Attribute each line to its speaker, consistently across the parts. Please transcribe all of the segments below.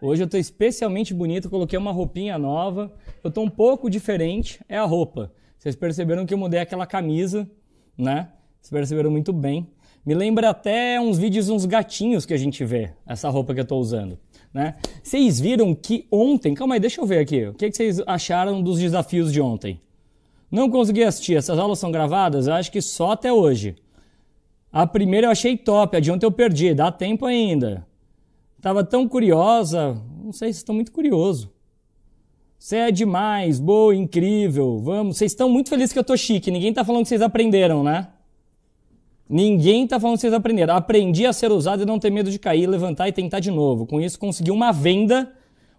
Speaker 1: Hoje eu estou especialmente bonito, coloquei uma roupinha nova. Eu estou um pouco diferente, é a roupa. Vocês perceberam que eu mudei aquela camisa, né? Vocês perceberam muito bem. Me lembra até uns vídeos uns gatinhos que a gente vê, essa roupa que eu estou usando, né? Vocês viram que ontem... Calma aí, deixa eu ver aqui. O que, que vocês acharam dos desafios de ontem? Não consegui assistir, essas aulas são gravadas, eu acho que só até hoje. A primeira eu achei top, a de ontem eu perdi, dá tempo ainda. Estava tão curiosa, não sei se estão muito curioso. Você é demais, boa, incrível, vamos. Vocês estão muito felizes que eu tô chique, ninguém tá falando que vocês aprenderam, né? Ninguém tá falando que vocês aprenderam. Aprendi a ser usado e não ter medo de cair, levantar e tentar de novo. Com isso, consegui uma venda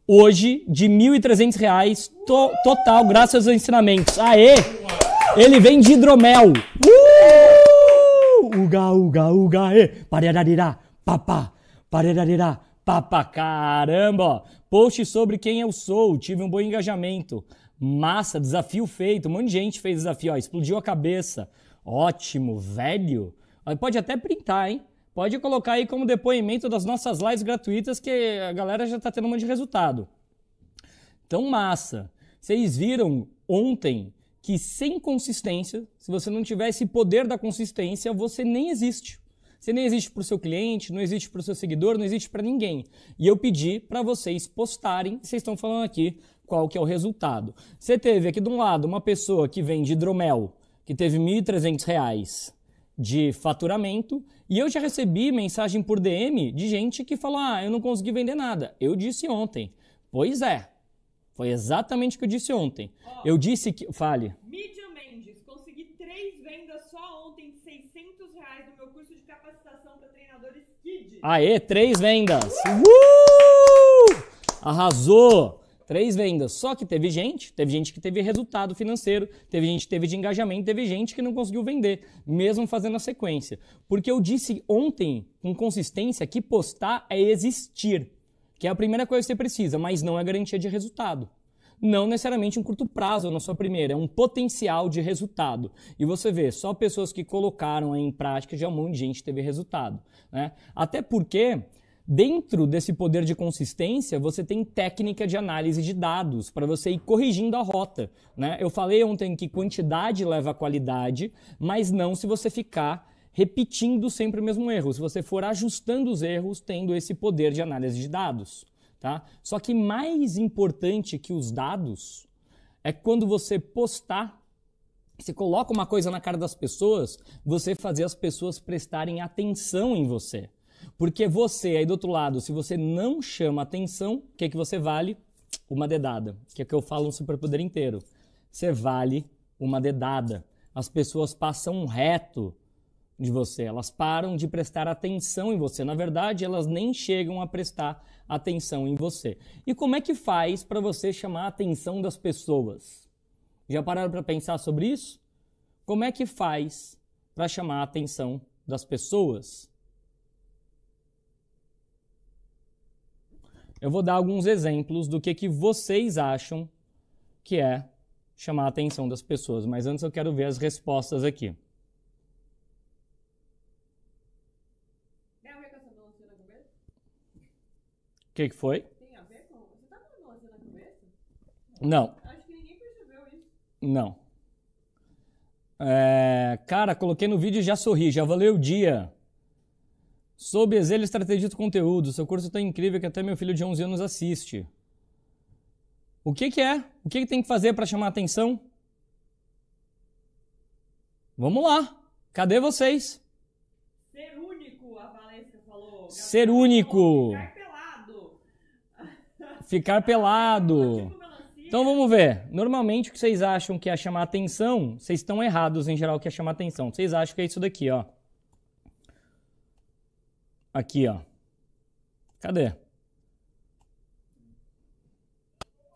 Speaker 1: hoje de R$ 1.300 to total, graças aos ensinamentos. Aê! Ele vem de hidromel. Uh! Uga, uga, uga, e. Paredarirá, papá. Paredarirá, Papa pra caramba, ó. Post sobre quem eu sou, tive um bom engajamento. Massa, desafio feito. Um monte de gente fez desafio, ó. Explodiu a cabeça. Ótimo, velho. Pode até printar, hein? Pode colocar aí como depoimento das nossas lives gratuitas que a galera já tá tendo um monte de resultado. Então, massa. Vocês viram ontem que sem consistência, se você não tiver esse poder da consistência, você nem existe. Você nem existe para o seu cliente, não existe para o seu seguidor, não existe para ninguém. E eu pedi para vocês postarem, vocês estão falando aqui qual que é o resultado. Você teve aqui de um lado uma pessoa que vende hidromel, que teve R$ 1.300 de faturamento, e eu já recebi mensagem por DM de gente que falou "Ah, eu não consegui vender nada". Eu disse ontem. Pois é. Foi exatamente o que eu disse ontem. Eu disse que, fale. Aê, três vendas! Uh! Arrasou! Três vendas. Só que teve gente, teve gente que teve resultado financeiro, teve gente que teve de engajamento, teve gente que não conseguiu vender, mesmo fazendo a sequência. Porque eu disse ontem, com consistência, que postar é existir, que é a primeira coisa que você precisa, mas não é garantia de resultado não necessariamente um curto prazo na sua primeira, é um potencial de resultado. E você vê, só pessoas que colocaram em prática já é um monte de gente teve resultado. Né? Até porque Dentro desse poder de consistência, você tem técnica de análise de dados para você ir corrigindo a rota. Né? Eu falei ontem que quantidade leva a qualidade, mas não se você ficar repetindo sempre o mesmo erro. Se você for ajustando os erros, tendo esse poder de análise de dados. Tá? Só que mais importante que os dados é quando você postar, você coloca uma coisa na cara das pessoas, você fazer as pessoas prestarem atenção em você. Porque você aí do outro lado, se você não chama atenção, o que, é que você vale? Uma dedada. Que é o que eu falo um superpoder inteiro. Você vale uma dedada. As pessoas passam reto de você, elas param de prestar atenção em você. Na verdade, elas nem chegam a prestar atenção em você. E como é que faz para você chamar a atenção das pessoas? Já pararam para pensar sobre isso? Como é que faz para chamar a atenção das pessoas? Eu vou dar alguns exemplos do que, que vocês acham que é chamar a atenção das pessoas, mas antes eu quero ver as respostas aqui. que, que foi? Tem a ver com. Você tá com nojo na cabeça? Não. Acho que ninguém percebeu isso. Não. É, cara, coloquei no vídeo e já sorri, já valeu o dia. Sou Bezelho Estratégia Conteúdo. Seu curso tá incrível que até meu filho de 11 anos assiste. O que, que é? O que, que tem que fazer para chamar atenção? Vamos lá. Cadê vocês? Ser único, a Valência falou. Ser único. Ficar pelado. Tá tipo então vamos ver. Normalmente o que vocês acham que é chamar atenção, vocês estão errados em geral o que é chamar atenção. Vocês acham que é isso daqui, ó. Aqui, ó. Cadê?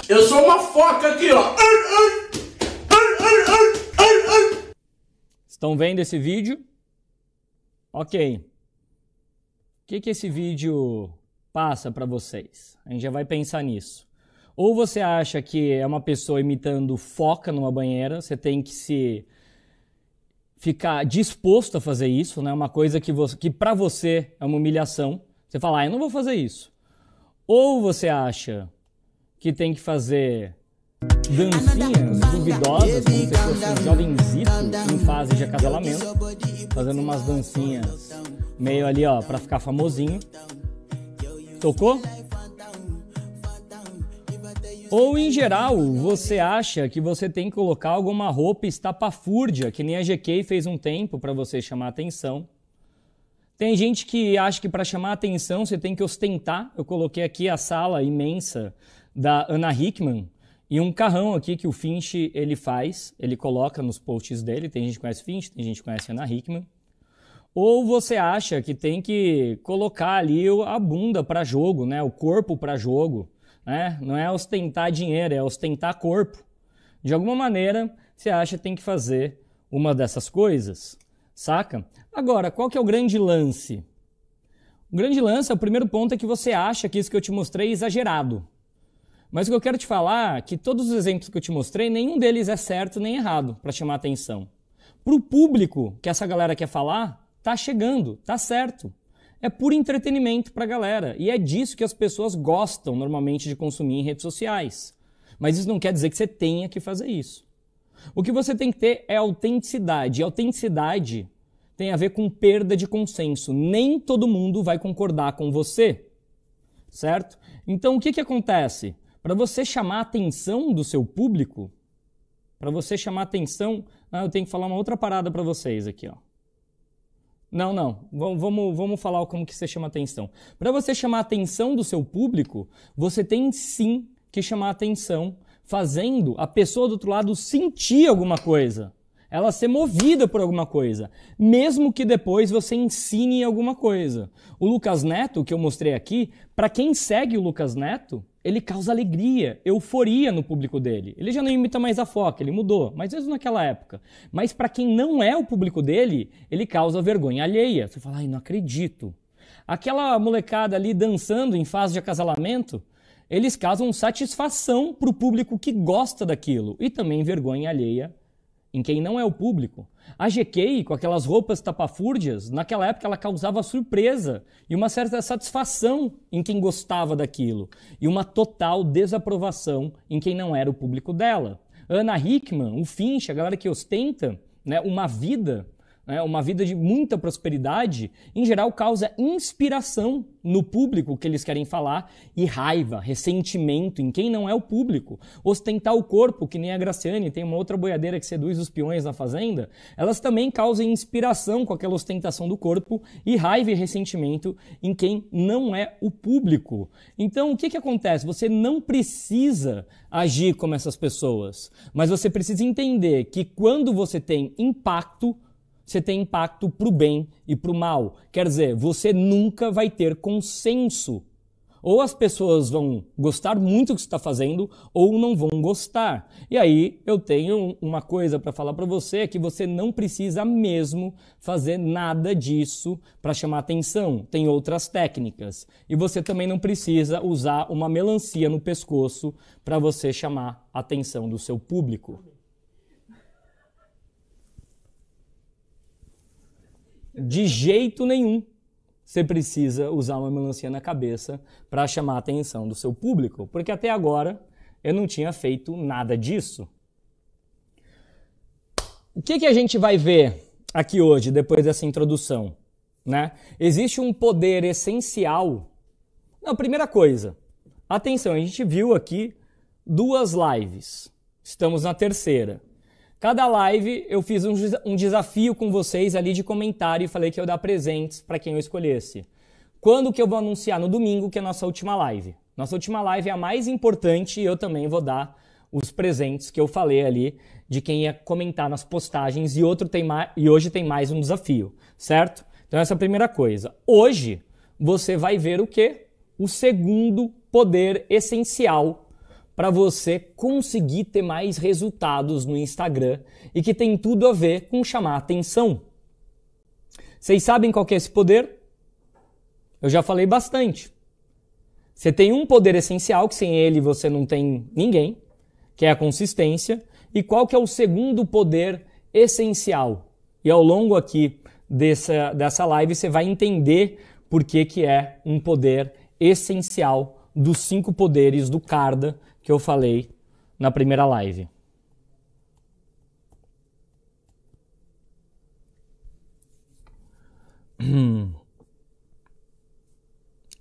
Speaker 1: Eu sou uma foca aqui, ó. Estão vendo esse vídeo? Ok. O que, que esse vídeo passa para vocês. A gente já vai pensar nisso. Ou você acha que é uma pessoa imitando foca numa banheira, você tem que se ficar disposto a fazer isso, né? Uma coisa que que para você é uma humilhação. Você fala: ah, "Eu não vou fazer isso". Ou você acha que tem que fazer dancinhas duvidosas, como se fosse um jovenzito em fase de acasalamento, fazendo umas dancinhas meio ali, ó, para ficar famosinho. Tocou? Ou em geral, você acha que você tem que colocar alguma roupa estapafúrdia, que nem a GK fez um tempo para você chamar atenção. Tem gente que acha que para chamar atenção você tem que ostentar. Eu coloquei aqui a sala imensa da Ana Hickman e um carrão aqui que o Finch ele faz, ele coloca nos posts dele. Tem gente que conhece o Finch, tem gente que conhece a Ana Hickman. Ou você acha que tem que colocar ali a bunda para jogo, né? O corpo para jogo, né? Não é ostentar dinheiro, é ostentar corpo. De alguma maneira, você acha que tem que fazer uma dessas coisas, saca? Agora, qual que é o grande lance? O grande lance, o primeiro ponto é que você acha que isso que eu te mostrei é exagerado. Mas o que eu quero te falar é que todos os exemplos que eu te mostrei, nenhum deles é certo nem errado para chamar atenção. Para o público que essa galera quer falar, Tá chegando, tá certo. É puro entretenimento para a galera e é disso que as pessoas gostam normalmente de consumir em redes sociais. Mas isso não quer dizer que você tenha que fazer isso. O que você tem que ter é autenticidade. E autenticidade tem a ver com perda de consenso. Nem todo mundo vai concordar com você, certo? Então o que, que acontece? Para você chamar a atenção do seu público, para você chamar a atenção, ah, eu tenho que falar uma outra parada para vocês aqui, ó. Não, não. Vamos, vamos falar como que você chama atenção. Para você chamar a atenção do seu público, você tem sim que chamar a atenção, fazendo a pessoa do outro lado sentir alguma coisa. Ela ser movida por alguma coisa, mesmo que depois você ensine alguma coisa. O Lucas Neto, que eu mostrei aqui, para quem segue o Lucas Neto, ele causa alegria, euforia no público dele. Ele já não imita mais a foca, ele mudou, mas mesmo naquela época. Mas para quem não é o público dele, ele causa vergonha alheia. Você fala, ai, não acredito. Aquela molecada ali dançando em fase de acasalamento, eles causam satisfação para o público que gosta daquilo e também vergonha alheia em quem não é o público. A GK, com aquelas roupas tapafúrdias, naquela época ela causava surpresa e uma certa satisfação em quem gostava daquilo, e uma total desaprovação em quem não era o público dela. Ana Hickman, o Finch, a galera que ostenta né, uma vida né, uma vida de muita prosperidade, em geral causa inspiração no público que eles querem falar e raiva, ressentimento em quem não é o público. Ostentar o corpo, que nem a Graciane, tem uma outra boiadeira que seduz os peões na fazenda, elas também causam inspiração com aquela ostentação do corpo e raiva e ressentimento em quem não é o público. Então, o que, que acontece? Você não precisa agir como essas pessoas, mas você precisa entender que quando você tem impacto, você tem impacto para o bem e para o mal. Quer dizer, você nunca vai ter consenso. Ou as pessoas vão gostar muito do que você está fazendo, ou não vão gostar. E aí eu tenho uma coisa para falar para você: é que você não precisa mesmo fazer nada disso para chamar atenção. Tem outras técnicas. E você também não precisa usar uma melancia no pescoço para você chamar a atenção do seu público. De jeito nenhum você precisa usar uma melancia na cabeça para chamar a atenção do seu público, porque até agora eu não tinha feito nada disso. O que, que a gente vai ver aqui hoje, depois dessa introdução? Né? Existe um poder essencial. Não, primeira coisa, atenção, a gente viu aqui duas lives, estamos na terceira. Cada live eu fiz um, um desafio com vocês ali de comentário e falei que eu ia dar presentes para quem eu escolhesse. Quando que eu vou anunciar? No domingo, que é a nossa última live. Nossa última live é a mais importante e eu também vou dar os presentes que eu falei ali de quem ia comentar nas postagens e outro tem mais, e hoje tem mais um desafio, certo? Então essa é a primeira coisa. Hoje você vai ver o que? O segundo poder essencial para você conseguir ter mais resultados no Instagram e que tem tudo a ver com chamar atenção. Vocês sabem qual é esse poder? Eu já falei bastante. Você tem um poder essencial que sem ele você não tem ninguém, que é a consistência. E qual que é o segundo poder essencial? E ao longo aqui dessa, dessa live você vai entender por que, que é um poder essencial dos cinco poderes do Karda que eu falei na primeira live.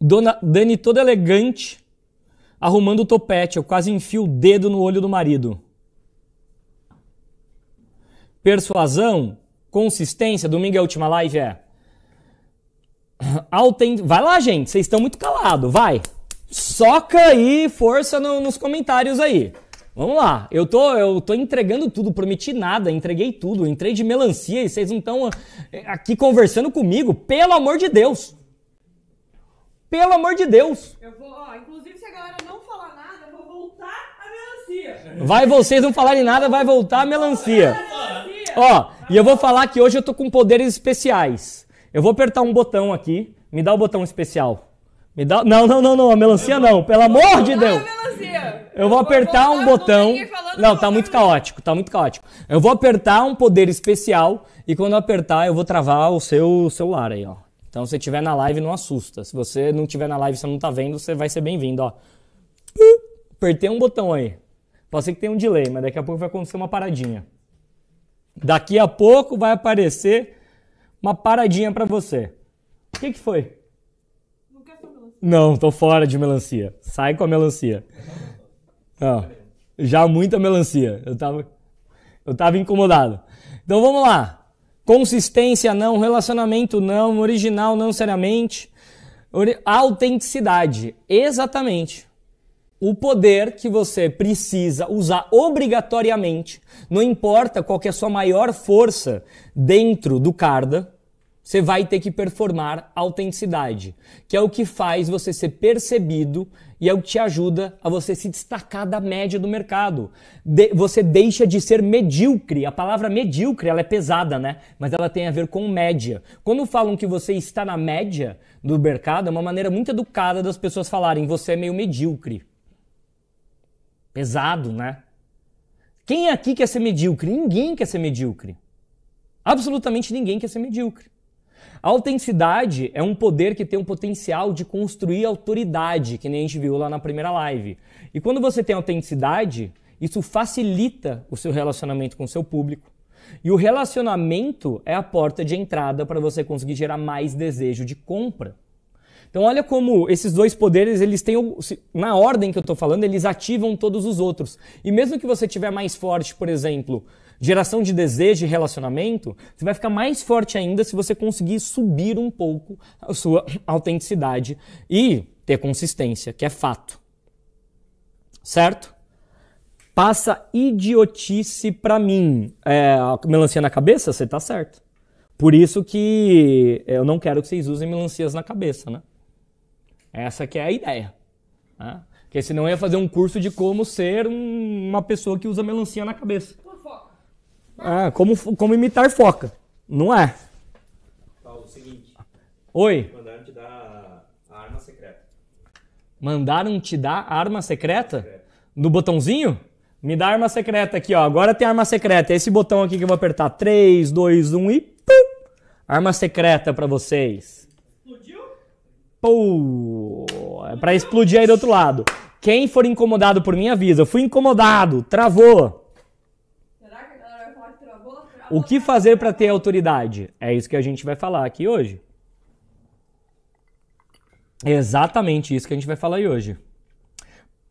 Speaker 1: Dona Dani toda elegante, arrumando o topete, eu quase enfio o dedo no olho do marido. Persuasão, consistência, domingo é a última live, é. Vai lá, gente, vocês estão muito calados, vai soca aí força no, nos comentários aí. Vamos lá, eu tô, eu tô entregando tudo, prometi nada, entreguei tudo, entrei de melancia e vocês não estão eh, aqui conversando comigo, pelo amor de Deus! Pelo amor de Deus! Eu vou, ó, inclusive se a galera não falar nada, eu vou voltar a melancia. Vai vocês não falarem nada, vai voltar a melancia. Ó, e eu vou falar que hoje eu tô com poderes especiais. Eu vou apertar um botão aqui, me dá o botão especial. Me dá. Não, não, não, não. A melancia não. Pelo amor de Deus. Eu vou apertar um botão. Não, tá muito caótico, tá muito caótico. Eu vou apertar um poder especial e quando eu apertar eu vou travar o seu celular aí, ó. Então se tiver na live não assusta. Se você não tiver na live, você não tá vendo, você vai ser bem-vindo, ó. Apertei um botão aí. Pode ser que tenha um delay, mas daqui a pouco vai acontecer uma paradinha. Daqui a pouco vai aparecer uma paradinha para você. O que, que foi? Não, tô fora de melancia. Sai com a melancia. Não, já muita melancia. Eu tava, eu tava incomodado. Então vamos lá. Consistência não, relacionamento não, original não seriamente. Autenticidade, exatamente. O poder que você precisa usar obrigatoriamente, não importa qual que é a sua maior força dentro do Carda, você vai ter que performar autenticidade, que é o que faz você ser percebido e é o que te ajuda a você se destacar da média do mercado. De você deixa de ser medíocre. A palavra medíocre ela é pesada, né? Mas ela tem a ver com média. Quando falam que você está na média do mercado, é uma maneira muito educada das pessoas falarem você é meio medíocre. Pesado, né? Quem aqui quer ser medíocre? Ninguém quer ser medíocre. Absolutamente ninguém quer ser medíocre. A autenticidade é um poder que tem o potencial de construir autoridade, que nem a gente viu lá na primeira live. E quando você tem autenticidade, isso facilita o seu relacionamento com o seu público. E o relacionamento é a porta de entrada para você conseguir gerar mais desejo de compra. Então olha como esses dois poderes, eles têm, na ordem que eu estou falando, eles ativam todos os outros. E mesmo que você tiver mais forte, por exemplo, geração de desejo e relacionamento, você vai ficar mais forte ainda se você conseguir subir um pouco a sua autenticidade e ter consistência, que é fato. Certo? Passa idiotice pra mim. É, melancia na cabeça? Você tá certo. Por isso que eu não quero que vocês usem melancias na cabeça, né? Essa que é a ideia. Né? Porque senão eu ia fazer um curso de como ser um, uma pessoa que usa melancia na cabeça. É, como, como imitar foca. Não é. Paulo, tá, seguinte. Oi. Mandaram te dar a arma secreta. Mandaram te dar a arma secreta? secreta. No botãozinho? Me dá a arma secreta aqui, ó. Agora tem arma secreta. É esse botão aqui que eu vou apertar. 3, 2, 1 e. Pum! Arma secreta para vocês. Explodiu? Pum! É pra explodir aí do outro lado. Quem for incomodado por mim, avisa. Eu fui incomodado. Travou. O que fazer para ter autoridade? É isso que a gente vai falar aqui hoje. É exatamente isso que a gente vai falar aí hoje.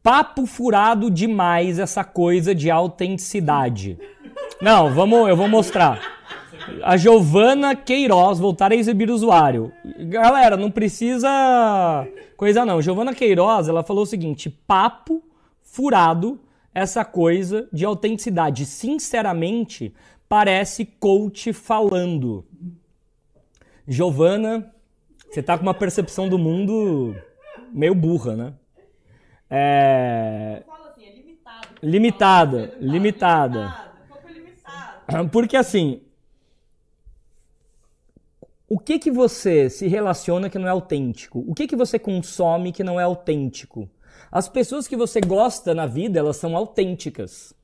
Speaker 1: Papo furado demais essa coisa de autenticidade. Não, vamos, eu vou mostrar. A Giovana Queiroz voltar a exibir usuário. Galera, não precisa coisa não. Giovana Queiroz, ela falou o seguinte: papo furado essa coisa de autenticidade. Sinceramente, parece coach falando. Giovana, você tá com uma percepção do mundo meio burra, né? É... Assim, é limitada, é limitada. limitada. Porque assim, o que que você se relaciona que não é autêntico? O que que você consome que não é autêntico? As pessoas que você gosta na vida, elas são autênticas.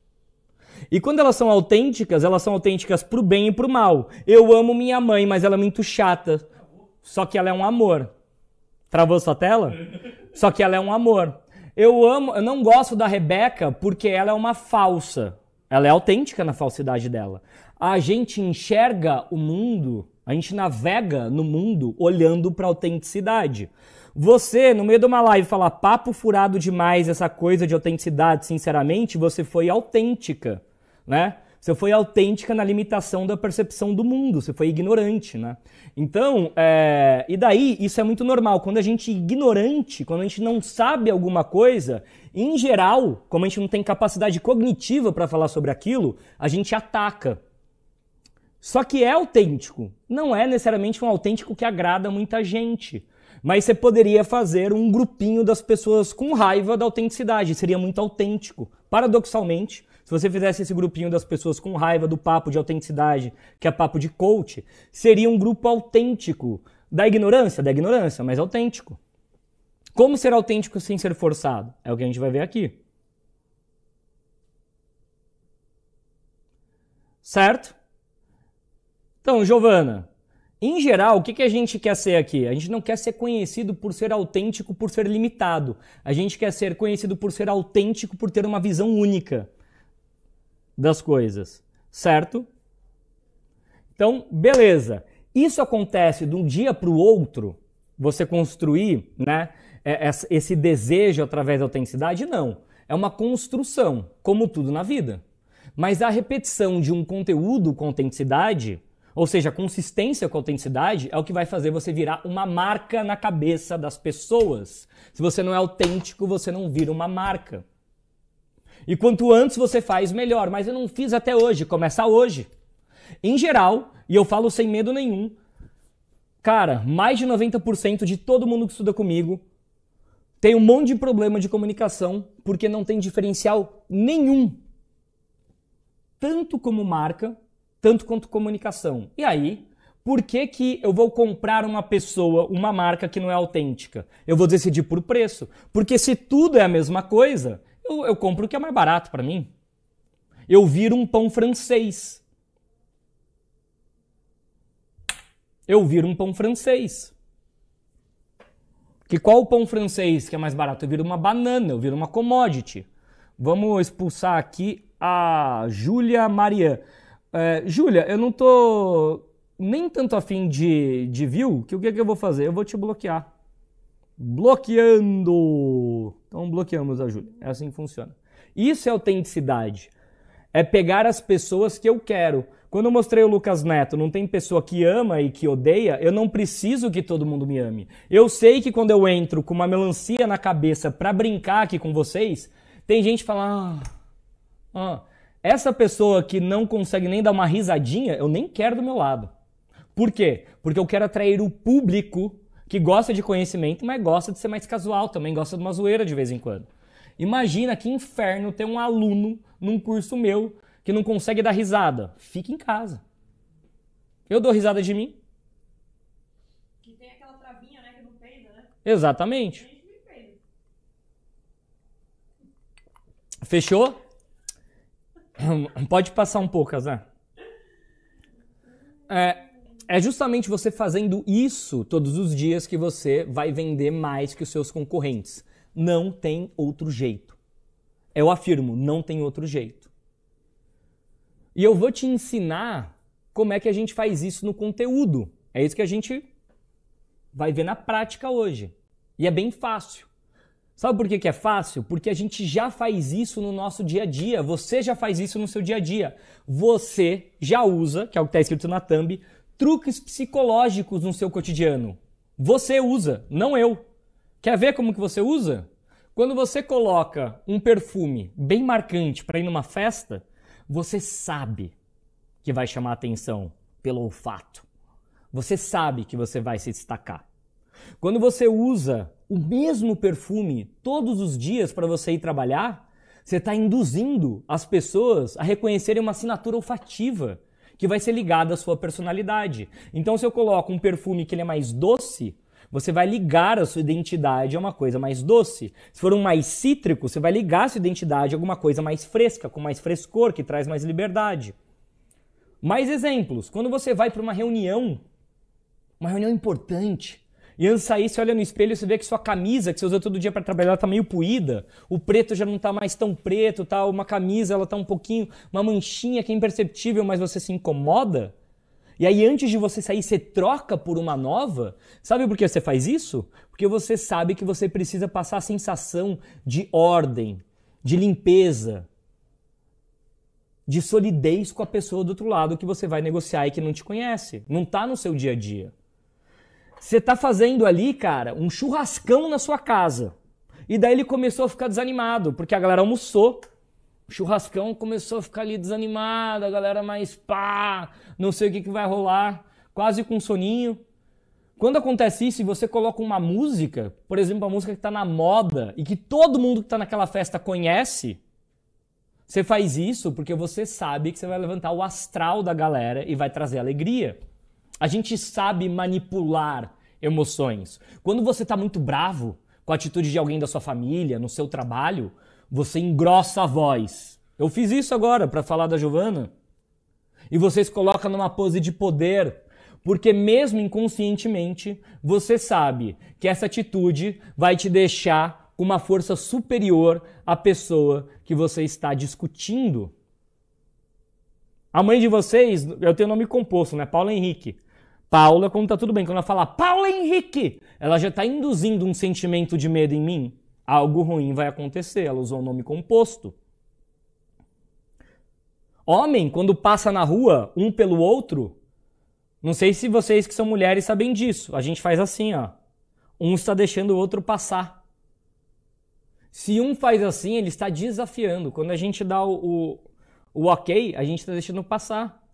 Speaker 1: E quando elas são autênticas, elas são autênticas pro bem e pro mal. Eu amo minha mãe, mas ela é muito chata. Só que ela é um amor. Travou sua tela? Só que ela é um amor. Eu amo, eu não gosto da Rebeca porque ela é uma falsa. Ela é autêntica na falsidade dela. A gente enxerga o mundo, a gente navega no mundo olhando para autenticidade. Você, no meio de uma live, falar papo furado demais, essa coisa de autenticidade, sinceramente, você foi autêntica, né? Você foi autêntica na limitação da percepção do mundo, você foi ignorante, né? Então, é... e daí, isso é muito normal. Quando a gente é ignorante, quando a gente não sabe alguma coisa, em geral, como a gente não tem capacidade cognitiva para falar sobre aquilo, a gente ataca. Só que é autêntico. Não é necessariamente um autêntico que agrada muita gente. Mas você poderia fazer um grupinho das pessoas com raiva da autenticidade, seria muito autêntico. Paradoxalmente, se você fizesse esse grupinho das pessoas com raiva do papo de autenticidade, que é papo de coach, seria um grupo autêntico. Da ignorância? Da ignorância, mas autêntico. Como ser autêntico sem ser forçado? É o que a gente vai ver aqui. Certo? Então, Giovana, em geral, o que, que a gente quer ser aqui? A gente não quer ser conhecido por ser autêntico, por ser limitado. A gente quer ser conhecido por ser autêntico, por ter uma visão única das coisas, certo? Então, beleza. Isso acontece de um dia para o outro, você construir né, é, esse desejo através da autenticidade? Não. É uma construção, como tudo na vida. Mas a repetição de um conteúdo com autenticidade ou seja, consistência com autenticidade é o que vai fazer você virar uma marca na cabeça das pessoas. Se você não é autêntico, você não vira uma marca. E quanto antes você faz, melhor. Mas eu não fiz até hoje, começa hoje. Em geral, e eu falo sem medo nenhum, cara, mais de 90% de todo mundo que estuda comigo tem um monte de problema de comunicação porque não tem diferencial nenhum. Tanto como marca, tanto quanto comunicação. E aí, por que, que eu vou comprar uma pessoa, uma marca que não é autêntica? Eu vou decidir por preço. Porque se tudo é a mesma coisa, eu, eu compro o que é mais barato para mim. Eu viro um pão francês. Eu viro um pão francês. Que qual o pão francês que é mais barato? Eu viro uma banana, eu viro uma commodity. Vamos expulsar aqui a Júlia Maria. É, Júlia, eu não tô nem tanto afim de, de view, que o que, é que eu vou fazer? Eu vou te bloquear. Bloqueando! Então bloqueamos a Júlia. É assim que funciona. Isso é autenticidade. É pegar as pessoas que eu quero. Quando eu mostrei o Lucas Neto, não tem pessoa que ama e que odeia, eu não preciso que todo mundo me ame. Eu sei que quando eu entro com uma melancia na cabeça para brincar aqui com vocês, tem gente que fala. Ah, ah. Essa pessoa que não consegue nem dar uma risadinha, eu nem quero do meu lado. Por quê? Porque eu quero atrair o público que gosta de conhecimento, mas gosta de ser mais casual também, gosta de uma zoeira de vez em quando. Imagina que inferno ter um aluno num curso meu que não consegue dar risada. Fica em casa. Eu dou risada de mim. Que tem aquela travinha, né? Que não peida, né? Exatamente. Fechou? Pode passar um pouco, Zé. É, é justamente você fazendo isso todos os dias que você vai vender mais que os seus concorrentes. Não tem outro jeito. Eu afirmo, não tem outro jeito. E eu vou te ensinar como é que a gente faz isso no conteúdo. É isso que a gente vai ver na prática hoje. E é bem fácil. Sabe por que, que é fácil? Porque a gente já faz isso no nosso dia a dia. Você já faz isso no seu dia a dia. Você já usa, que é o que está escrito na thumb, truques psicológicos no seu cotidiano. Você usa, não eu. Quer ver como que você usa? Quando você coloca um perfume bem marcante para ir numa festa, você sabe que vai chamar atenção pelo olfato. Você sabe que você vai se destacar. Quando você usa o mesmo perfume todos os dias para você ir trabalhar, você está induzindo as pessoas a reconhecerem uma assinatura olfativa que vai ser ligada à sua personalidade. Então, se eu coloco um perfume que ele é mais doce, você vai ligar a sua identidade a uma coisa mais doce. Se for um mais cítrico, você vai ligar a sua identidade a alguma coisa mais fresca, com mais frescor, que traz mais liberdade. Mais exemplos. Quando você vai para uma reunião, uma reunião importante, e antes de sair, você olha no espelho e você vê que sua camisa que você usa todo dia para trabalhar tá meio puída. O preto já não tá mais tão preto, tá uma camisa, ela tá um pouquinho, uma manchinha que é imperceptível, mas você se incomoda. E aí antes de você sair, você troca por uma nova. Sabe por que você faz isso? Porque você sabe que você precisa passar a sensação de ordem, de limpeza, de solidez com a pessoa do outro lado que você vai negociar e que não te conhece. Não está no seu dia a dia. Você tá fazendo ali, cara, um churrascão na sua casa. E daí ele começou a ficar desanimado, porque a galera almoçou. O churrascão começou a ficar ali desanimado, a galera mais pá, não sei o que, que vai rolar, quase com soninho. Quando acontece isso e você coloca uma música, por exemplo, uma música que está na moda e que todo mundo que está naquela festa conhece, você faz isso porque você sabe que você vai levantar o astral da galera e vai trazer alegria. A gente sabe manipular emoções. Quando você está muito bravo com a atitude de alguém da sua família, no seu trabalho, você engrossa a voz. Eu fiz isso agora para falar da Giovana. E vocês colocam numa pose de poder, porque mesmo inconscientemente, você sabe que essa atitude vai te deixar com uma força superior à pessoa que você está discutindo. A mãe de vocês, eu tenho nome composto, né? Paulo Henrique. Paula, quando tá tudo bem, quando ela fala Paula Henrique, ela já tá induzindo um sentimento de medo em mim. Algo ruim vai acontecer. Ela usou o nome composto. Homem, quando passa na rua, um pelo outro, não sei se vocês que são mulheres sabem disso. A gente faz assim, ó. Um está deixando o outro passar. Se um faz assim, ele está desafiando. Quando a gente dá o, o, o ok, a gente está deixando passar.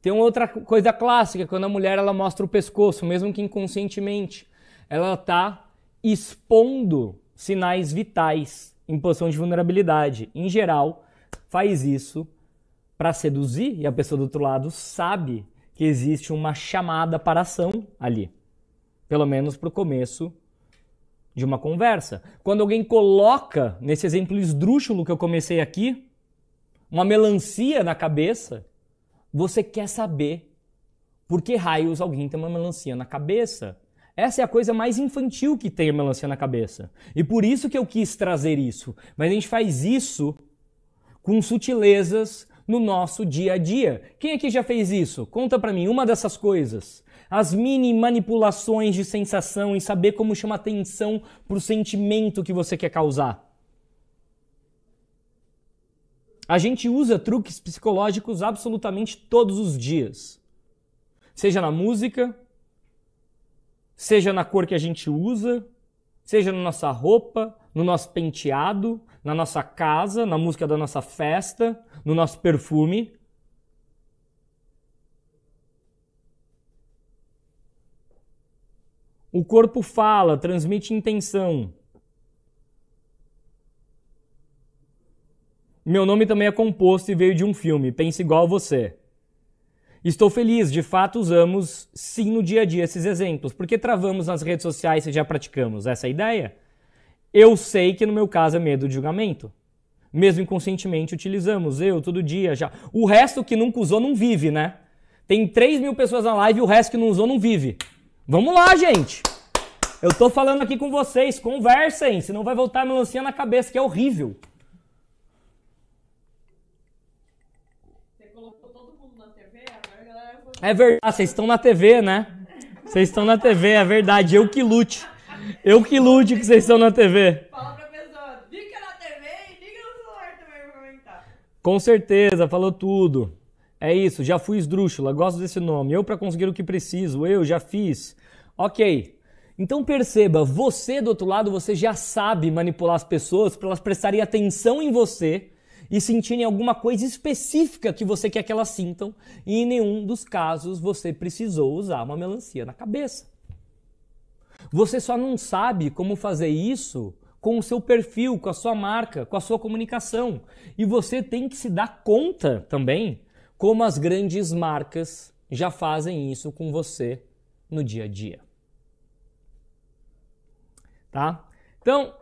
Speaker 1: Tem uma outra coisa clássica, quando a mulher ela mostra o pescoço, mesmo que inconscientemente, ela está expondo sinais vitais em posição de vulnerabilidade. Em geral, faz isso para seduzir e a pessoa do outro lado sabe que existe uma chamada para ação ali, pelo menos para o começo de uma conversa. Quando alguém coloca, nesse exemplo esdrúxulo que eu comecei aqui, uma melancia na cabeça você quer saber por que raios alguém tem uma melancia na cabeça? Essa é a coisa mais infantil que tem a melancia na cabeça. E por isso que eu quis trazer isso. Mas a gente faz isso com sutilezas no nosso dia a dia. Quem aqui já fez isso? Conta para mim uma dessas coisas. As mini manipulações de sensação e saber como chamar atenção pro sentimento que você quer causar. A gente usa truques psicológicos absolutamente todos os dias. Seja na música, seja na cor que a gente usa, seja na nossa roupa, no nosso penteado, na nossa casa, na música da nossa festa, no nosso perfume. O corpo fala, transmite intenção. Meu nome também é composto e veio de um filme, Pense Igual Você. Estou feliz, de fato usamos sim no dia a dia esses exemplos. Porque travamos nas redes sociais se já praticamos essa é ideia? Eu sei que no meu caso é medo de julgamento. Mesmo inconscientemente utilizamos, eu todo dia já. O resto que nunca usou não vive, né? Tem 3 mil pessoas na live e o resto que não usou não vive. Vamos lá, gente! Eu tô falando aqui com vocês, conversem, senão vai voltar a melancia na cabeça, que é horrível. colocou todo mundo na TV, agora a galera É verdade, ah, vocês estão na TV, né? Vocês estão na TV, é verdade. Eu que lute. Eu que lute que vocês estão na TV. Fala pra pessoa, liga na TV e liga no celular também pra comentar. Com certeza, falou tudo. É isso, já fui esdrúxula, gosto desse nome. Eu para conseguir o que preciso, eu já fiz. Ok. Então perceba, você do outro lado, você já sabe manipular as pessoas para elas prestarem atenção em você e sentirem alguma coisa específica que você quer que elas sintam, e em nenhum dos casos você precisou usar uma melancia na cabeça. Você só não sabe como fazer isso com o seu perfil, com a sua marca, com a sua comunicação. E você tem que se dar conta também como as grandes marcas já fazem isso com você no dia a dia. Tá? Então,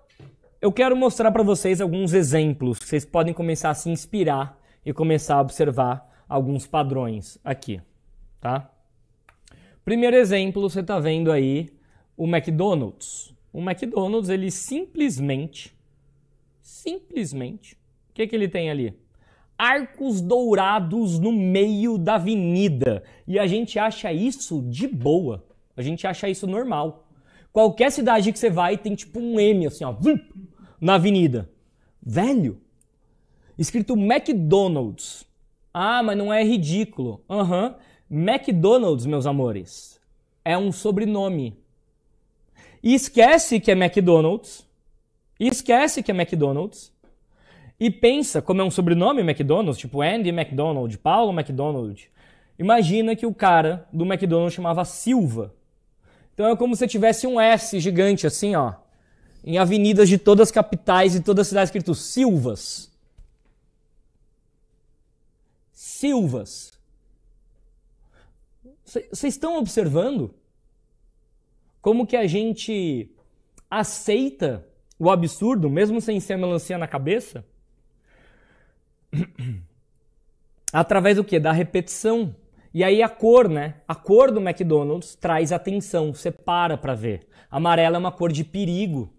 Speaker 1: eu quero mostrar para vocês alguns exemplos vocês podem começar a se inspirar e começar a observar alguns padrões aqui, tá? Primeiro exemplo, você está vendo aí o McDonald's. O McDonald's, ele simplesmente, simplesmente, o que, que ele tem ali? Arcos dourados no meio da avenida. E a gente acha isso de boa. A gente acha isso normal. Qualquer cidade que você vai tem tipo um M assim, ó na avenida. Velho, escrito McDonald's. Ah, mas não é ridículo. Aham. Uhum. McDonald's, meus amores, é um sobrenome. E esquece que é McDonald's. E esquece que é McDonald's. E pensa, como é um sobrenome McDonald's, tipo Andy McDonald, Paulo McDonald. Imagina que o cara do McDonald's chamava Silva. Então é como se tivesse um S gigante assim, ó em avenidas de todas as capitais e todas as cidades escrito Silvas. Silvas. Vocês estão observando como que a gente aceita o absurdo, mesmo sem ser melancia na cabeça? Através do que? Da repetição. E aí a cor, né? A cor do McDonald's traz atenção, você para para ver. Amarela é uma cor de perigo.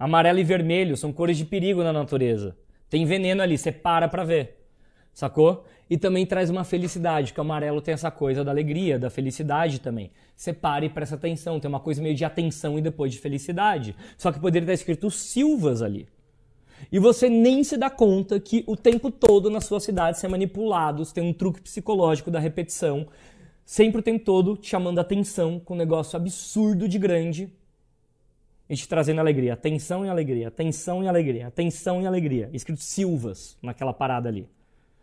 Speaker 1: Amarelo e vermelho são cores de perigo na natureza. Tem veneno ali, você para pra ver. Sacou? E também traz uma felicidade, que o amarelo tem essa coisa da alegria, da felicidade também. Você para e presta atenção, tem uma coisa meio de atenção e depois de felicidade. Só que poderia estar escrito Silvas ali. E você nem se dá conta que o tempo todo na sua cidade você é manipulado, você tem um truque psicológico da repetição, sempre o tempo todo te chamando atenção com um negócio absurdo de grande e te trazendo alegria, atenção e alegria, atenção e alegria, atenção e alegria. Escrito Silvas naquela parada ali.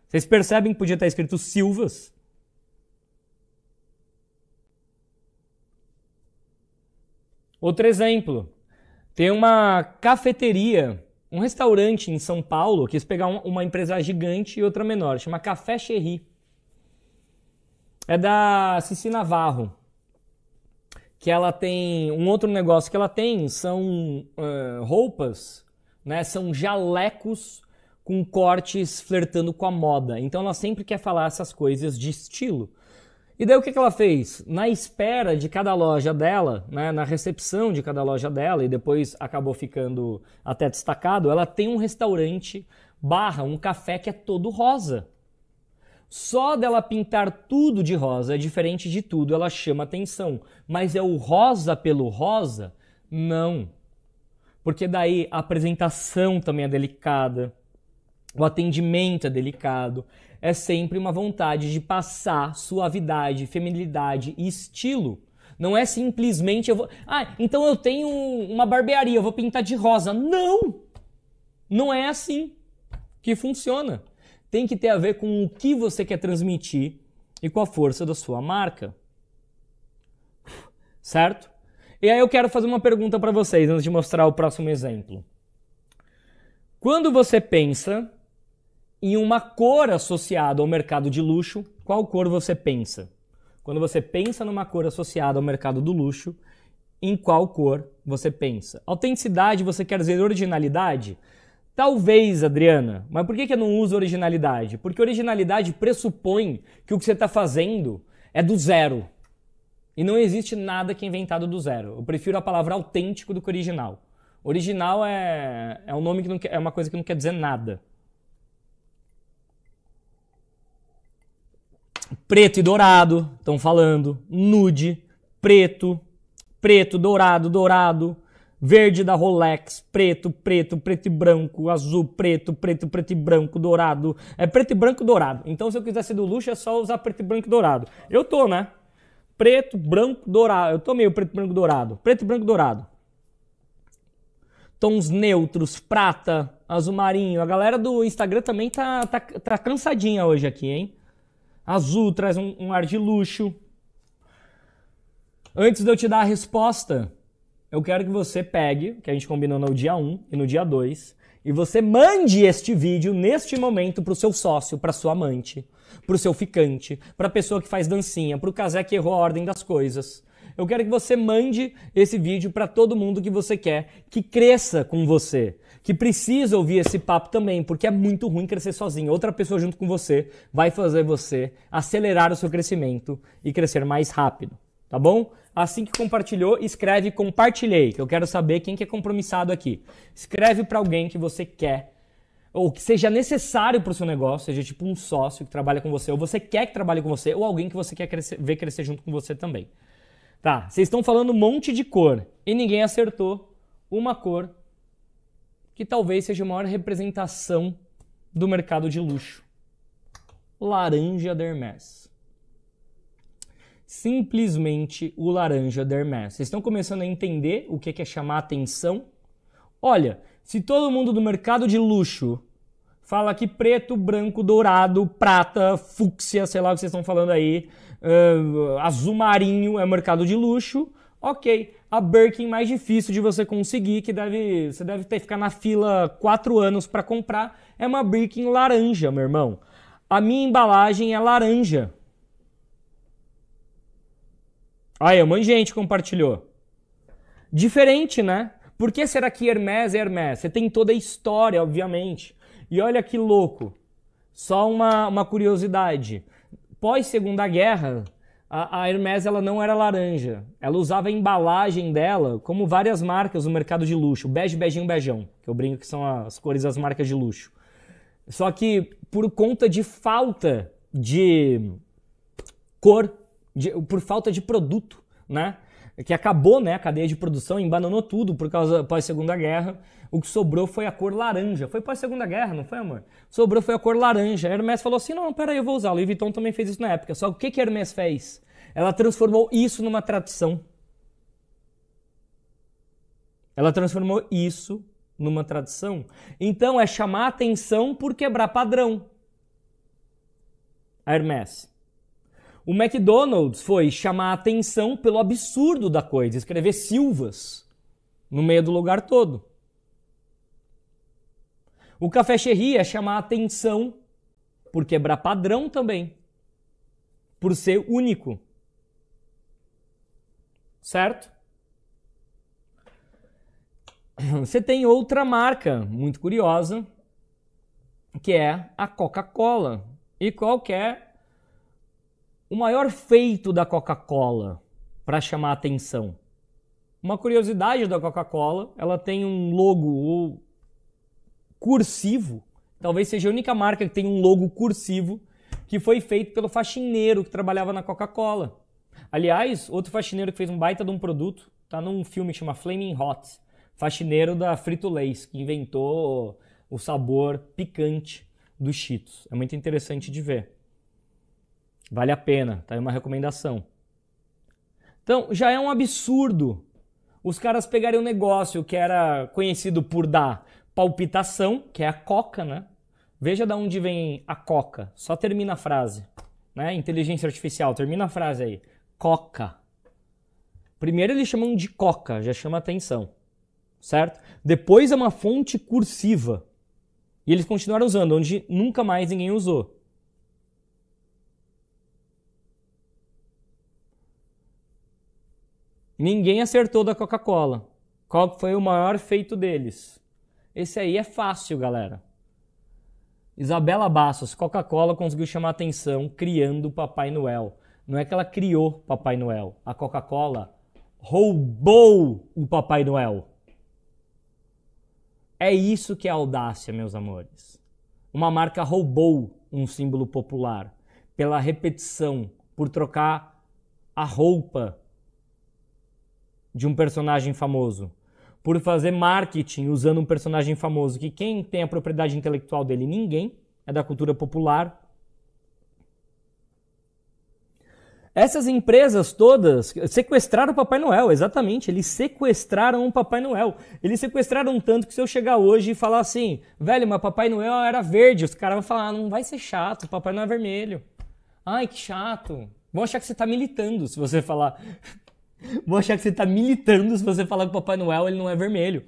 Speaker 1: Vocês percebem que podia estar escrito Silvas? Outro exemplo. Tem uma cafeteria, um restaurante em São Paulo, quis pegar uma empresa gigante e outra menor, chama Café Cherry. É da Cici Navarro que ela tem um outro negócio que ela tem são uh, roupas, né? São jalecos com cortes flertando com a moda. Então ela sempre quer falar essas coisas de estilo. E daí o que, que ela fez? Na espera de cada loja dela, né, na recepção de cada loja dela, e depois acabou ficando até destacado, ela tem um restaurante barra, um café que é todo rosa. Só dela pintar tudo de rosa é diferente de tudo, ela chama atenção. Mas é o rosa pelo rosa? Não. Porque daí a apresentação também é delicada, o atendimento é delicado. É sempre uma vontade de passar suavidade, feminilidade e estilo. Não é simplesmente eu vou. Ah, então eu tenho uma barbearia, eu vou pintar de rosa. Não! Não é assim que funciona tem que ter a ver com o que você quer transmitir e com a força da sua marca. Certo? E aí eu quero fazer uma pergunta para vocês antes de mostrar o próximo exemplo. Quando você pensa em uma cor associada ao mercado de luxo, qual cor você pensa? Quando você pensa numa cor associada ao mercado do luxo, em qual cor você pensa? Autenticidade, você quer dizer originalidade? Talvez, Adriana, mas por que, que eu não uso originalidade? Porque originalidade pressupõe que o que você está fazendo é do zero. E não existe nada que é inventado do zero. Eu prefiro a palavra autêntico do que original. Original é, é um nome que não é uma coisa que não quer dizer nada. Preto e dourado, estão falando. Nude, preto, preto, dourado, dourado Verde da Rolex, preto, preto, preto e branco, azul, preto, preto, preto e branco, dourado. É preto e branco dourado. Então, se eu quiser ser do luxo, é só usar preto e branco dourado. Eu tô, né? Preto, branco, dourado. Eu tô meio preto, e branco, dourado. Preto e branco, dourado. Tons neutros, prata, azul marinho. A galera do Instagram também tá, tá, tá cansadinha hoje aqui, hein? Azul traz um, um ar de luxo. Antes de eu te dar a resposta, eu quero que você pegue, que a gente combinou no dia 1 e no dia 2, e você mande este vídeo neste momento para o seu sócio, para sua amante, para o seu ficante, para a pessoa que faz dancinha, para o casé que errou a ordem das coisas. Eu quero que você mande esse vídeo para todo mundo que você quer que cresça com você, que precisa ouvir esse papo também, porque é muito ruim crescer sozinho. Outra pessoa junto com você vai fazer você acelerar o seu crescimento e crescer mais rápido tá bom? Assim que compartilhou, escreve compartilhei, que eu quero saber quem que é compromissado aqui. Escreve para alguém que você quer ou que seja necessário para o seu negócio, seja tipo um sócio que trabalha com você, ou você quer que trabalhe com você, ou alguém que você quer crescer, ver crescer junto com você também. Tá, vocês estão falando um monte de cor e ninguém acertou uma cor que talvez seja a maior representação do mercado de luxo. Laranja da Hermes simplesmente o laranja da Vocês estão começando a entender o é que é chamar atenção? Olha, se todo mundo do mercado de luxo fala que preto, branco, dourado, prata, fúcsia, sei lá o que vocês estão falando aí, uh, azul marinho é mercado de luxo, ok. A Birkin mais difícil de você conseguir, que deve, você deve ter ficar na fila quatro anos para comprar, é uma Birkin laranja, meu irmão. A minha embalagem é laranja. Aí, um monte de gente compartilhou. Diferente, né? Por que será que Hermes é Hermes? Você tem toda a história, obviamente. E olha que louco. Só uma, uma curiosidade. Pós Segunda Guerra, a, a Hermes ela não era laranja. Ela usava a embalagem dela como várias marcas no mercado de luxo. Bege, beijinho, beijão. Que eu brinco que são as cores das marcas de luxo. Só que por conta de falta de cor de, por falta de produto, né? Que acabou, né? A cadeia de produção embananou tudo por causa pós Segunda Guerra. O que sobrou foi a cor laranja. Foi pós Segunda Guerra, não foi, amor? Sobrou foi a cor laranja. A Hermes falou assim: não, peraí, eu vou usar. O Louis Vuitton também fez isso na época. Só o que que a Hermes fez? Ela transformou isso numa tradição. Ela transformou isso numa tradição. Então é chamar atenção por quebrar padrão. A Hermes. O McDonald's foi chamar a atenção pelo absurdo da coisa, escrever Silvas no meio do lugar todo. O café Cherry é chamar a atenção por quebrar padrão também, por ser único. Certo? Você tem outra marca muito curiosa, que é a Coca-Cola. E qual é o maior feito da Coca-Cola para chamar atenção. Uma curiosidade da Coca-Cola, ela tem um logo cursivo, talvez seja a única marca que tem um logo cursivo, que foi feito pelo faxineiro que trabalhava na Coca-Cola. Aliás, outro faxineiro que fez um baita de um produto, tá num filme que chama Flaming Hot, faxineiro da frito lay que inventou o sabor picante dos Cheetos. É muito interessante de ver. Vale a pena, tá aí uma recomendação. Então, já é um absurdo os caras pegarem um negócio que era conhecido por dar palpitação, que é a coca, né? Veja de onde vem a coca. Só termina a frase, né? Inteligência artificial, termina a frase aí. Coca. Primeiro eles chamam de coca, já chama atenção, certo? Depois é uma fonte cursiva. E eles continuaram usando, onde nunca mais ninguém usou. Ninguém acertou da Coca-Cola. Qual foi o maior feito deles? Esse aí é fácil, galera. Isabela Bastos, Coca-Cola conseguiu chamar atenção criando Papai Noel. Não é que ela criou Papai Noel. A Coca-Cola roubou o Papai Noel. É isso que é audácia, meus amores. Uma marca roubou um símbolo popular pela repetição, por trocar a roupa de um personagem famoso, por fazer marketing usando um personagem famoso, que quem tem a propriedade intelectual dele? Ninguém, é da cultura popular. Essas empresas todas sequestraram o Papai Noel, exatamente. Eles sequestraram o Papai Noel. Eles sequestraram tanto que se eu chegar hoje e falar assim, velho, mas Papai Noel era verde, os caras vão falar, ah, não vai ser chato, Papai Noel é vermelho. Ai, que chato. Vão achar que você está militando se você falar Vou achar que você está militando se você falar que o Papai Noel ele não é vermelho.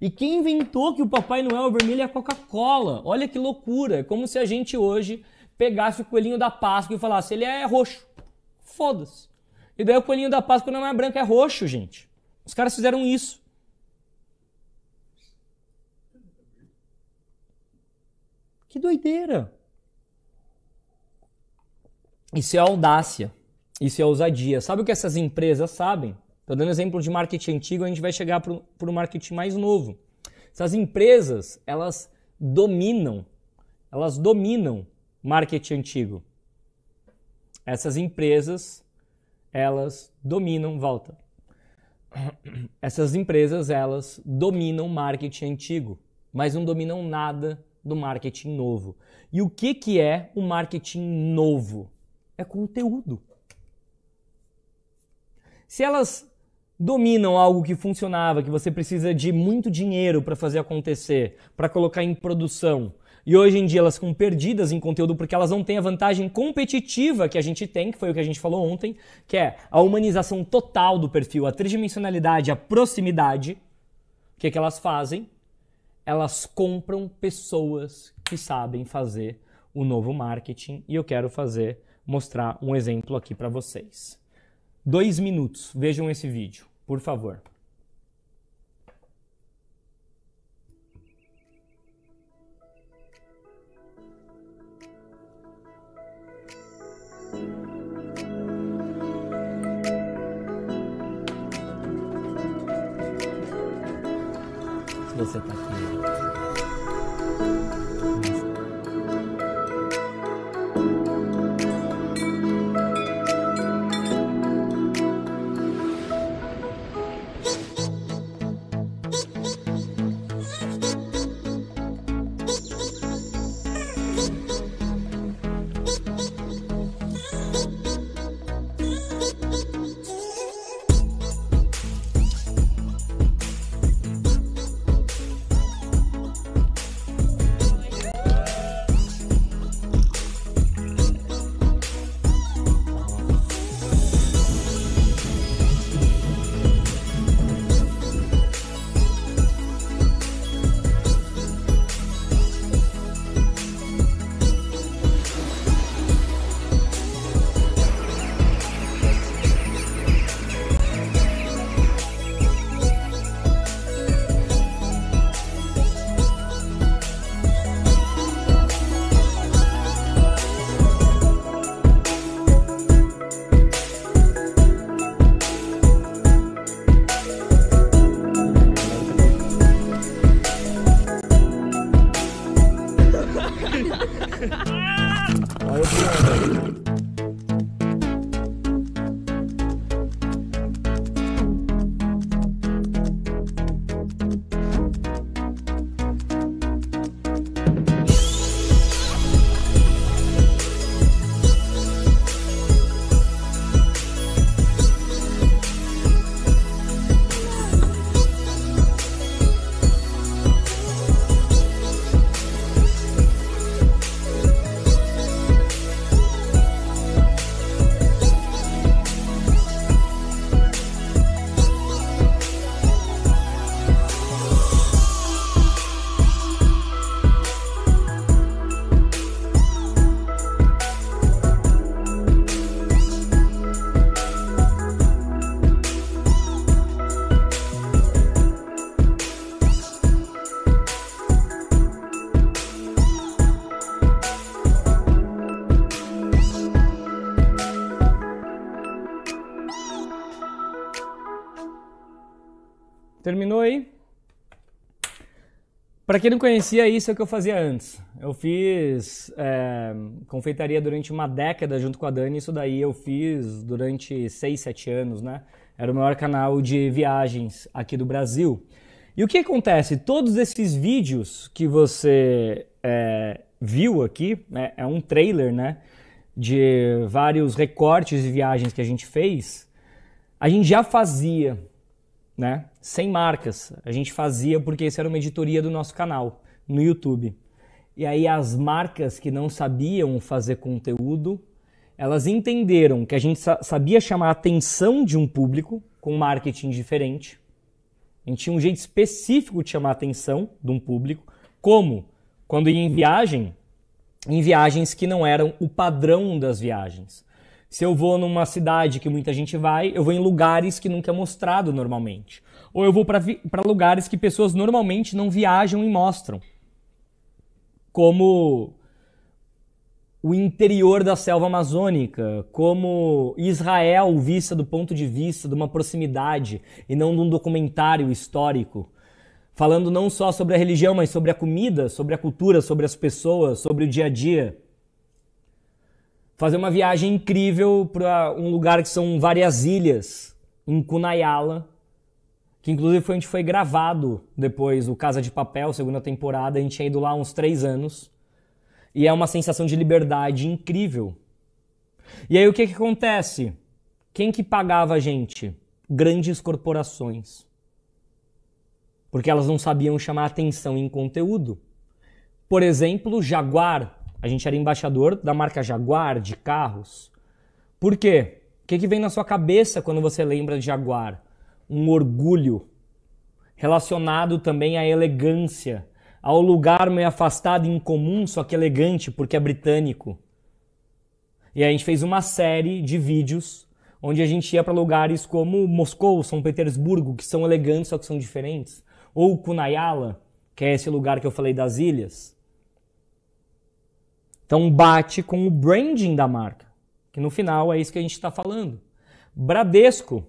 Speaker 1: E quem inventou que o Papai Noel é vermelho é a Coca-Cola? Olha que loucura! É como se a gente hoje pegasse o coelhinho da Páscoa e falasse, ele é roxo. Foda-se. E daí o coelhinho da Páscoa não é branco, é roxo, gente. Os caras fizeram isso. Que doideira! Isso é audácia. Isso é ousadia. Sabe o que essas empresas sabem? Estou dando exemplo de marketing antigo, a gente vai chegar para o marketing mais novo. Essas empresas, elas dominam, elas dominam marketing antigo. Essas empresas, elas dominam, volta. Essas empresas, elas dominam marketing antigo, mas não dominam nada do marketing novo. E o que, que é o marketing novo? É conteúdo se elas dominam algo que funcionava, que você precisa de muito dinheiro para fazer acontecer, para colocar em produção, e hoje em dia elas ficam perdidas em conteúdo porque elas não têm a vantagem competitiva que a gente tem, que foi o que a gente falou ontem, que é a humanização total do perfil, a tridimensionalidade, a proximidade. O que, é que elas fazem? Elas compram pessoas que sabem fazer o novo marketing e eu quero fazer mostrar um exemplo aqui para vocês dois minutos. Vejam esse vídeo, por favor. terminou aí. Para quem não conhecia, isso é o que eu fazia antes. Eu fiz é, confeitaria durante uma década junto com a Dani, isso daí eu fiz durante 6, 7 anos, né? Era o maior canal de viagens aqui do Brasil. E o que acontece? Todos esses vídeos que você é, viu aqui, né? é um trailer, né? De vários recortes de viagens que a gente fez, a gente já fazia né? Sem marcas. A gente fazia porque isso era uma editoria do nosso canal no YouTube. E aí as marcas que não sabiam fazer conteúdo, elas entenderam que a gente sabia chamar a atenção de um público com marketing diferente. A gente tinha um jeito específico de chamar a atenção de um público, como quando ia em viagem, em viagens que não eram o padrão das viagens. Se eu vou numa cidade que muita gente vai, eu vou em lugares que nunca é mostrado normalmente. Ou eu vou para lugares que pessoas normalmente não viajam e mostram. Como o interior da selva amazônica, como Israel vista do ponto de vista de uma proximidade e não de um documentário histórico, falando não só sobre a religião, mas sobre a comida, sobre a cultura, sobre as pessoas, sobre o dia a dia fazer uma viagem incrível para um lugar que são várias ilhas, em Kunayala, que inclusive foi onde foi gravado depois o Casa de Papel, segunda temporada. A gente tinha ido lá há uns três anos. E é uma sensação de liberdade incrível. E aí o que, que acontece? Quem que pagava a gente? Grandes corporações. Porque elas não sabiam chamar atenção em conteúdo. Por exemplo, Jaguar, a gente era embaixador da marca Jaguar de carros. Por quê? O que, que vem na sua cabeça quando você lembra de Jaguar? Um orgulho relacionado também à elegância, ao lugar meio afastado e incomum, só que elegante, porque é britânico. E a gente fez uma série de vídeos onde a gente ia para lugares como Moscou, São Petersburgo, que são elegantes, só que são diferentes, ou Kunayala, que é esse lugar que eu falei das ilhas. Então bate com o branding da marca, que no final é isso que a gente está falando. Bradesco.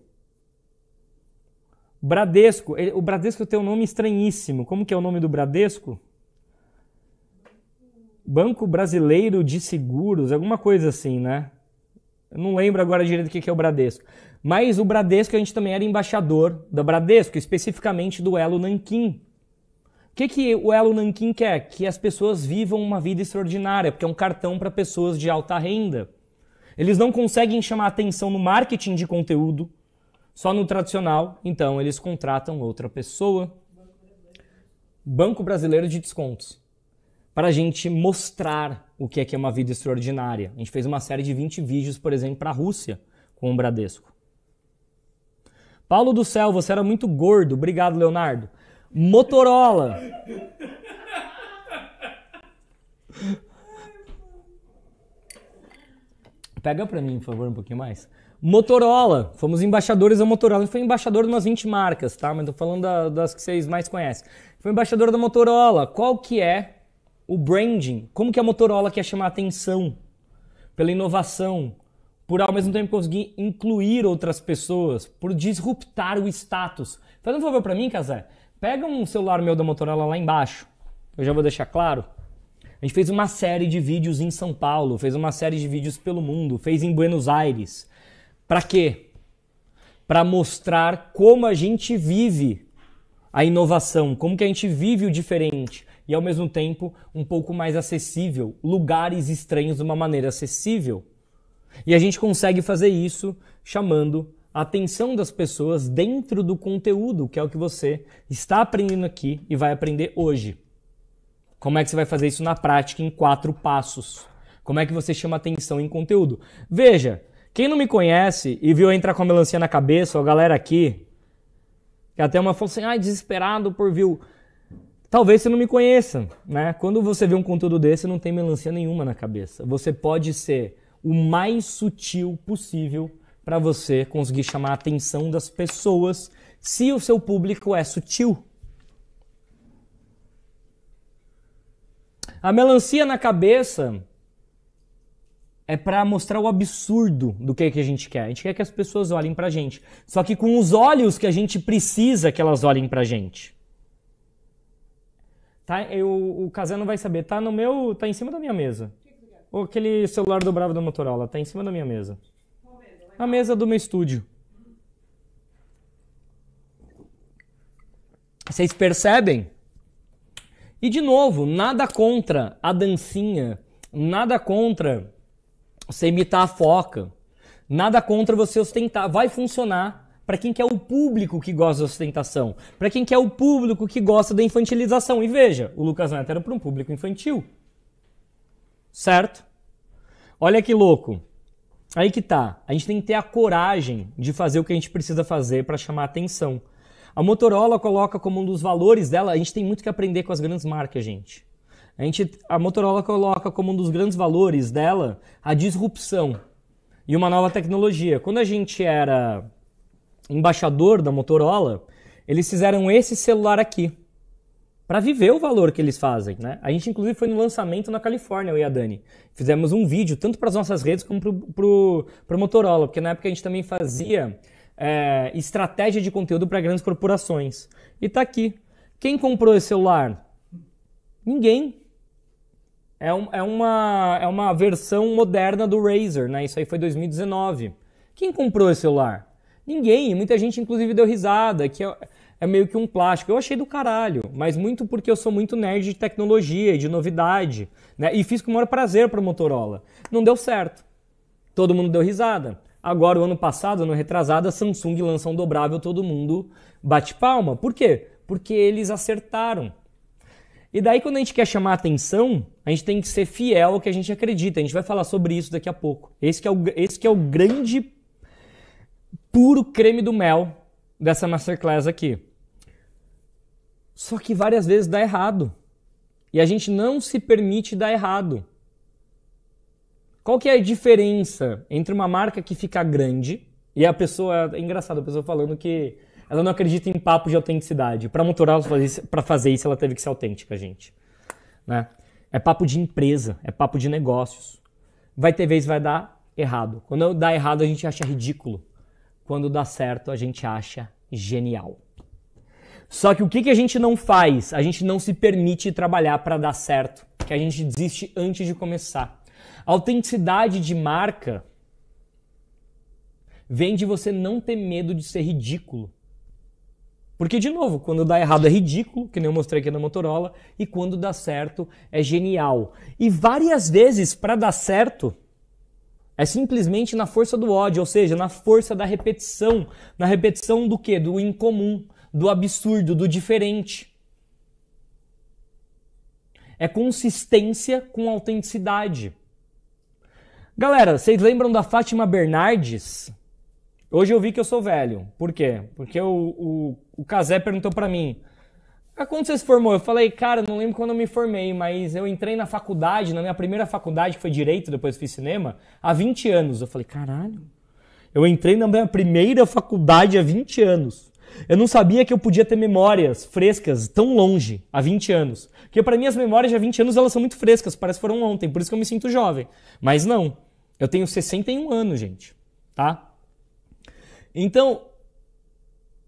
Speaker 1: Bradesco, o Bradesco tem um nome estranhíssimo. Como que é o nome do Bradesco? Banco Brasileiro de Seguros, alguma coisa assim, né? Eu não lembro agora direito o que é o Bradesco. Mas o Bradesco, a gente também era embaixador da Bradesco, especificamente do Elo Nanquim que, que o Elon Nankin quer? Que as pessoas vivam uma vida extraordinária, porque é um cartão para pessoas de alta renda. Eles não conseguem chamar atenção no marketing de conteúdo, só no tradicional, então eles contratam outra pessoa. Banco Brasileiro de Descontos. Para a gente mostrar o que é que é uma vida extraordinária. A gente fez uma série de 20 vídeos, por exemplo, para a Rússia com o Bradesco. Paulo do Céu, você era muito gordo. Obrigado, Leonardo. Motorola. Pega para mim, por favor, um pouquinho mais. Motorola. Fomos embaixadores da Motorola. Ele foi embaixador de umas 20 marcas, tá? Mas tô falando da, das que vocês mais conhecem. Foi embaixador da Motorola. Qual que é o branding? Como que a Motorola quer chamar atenção pela inovação, por ao mesmo tempo conseguir incluir outras pessoas, por disruptar o status? Faz um favor para mim, Casé. Pega um celular meu da Motorola lá embaixo. Eu já vou deixar claro. A gente fez uma série de vídeos em São Paulo, fez uma série de vídeos pelo mundo, fez em Buenos Aires. Para quê? Para mostrar como a gente vive a inovação, como que a gente vive o diferente e ao mesmo tempo um pouco mais acessível, lugares estranhos de uma maneira acessível. E a gente consegue fazer isso chamando a atenção das pessoas dentro do conteúdo, que é o que você está aprendendo aqui e vai aprender hoje. Como é que você vai fazer isso na prática em quatro passos? Como é que você chama atenção em conteúdo? Veja, quem não me conhece e viu entrar com a melancia na cabeça, a galera aqui, que até uma falou assim, ai, ah, desesperado por viu. Talvez você não me conheça, né? Quando você vê um conteúdo desse, não tem melancia nenhuma na cabeça. Você pode ser o mais sutil possível para você conseguir chamar a atenção das pessoas se o seu público é sutil. A melancia na cabeça é para mostrar o absurdo do que, é que a gente quer. A gente quer que as pessoas olhem pra gente. Só que com os olhos que a gente precisa que elas olhem pra gente. Tá, eu, o Casé não vai saber. Tá no meu. Tá em cima da minha mesa. Ou aquele celular do Bravo da Motorola, tá em cima da minha mesa a mesa do meu estúdio. Vocês percebem? E de novo, nada contra a dancinha, nada contra você imitar a foca, nada contra você ostentar. Vai funcionar para quem quer é o público que gosta da ostentação, para quem quer é o público que gosta da infantilização. E veja, o Lucas Neto era para um público infantil. Certo? Olha que louco. Aí que tá. A gente tem que ter a coragem de fazer o que a gente precisa fazer para chamar atenção. A Motorola coloca como um dos valores dela, a gente tem muito que aprender com as grandes marcas, gente. A, gente, a Motorola coloca como um dos grandes valores dela a disrupção e uma nova tecnologia. Quando a gente era embaixador da Motorola, eles fizeram esse celular aqui para viver o valor que eles fazem, né? A gente inclusive foi no lançamento na Califórnia, eu e a Dani. Fizemos um vídeo tanto para as nossas redes como para o Motorola, porque na época a gente também fazia é, estratégia de conteúdo para grandes corporações. E tá aqui. Quem comprou esse celular? Ninguém. É, um, é, uma, é uma versão moderna do Razer, né? Isso aí foi 2019. Quem comprou esse celular? Ninguém. Muita gente inclusive deu risada que é é meio que um plástico. Eu achei do caralho, mas muito porque eu sou muito nerd de tecnologia e de novidade, né? E fiz com o maior prazer para Motorola. Não deu certo. Todo mundo deu risada. Agora, o ano passado, ano retrasado, a Samsung lança um dobrável, todo mundo bate palma. Por quê? Porque eles acertaram. E daí, quando a gente quer chamar atenção, a gente tem que ser fiel ao que a gente acredita. A gente vai falar sobre isso daqui a pouco. Esse é o, esse que é o grande puro creme do mel dessa masterclass aqui. Só que várias vezes dá errado. E a gente não se permite dar errado. Qual que é a diferença entre uma marca que fica grande e a pessoa. É engraçado, a pessoa falando que ela não acredita em papo de autenticidade. Para motorar, para fazer isso, ela teve que ser autêntica, gente. Né? É papo de empresa, é papo de negócios. Vai ter vez, vai dar errado. Quando dá errado, a gente acha ridículo. Quando dá certo, a gente acha genial. Só que o que, que a gente não faz? A gente não se permite trabalhar para dar certo, que a gente desiste antes de começar. A autenticidade de marca vem de você não ter medo de ser ridículo. Porque, de novo, quando dá errado é ridículo, que nem eu mostrei aqui na Motorola, e quando dá certo é genial. E várias vezes, para dar certo, é simplesmente na força do ódio, ou seja, na força da repetição. Na repetição do quê? Do incomum do absurdo, do diferente. É consistência com autenticidade. Galera, vocês lembram da Fátima Bernardes? Hoje eu vi que eu sou velho. Por quê? Porque o, o, o Kazé perguntou para mim: ah, quando você se formou? Eu falei, cara, não lembro quando eu me formei, mas eu entrei na faculdade, na minha primeira faculdade, que foi Direito, depois fiz Cinema, há 20 anos. Eu falei, caralho. Eu entrei na minha primeira faculdade há 20 anos. Eu não sabia que eu podia ter memórias frescas tão longe, há 20 anos. Porque para mim as memórias de há 20 anos elas são muito frescas, parece que foram ontem, por isso que eu me sinto jovem. Mas não. Eu tenho 61 anos, gente, tá? Então,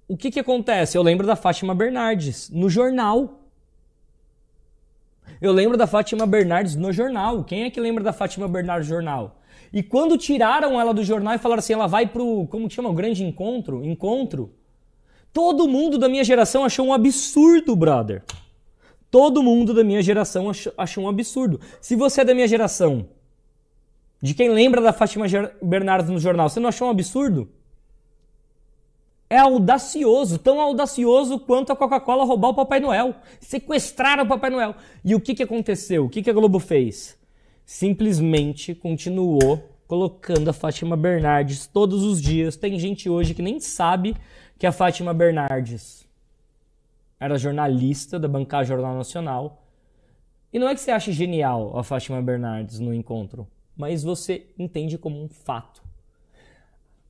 Speaker 1: o que que acontece? Eu lembro da Fátima Bernardes no jornal. Eu lembro da Fátima Bernardes no jornal. Quem é que lembra da Fátima Bernardes no jornal? E quando tiraram ela do jornal e falaram assim, ela vai pro, como chama, o grande encontro, encontro, Todo mundo da minha geração achou um absurdo, brother. Todo mundo da minha geração achou um absurdo. Se você é da minha geração, de quem lembra da Fátima Bernardes no jornal, você não achou um absurdo? É audacioso, tão audacioso quanto a Coca-Cola roubar o Papai Noel. sequestrar o Papai Noel. E o que, que aconteceu? O que, que a Globo fez? Simplesmente continuou colocando a Fátima Bernardes todos os dias. Tem gente hoje que nem sabe que a Fátima Bernardes era jornalista da bancada Jornal Nacional. E não é que você ache genial a Fátima Bernardes no encontro, mas você entende como um fato.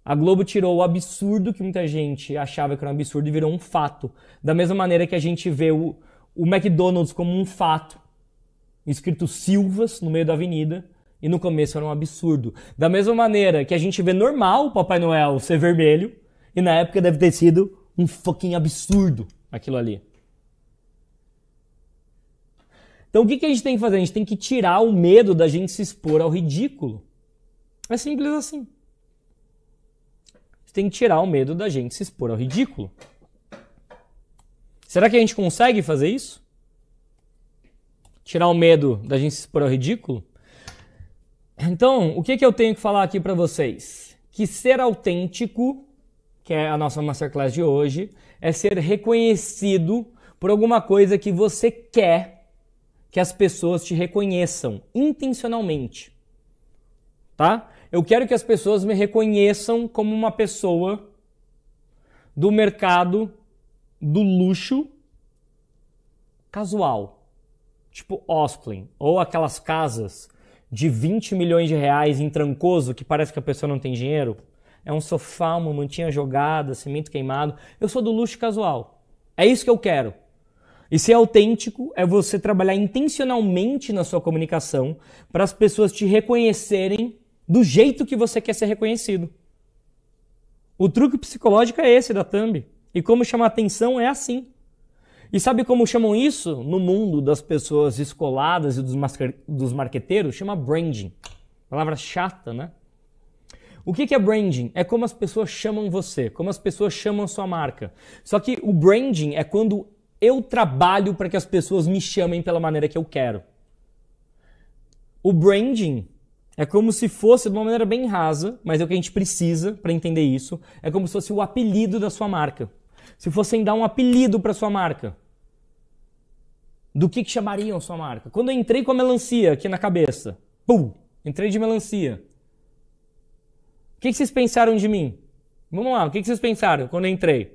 Speaker 1: A Globo tirou o absurdo que muita gente achava que era um absurdo e virou um fato. Da mesma maneira que a gente vê o, o McDonald's como um fato, escrito Silvas no meio da avenida, e no começo era um absurdo. Da mesma maneira que a gente vê normal o Papai Noel ser vermelho, e na época deve ter sido um fucking absurdo aquilo ali. Então o que, que a gente tem que fazer? A gente tem que tirar o medo da gente se expor ao ridículo. É simples assim. gente tem que tirar o medo da gente se expor ao ridículo. Será que a gente consegue fazer isso? Tirar o medo da gente se expor ao ridículo? Então, o que, que eu tenho que falar aqui para vocês? Que ser autêntico que é a nossa masterclass de hoje, é ser reconhecido por alguma coisa que você quer que as pessoas te reconheçam intencionalmente. Tá? Eu quero que as pessoas me reconheçam como uma pessoa do mercado do luxo casual, tipo Osklin, ou aquelas casas de 20 milhões de reais em Trancoso que parece que a pessoa não tem dinheiro é um sofá, uma mantinha jogada, cimento queimado. Eu sou do luxo casual. É isso que eu quero. E ser autêntico é você trabalhar intencionalmente na sua comunicação para as pessoas te reconhecerem do jeito que você quer ser reconhecido. O truque psicológico é esse da thumb. E como chamar atenção é assim. E sabe como chamam isso no mundo das pessoas escoladas e dos, dos marqueteiros? Chama branding. Palavra chata, né? O que é branding? É como as pessoas chamam você, como as pessoas chamam sua marca. Só que o branding é quando eu trabalho para que as pessoas me chamem pela maneira que eu quero. O branding é como se fosse, de uma maneira bem rasa, mas é o que a gente precisa para entender isso, é como se fosse o apelido da sua marca. Se fossem dar um apelido para sua marca, do que, que chamariam sua marca? Quando eu entrei com a melancia aqui na cabeça, pum, entrei de melancia. O que, vocês pensaram de mim? Vamos lá, o que, que vocês pensaram quando eu entrei?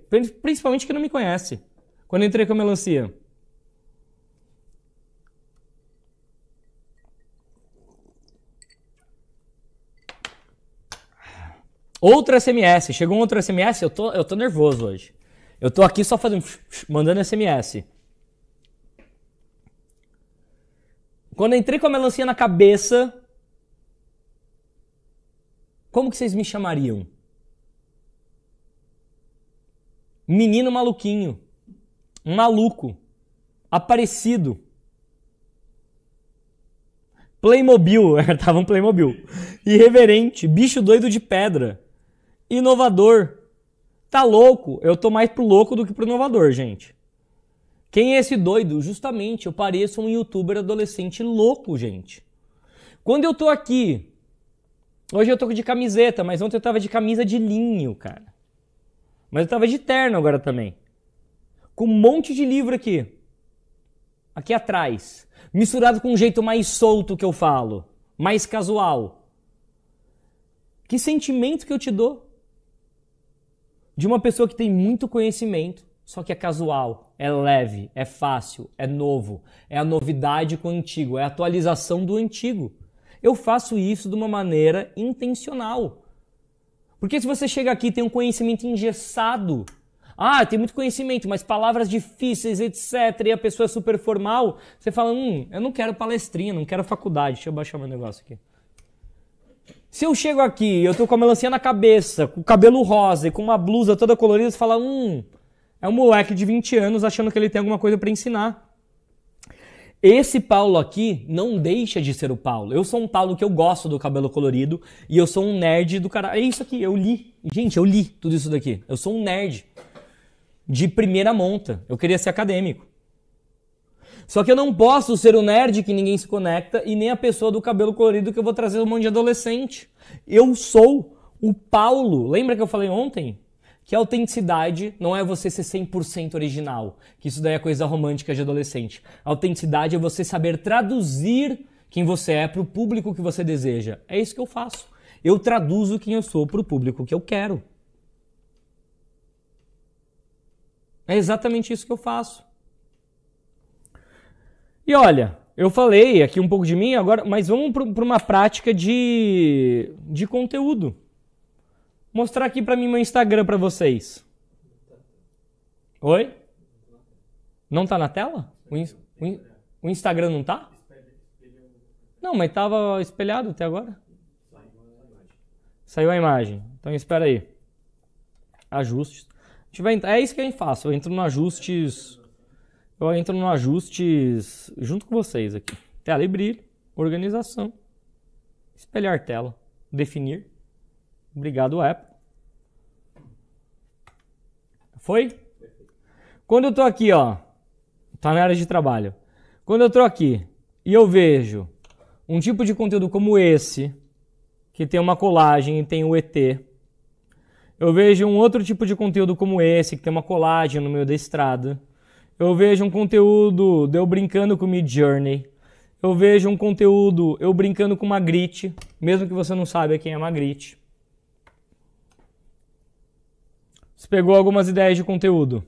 Speaker 1: Principalmente que não me conhece. Quando eu entrei com a melancia. Outro SMS. Chegou um outro SMS, eu tô, eu tô nervoso hoje. Eu tô aqui só fazendo. mandando SMS. Quando eu entrei com a melancia na cabeça, como que vocês me chamariam? Menino maluquinho, maluco, aparecido. Playmobil, tava um Playmobil. Irreverente, bicho doido de pedra, inovador. Tá louco? Eu tô mais pro louco do que pro inovador, gente. Quem é esse doido? Justamente, eu pareço um youtuber adolescente louco, gente. Quando eu tô aqui Hoje eu tô de camiseta, mas ontem eu tava de camisa de linho, cara. Mas eu tava de terno agora também. Com um monte de livro aqui. Aqui atrás. Misturado com um jeito mais solto que eu falo. Mais casual. Que sentimento que eu te dou? De uma pessoa que tem muito conhecimento, só que é casual, é leve, é fácil, é novo. É a novidade com o antigo, é a atualização do antigo eu faço isso de uma maneira intencional. Porque se você chega aqui e tem um conhecimento engessado, ah, tem muito conhecimento, mas palavras difíceis, etc., e a pessoa é super formal, você fala, hum, eu não quero palestrinha, não quero faculdade, deixa eu baixar meu negócio aqui. Se eu chego aqui, eu tô com a melancia na cabeça, com o cabelo rosa e com uma blusa toda colorida, você fala, hum, é um moleque de 20 anos achando que ele tem alguma coisa para ensinar. Esse Paulo aqui não deixa de ser o Paulo. Eu sou um Paulo que eu gosto do cabelo colorido e eu sou um nerd do cara. É isso aqui, eu li. Gente, eu li tudo isso daqui. Eu sou um nerd de primeira monta. Eu queria ser acadêmico. Só que eu não posso ser o nerd que ninguém se conecta e nem a pessoa do cabelo colorido que eu vou trazer um monte de adolescente. Eu sou o Paulo. Lembra que eu falei ontem? que a autenticidade não é você ser 100% original, que isso daí é coisa romântica de adolescente. Autenticidade é você saber traduzir quem você é para o público que você deseja. É isso que eu faço. Eu traduzo quem eu sou para o público que eu quero. É exatamente isso que eu faço. E olha, eu falei aqui um pouco de mim agora, mas vamos para uma prática de, de conteúdo mostrar aqui para mim meu Instagram para vocês. Oi? Não tá na tela? O, in, o, in, o, Instagram não tá? Não, mas tava espelhado até agora. Saiu a imagem. Então espera aí. Ajustes. é isso que a gente faz. Eu entro no ajustes. Eu entro no ajustes junto com vocês aqui. Tela e brilho, organização, espelhar tela, definir Obrigado, Apple. Foi? Quando eu tô aqui, ó, tá na área de trabalho. Quando eu tô aqui e eu vejo um tipo de conteúdo como esse, que tem uma colagem e tem o ET, eu vejo um outro tipo de conteúdo como esse, que tem uma colagem no meio da estrada. Eu vejo um conteúdo de eu brincando com o Mid Journey. Eu vejo um conteúdo eu brincando com Magritte, mesmo que você não saiba quem é Magritte. Você pegou algumas ideias de conteúdo.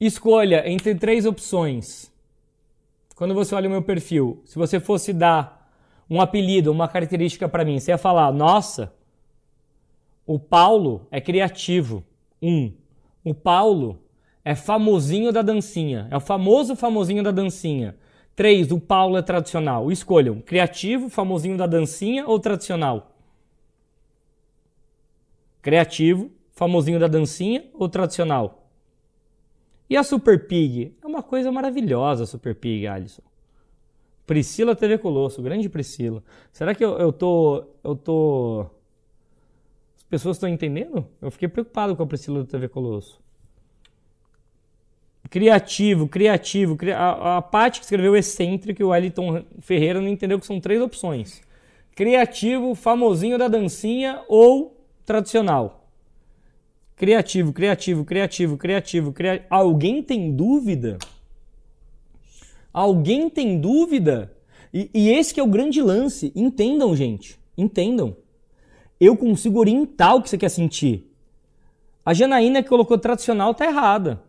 Speaker 1: Escolha entre três opções. Quando você olha o meu perfil, se você fosse dar um apelido, uma característica para mim, você ia falar: "Nossa, o Paulo é criativo". Um. O Paulo é famosinho da dancinha. É o famoso famosinho da dancinha. Três. O Paulo é tradicional. Escolham: criativo, famosinho da dancinha ou tradicional? Criativo, famosinho da dancinha ou tradicional? E a Super Pig? É uma coisa maravilhosa a Super Pig, Alisson. Priscila TV Colosso, grande Priscila. Será que eu, eu tô. Eu tô. As pessoas estão entendendo? Eu fiquei preocupado com a Priscila do TV Colosso. Criativo, criativo. Cri... A, a Paty que escreveu excêntrico e o Wellington Ferreira não entendeu que são três opções. Criativo, famosinho da dancinha ou tradicional. Criativo, criativo, criativo, criativo, criativo. Alguém tem dúvida? Alguém tem dúvida? E, e esse é o grande lance. Entendam, gente. Entendam. Eu consigo orientar o que você quer sentir. A Janaína que colocou tradicional tá errada.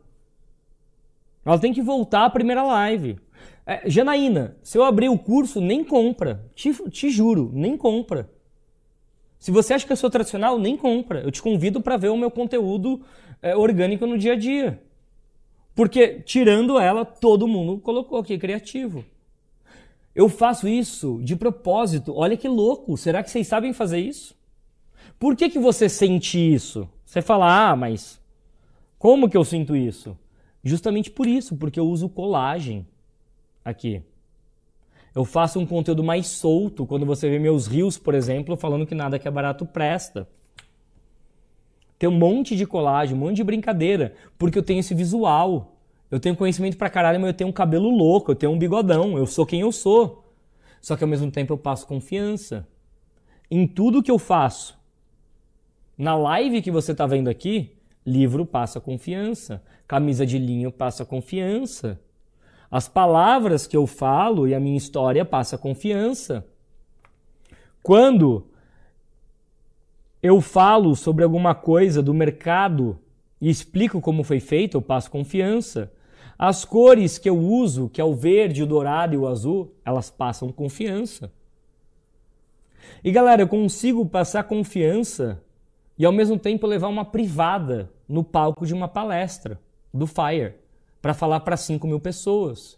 Speaker 1: Ela tem que voltar à primeira live. É, Janaína, se eu abrir o curso, nem compra. Te, te juro, nem compra. Se você acha que eu sou tradicional, nem compra. Eu te convido para ver o meu conteúdo é, orgânico no dia a dia. Porque tirando ela, todo mundo colocou aqui criativo. Eu faço isso de propósito. Olha que louco. Será que vocês sabem fazer isso? Por que, que você sente isso? Você fala, ah, mas como que eu sinto isso? Justamente por isso, porque eu uso colagem aqui. Eu faço um conteúdo mais solto quando você vê meus rios, por exemplo, falando que nada que é barato presta. Tem um monte de colagem, um monte de brincadeira, porque eu tenho esse visual. Eu tenho conhecimento pra caralho, mas eu tenho um cabelo louco, eu tenho um bigodão, eu sou quem eu sou. Só que ao mesmo tempo eu passo confiança em tudo que eu faço. Na live que você está vendo aqui, livro passa confiança, camisa de linho passa confiança. As palavras que eu falo e a minha história passa confiança. Quando eu falo sobre alguma coisa do mercado e explico como foi feito, eu passo confiança. As cores que eu uso, que é o verde, o dourado e o azul, elas passam confiança. E galera, eu consigo passar confiança e ao mesmo tempo levar uma privada no palco de uma palestra do Fire para falar para 5 mil pessoas.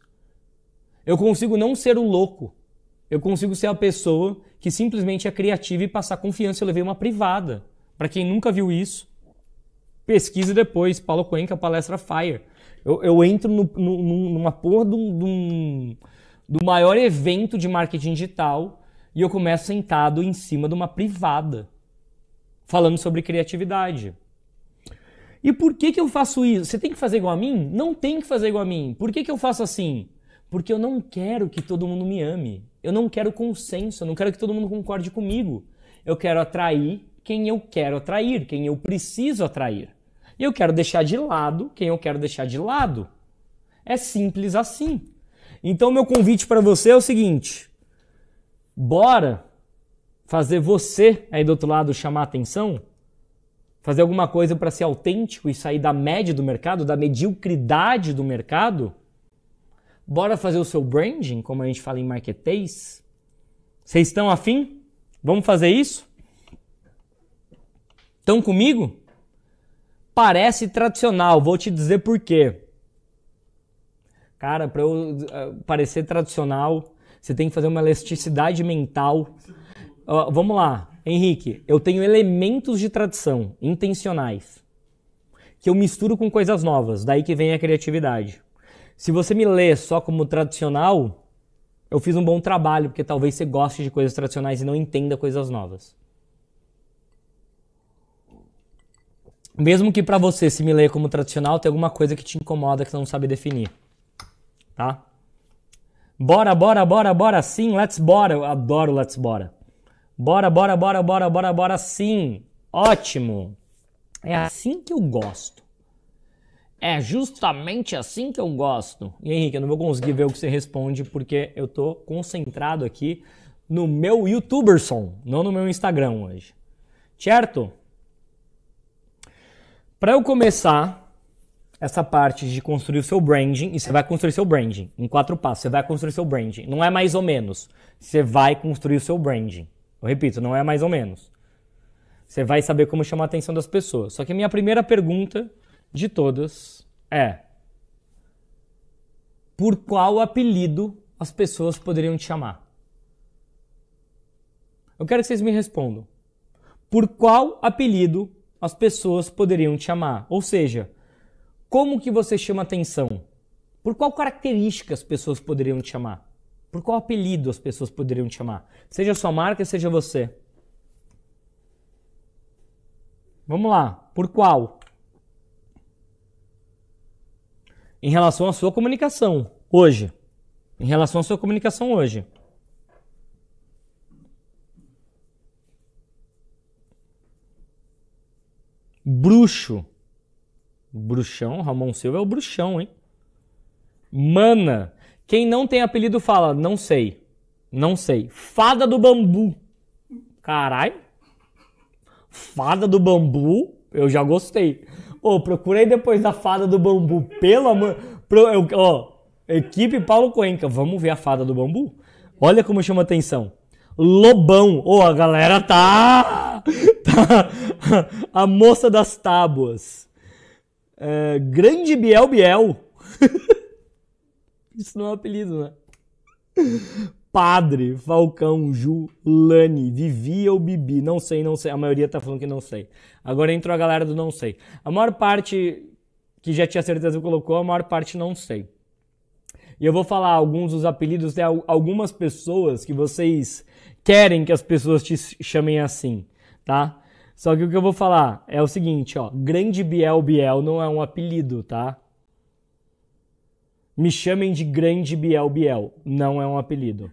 Speaker 1: Eu consigo não ser o louco. Eu consigo ser a pessoa que simplesmente é criativa e passar confiança. Eu levei uma privada. Para quem nunca viu isso, pesquise depois. Paulo Cuenca, palestra Fire. Eu, eu entro no, no, numa porra do maior evento de marketing digital e eu começo sentado em cima de uma privada falando sobre criatividade. E por que, que eu faço isso? Você tem que fazer igual a mim? Não tem que fazer igual a mim. Por que, que eu faço assim? Porque eu não quero que todo mundo me ame. Eu não quero consenso, eu não quero que todo mundo concorde comigo. Eu quero atrair quem eu quero atrair, quem eu preciso atrair. E eu quero deixar de lado quem eu quero deixar de lado. É simples assim. Então, meu convite para você é o seguinte: bora fazer você aí do outro lado chamar atenção? fazer alguma coisa para ser autêntico e sair da média do mercado, da mediocridade do mercado, bora fazer o seu branding, como a gente fala em marketês? Vocês estão afim? Vamos fazer isso? Estão comigo? Parece tradicional, vou te dizer por quê. Cara, para eu ah, parecer tradicional, você tem que fazer uma elasticidade mental. Uh, vamos lá. Henrique, eu tenho elementos de tradição intencionais que eu misturo com coisas novas, daí que vem a criatividade. Se você me lê só como tradicional, eu fiz um bom trabalho, porque talvez você goste de coisas tradicionais e não entenda coisas novas. Mesmo que para você se me ler como tradicional, tem alguma coisa que te incomoda que você não sabe definir. Tá? Bora, bora, bora, bora, sim, let's bora. Eu adoro let's bora. Bora, bora, bora, bora, bora, bora sim. Ótimo. É assim que eu gosto. É justamente assim que eu gosto. E Henrique, eu não vou conseguir ver o que você responde porque eu tô concentrado aqui no meu youtuberson, não no meu Instagram hoje. Certo? Para eu começar essa parte de construir o seu branding, e você vai construir seu branding em quatro passos. Você vai construir seu branding. Não é mais ou menos. Você vai construir o seu branding. Eu repito, não é mais ou menos. Você vai saber como chamar a atenção das pessoas. Só que a minha primeira pergunta de todas é: por qual apelido as pessoas poderiam te chamar? Eu quero que vocês me respondam. Por qual apelido as pessoas poderiam te chamar? Ou seja, como que você chama atenção? Por qual característica as pessoas poderiam te chamar? Por qual apelido as pessoas poderiam te chamar? Seja sua marca, seja você. Vamos lá, por qual? Em relação à sua comunicação hoje. Em relação à sua comunicação hoje. Bruxo. Bruxão, Ramon Silva é o bruxão, hein? Mana. Quem não tem apelido fala, não sei. Não sei. Fada do bambu. Caralho. Fada do bambu? Eu já gostei. Ô, oh, procurei depois da fada do bambu. Pelo amor. Pro, eu, ó, equipe Paulo Cuenca. Vamos ver a fada do bambu? Olha como chama atenção. Lobão. Ô, oh, a galera tá. tá. A moça das tábuas. É, grande Biel Biel. Isso não é um apelido, né? Padre, Falcão, Ju, Lani, Vivi ou Bibi? Não sei, não sei. A maioria tá falando que não sei. Agora entrou a galera do não sei. A maior parte que já tinha certeza colocou, a maior parte não sei. E eu vou falar alguns dos apelidos de algumas pessoas que vocês querem que as pessoas te chamem assim, tá? Só que o que eu vou falar é o seguinte, ó. Grande Biel Biel não é um apelido, tá? Me chamem de Grande Biel Biel. Não é um apelido.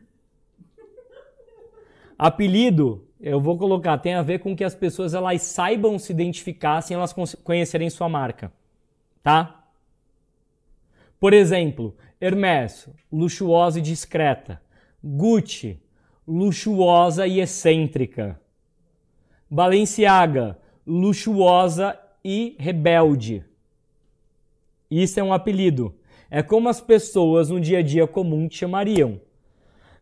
Speaker 1: Apelido, eu vou colocar, tem a ver com que as pessoas elas saibam se identificar sem elas conhecerem sua marca. Tá? Por exemplo, Hermes, luxuosa e discreta. Gucci, luxuosa e excêntrica. Balenciaga, luxuosa e rebelde. Isso é um apelido. É como as pessoas no dia a dia comum te chamariam.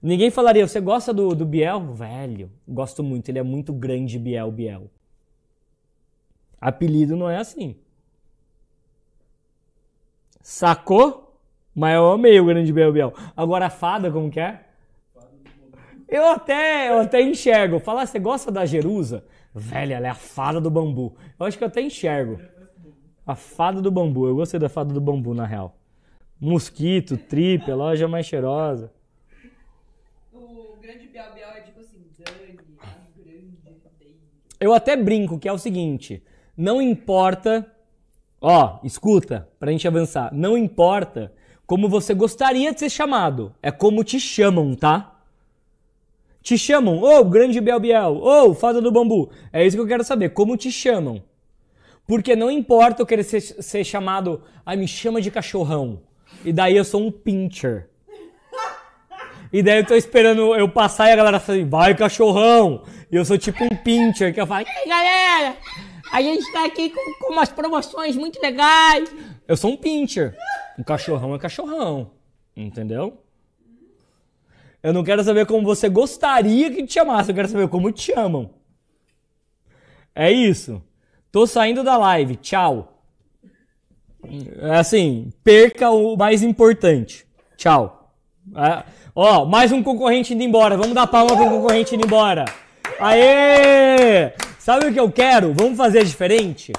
Speaker 1: Ninguém falaria, você gosta do, do Biel? Velho, gosto muito, ele é muito grande, Biel, Biel. Apelido não é assim. Sacou? Mas eu amei o grande Biel, Biel. Agora a fada, como que é? Eu até, eu até enxergo. Falar, você gosta da Jerusa? Velho, ela é a fada do bambu. Eu acho que eu até enxergo. A fada do bambu. Eu gostei da fada do bambu, na real. Mosquito, tripe, loja mais cheirosa. O grande Biel é tipo assim, grande Eu até brinco que é o seguinte, não importa, ó, escuta, pra gente avançar, não importa como você gostaria de ser chamado, é como te chamam, tá? Te chamam, ô oh, grande Biel Biel, ô oh, fada do bambu. É isso que eu quero saber, como te chamam. Porque não importa eu querer ser, ser chamado, ai, me chama de cachorrão. E daí eu sou um pincher. E daí eu tô esperando eu passar e a galera fala assim, vai cachorrão! E eu sou tipo um pincher, que eu falo, e aí galera, a gente tá aqui com, com umas promoções muito legais. Eu sou um pincher. Um cachorrão é cachorrão, entendeu? Eu não quero saber como você gostaria que te chamasse, eu quero saber como te chamam. É isso. Tô saindo da live, tchau. É assim, perca o mais importante. Tchau. É, ó, mais um concorrente indo embora. Vamos dar palma pro concorrente indo embora. Aê! Sabe o que eu quero? Vamos fazer diferente?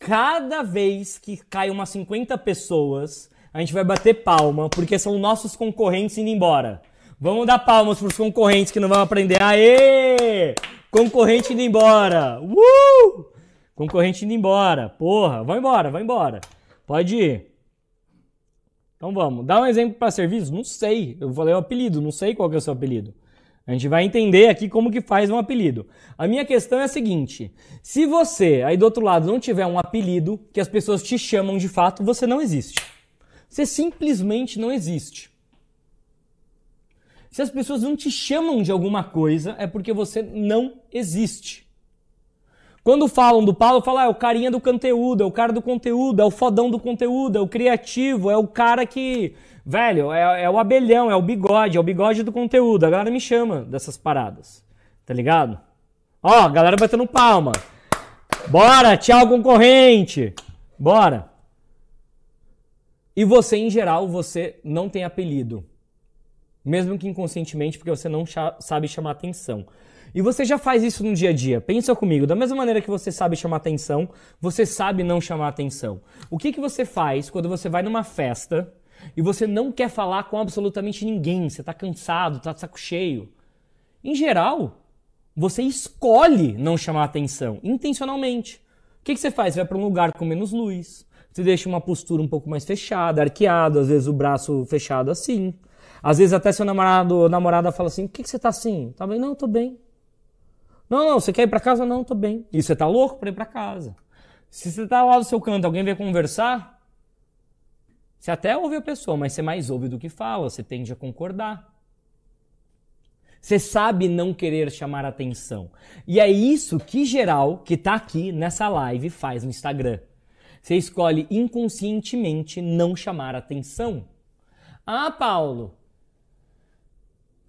Speaker 1: Cada vez que cai umas 50 pessoas, a gente vai bater palma, porque são nossos concorrentes indo embora. Vamos dar palmas pros concorrentes que não vão aprender. Aê! Concorrente indo embora. Uh! Concorrente indo embora. Porra, vai embora, vai embora. Pode ir. Então vamos. Dá um exemplo para serviço? Não sei. Eu falei o apelido, não sei qual que é o seu apelido. A gente vai entender aqui como que faz um apelido. A minha questão é a seguinte: se você aí do outro lado não tiver um apelido que as pessoas te chamam de fato, você não existe. Você simplesmente não existe. Se as pessoas não te chamam de alguma coisa, é porque você não existe. Quando falam do Paulo, falam, ah, é o carinha do conteúdo, é o cara do conteúdo, é o fodão do conteúdo, é o criativo, é o cara que. Velho, é, é o abelhão, é o bigode, é o bigode do conteúdo. A galera me chama dessas paradas. Tá ligado? Ó, a galera batendo palma. Bora, tchau concorrente. Bora. E você, em geral, você não tem apelido. Mesmo que inconscientemente, porque você não sabe chamar atenção. E você já faz isso no dia a dia. Pensa comigo, da mesma maneira que você sabe chamar atenção, você sabe não chamar atenção. O que, que você faz quando você vai numa festa e você não quer falar com absolutamente ninguém? Você tá cansado, tá de saco cheio. Em geral, você escolhe não chamar atenção, intencionalmente. O que, que você faz? Você vai para um lugar com menos luz, você deixa uma postura um pouco mais fechada, arqueado, às vezes o braço fechado assim. Às vezes até seu namorado ou namorada fala assim, o que, que você tá assim? Tá bem? Não, tô bem. Não, não, você quer ir para casa? Não, tô bem. E você tá louco para ir para casa. Se você tá lá no seu canto, alguém vem conversar, você até ouve a pessoa, mas você mais ouve do que fala, você tende a concordar. Você sabe não querer chamar atenção. E é isso que geral que tá aqui nessa live faz no Instagram. Você escolhe inconscientemente não chamar atenção. Ah, Paulo,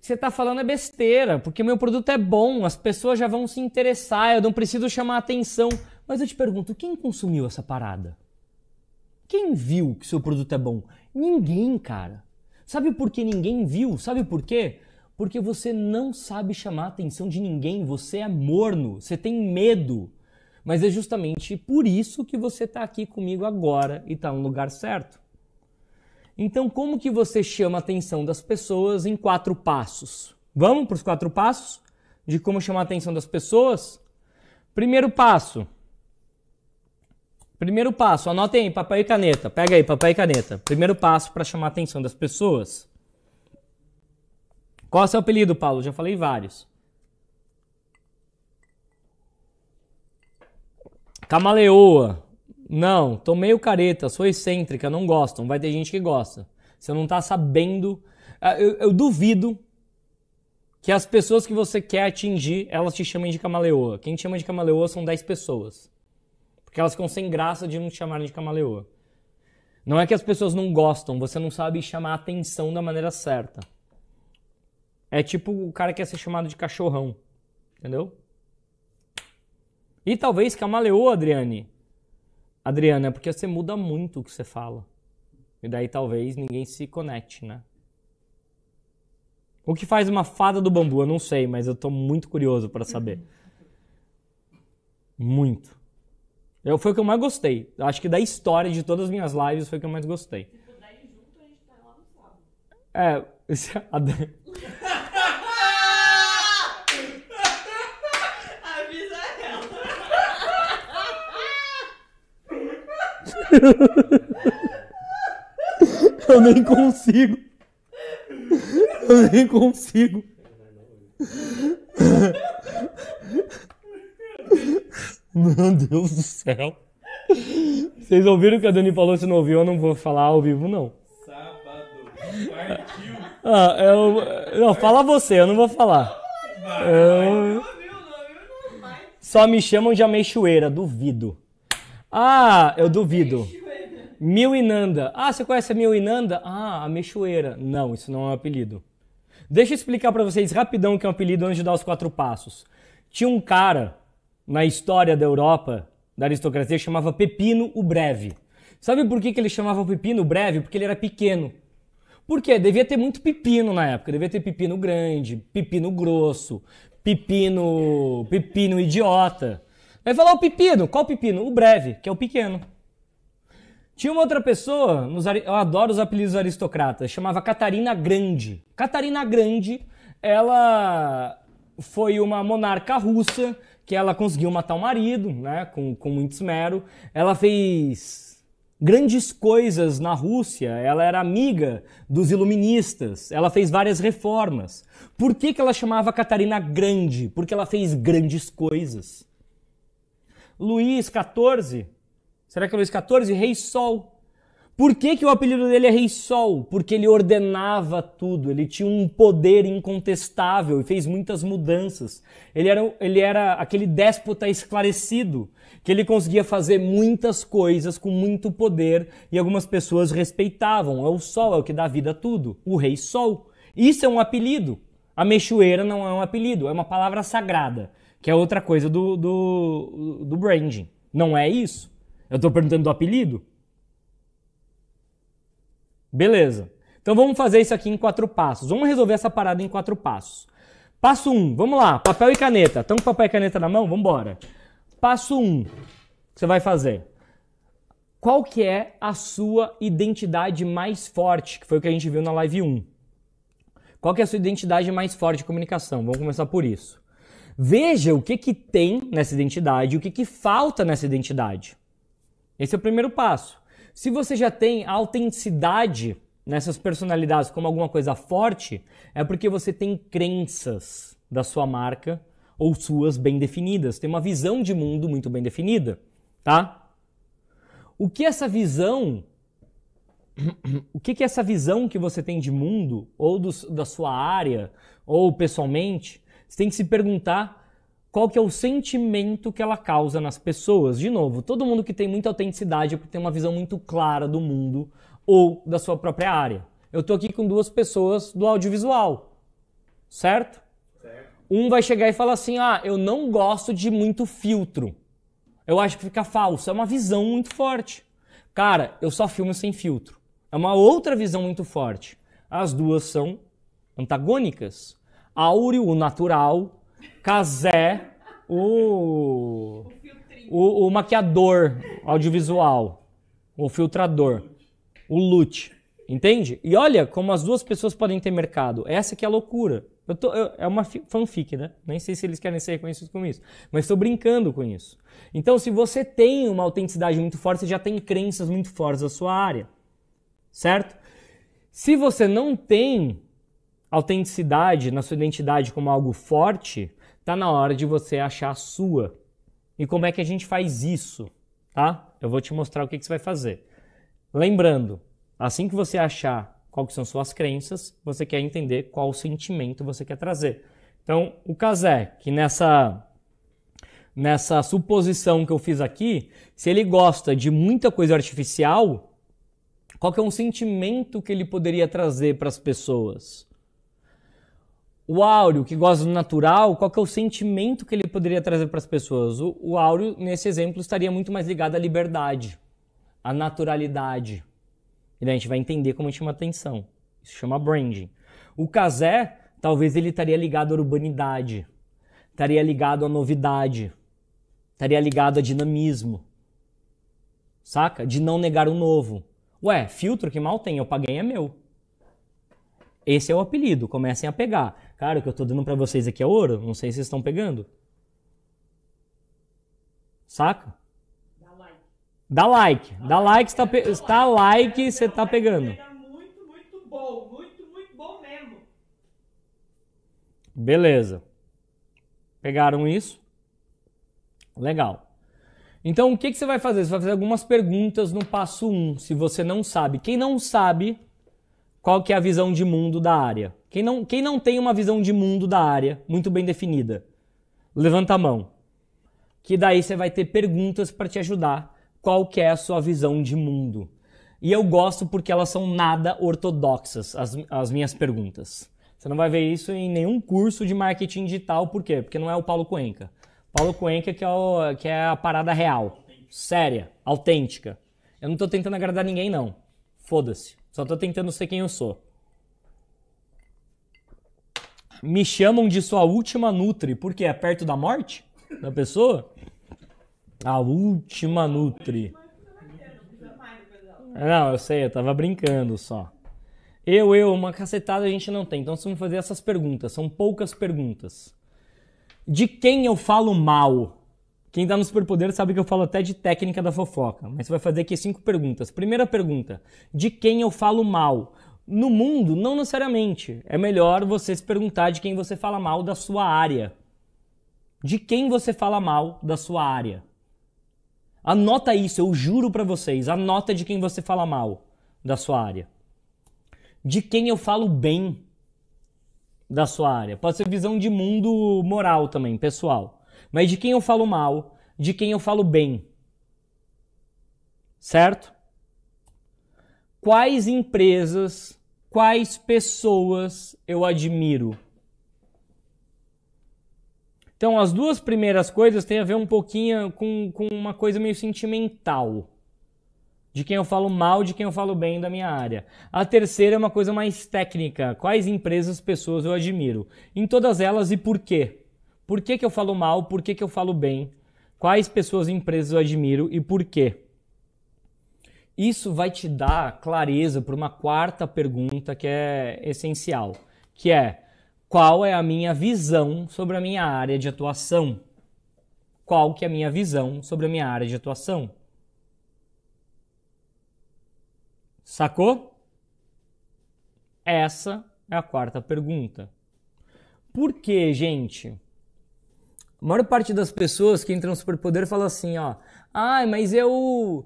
Speaker 1: você está falando é besteira, porque meu produto é bom, as pessoas já vão se interessar, eu não preciso chamar atenção. Mas eu te pergunto, quem consumiu essa parada? Quem viu que seu produto é bom? Ninguém, cara. Sabe por que ninguém viu? Sabe por quê? Porque você não sabe chamar a atenção de ninguém, você é morno, você tem medo. Mas é justamente por isso que você está aqui comigo agora e está no lugar certo. Então, como que você chama a atenção das pessoas em quatro passos? Vamos para os quatro passos de como chamar a atenção das pessoas? Primeiro passo. Primeiro passo, anotem aí, papai e caneta. Pega aí, papai e caneta. Primeiro passo para chamar a atenção das pessoas. Qual é o seu apelido, Paulo? Já falei vários. Camaleoa. Não, tô meio careta, sou excêntrica, não gostam. Vai ter gente que gosta. Você não tá sabendo. Ah, eu, eu duvido que as pessoas que você quer atingir, elas te chamem de camaleoa. Quem te chama de camaleoa são 10 pessoas. Porque elas ficam sem graça de não te chamarem de camaleoa. Não é que as pessoas não gostam, você não sabe chamar a atenção da maneira certa. É tipo o cara quer é ser chamado de cachorrão. Entendeu? E talvez camaleoa, Adriane, Adriana, é porque você muda muito o que você fala. E daí talvez ninguém se conecte, né? O que faz uma fada do bambu? Eu não sei, mas eu tô muito curioso para saber. Uhum. Muito. Eu, foi o que eu mais gostei. Eu acho que da história de todas as minhas lives foi o que eu mais gostei. Se ir junto, a gente tá lá no sábado. É, Eu nem consigo. Eu nem consigo. Meu Deus do céu. Vocês ouviram o que a Dani falou? Se não ouviu, eu não vou falar ao vivo, não. Sábado. Ah, eu... É não, fala você, eu não vou falar. Eu... Só me chamam de ameixoeira, duvido. Ah, eu duvido. Mil Inanda. Ah, você conhece a Mil Inanda? Ah, a Mexoeira. Não, isso não é um apelido. Deixa eu explicar para vocês rapidão o que é um apelido antes de dar os quatro passos. Tinha um cara na história da Europa, da aristocracia, que chamava Pepino o Breve. Sabe por que, que ele chamava Pepino o Breve? Porque ele era pequeno. Por quê? Devia ter muito pepino na época. Devia ter pepino grande, pepino grosso, pepino, pepino idiota. Vai falar o pepino. Qual pepino? O breve, que é o pequeno. Tinha uma outra pessoa, eu adoro os apelidos aristocratas, chamava Catarina Grande. Catarina Grande, ela foi uma monarca russa que ela conseguiu matar o marido, né, com, com muito esmero. Ela fez grandes coisas na Rússia, ela era amiga dos iluministas, ela fez várias reformas. Por que, que ela chamava Catarina Grande? Porque ela fez grandes coisas. Luís 14. Será que é Luís 14? Rei Sol. Por que, que o apelido dele é Rei Sol? Porque ele ordenava tudo, ele tinha um poder incontestável e fez muitas mudanças. Ele era, ele era aquele déspota esclarecido, que ele conseguia fazer muitas coisas com muito poder e algumas pessoas respeitavam. É o Sol, é o que dá vida a tudo. O Rei Sol. Isso é um apelido. A Mexoeira não é um apelido, é uma palavra sagrada que é outra coisa do, do, do branding. Não é isso? Eu estou perguntando do apelido? Beleza. Então vamos fazer isso aqui em quatro passos. Vamos resolver essa parada em quatro passos. Passo 1, um, vamos lá, papel e caneta. Estão com papel e caneta na mão? Vamos embora. Passo 1, um, você vai fazer. Qual que é a sua identidade mais forte? Que foi o que a gente viu na live 1. Qual que é a sua identidade mais forte de comunicação? Vamos começar por isso. Veja o que, que tem nessa identidade, o que, que falta nessa identidade. Esse é o primeiro passo. Se você já tem autenticidade nessas personalidades como alguma coisa forte, é porque você tem crenças da sua marca ou suas bem definidas, tem uma visão de mundo muito bem definida, tá? O que essa visão o que, que essa visão que você tem de mundo, ou da sua área, ou pessoalmente, você tem que se perguntar qual que é o sentimento que ela causa nas pessoas. De novo, todo mundo que tem muita autenticidade é porque tem uma visão muito clara do mundo ou da sua própria área. Eu estou aqui com duas pessoas do audiovisual, certo? certo? Um vai chegar e falar assim: ah, eu não gosto de muito filtro. Eu acho que fica falso. É uma visão muito forte. Cara, eu só filmo sem filtro. É uma outra visão muito forte. As duas são antagônicas. Áureo, o natural, Casé, o, o, o maquiador audiovisual, o filtrador, o lute. Entende? E olha como as duas pessoas podem ter mercado. Essa que é a loucura. Eu tô, eu, é uma fanfic, né? Nem sei se eles querem ser reconhecidos com isso. Mas estou brincando com isso. Então, se você tem uma autenticidade muito forte, você já tem crenças muito fortes na sua área. Certo? Se você não tem, autenticidade na sua identidade como algo forte, tá na hora de você achar a sua. E como é que a gente faz isso, tá? Eu vou te mostrar o que, que você vai fazer. Lembrando, assim que você achar quais são suas crenças, você quer entender qual sentimento você quer trazer. Então, o Kazé, que nessa nessa suposição que eu fiz aqui, se ele gosta de muita coisa artificial, qual que é um sentimento que ele poderia trazer para as pessoas? o áureo que gosta do natural, qual que é o sentimento que ele poderia trazer para as pessoas? O, o áureo, nesse exemplo, estaria muito mais ligado à liberdade, à naturalidade. E daí a gente vai entender como chama atenção. Isso chama branding. O casé, talvez ele estaria ligado à urbanidade, estaria ligado à novidade, estaria ligado a dinamismo. Saca? De não negar o novo. Ué, filtro que mal tem, eu paguei é meu. Esse é o apelido, comecem a pegar. Cara, o que eu estou dando para vocês aqui é ouro, não sei se vocês estão pegando. Saca? Dá like. Dá like, dá, like, está like, você tá, tá like, é tá pegando. Muito, muito bom, muito, muito bom mesmo. Beleza. Pegaram isso? Legal. Então, o que, que você vai fazer? Você vai fazer algumas perguntas no passo 1, um, se você não sabe. Quem não sabe, qual que é a visão de mundo da área? Quem não, quem não tem uma visão de mundo da área muito bem definida, levanta a mão. Que daí você vai ter perguntas para te ajudar qual que é a sua visão de mundo. E eu gosto porque elas são nada ortodoxas, as, as minhas perguntas. Você não vai ver isso em nenhum curso de marketing digital, por quê? Porque não é o Paulo Cuenca. Paulo Cuenca que é, o, que é a parada real, séria, autêntica. Eu não estou tentando agradar ninguém, não. Foda-se. Só estou tentando ser quem eu sou me chamam de sua última Nutri, porque é perto da morte da pessoa? A última Nutri. Ah, não, eu sei, eu tava brincando só. Eu, eu, uma cacetada a gente não tem. Então vamos fazer essas perguntas. São poucas perguntas. De quem eu falo mal? Quem tá no superpoder sabe que eu falo até de técnica da fofoca. Mas você vai fazer aqui cinco perguntas. Primeira pergunta: de quem eu falo mal? No mundo, não necessariamente. É melhor você se perguntar de quem você fala mal da sua área. De quem você fala mal da sua área. Anota isso, eu juro para vocês. Anota de quem você fala mal da sua área. De quem eu falo bem da sua área. Pode ser visão de mundo moral também, pessoal. Mas de quem eu falo mal, de quem eu falo bem. Certo? quais empresas, quais pessoas eu admiro. Então, as duas primeiras coisas têm a ver um pouquinho com, com uma coisa meio sentimental. De quem eu falo mal, de quem eu falo bem da minha área. A terceira é uma coisa mais técnica. Quais empresas, pessoas eu admiro? Em todas elas e por quê? Por que, que eu falo mal? Por que, que eu falo bem? Quais pessoas, empresas eu admiro e por quê? Isso vai te dar clareza para uma quarta pergunta que é essencial, que é qual é a minha visão sobre a minha área de atuação? Qual que é a minha visão sobre a minha área de atuação? Sacou? Essa é a quarta pergunta. Por que, gente? A maior parte das pessoas que entram no superpoder fala assim, ó. Ai, ah, mas eu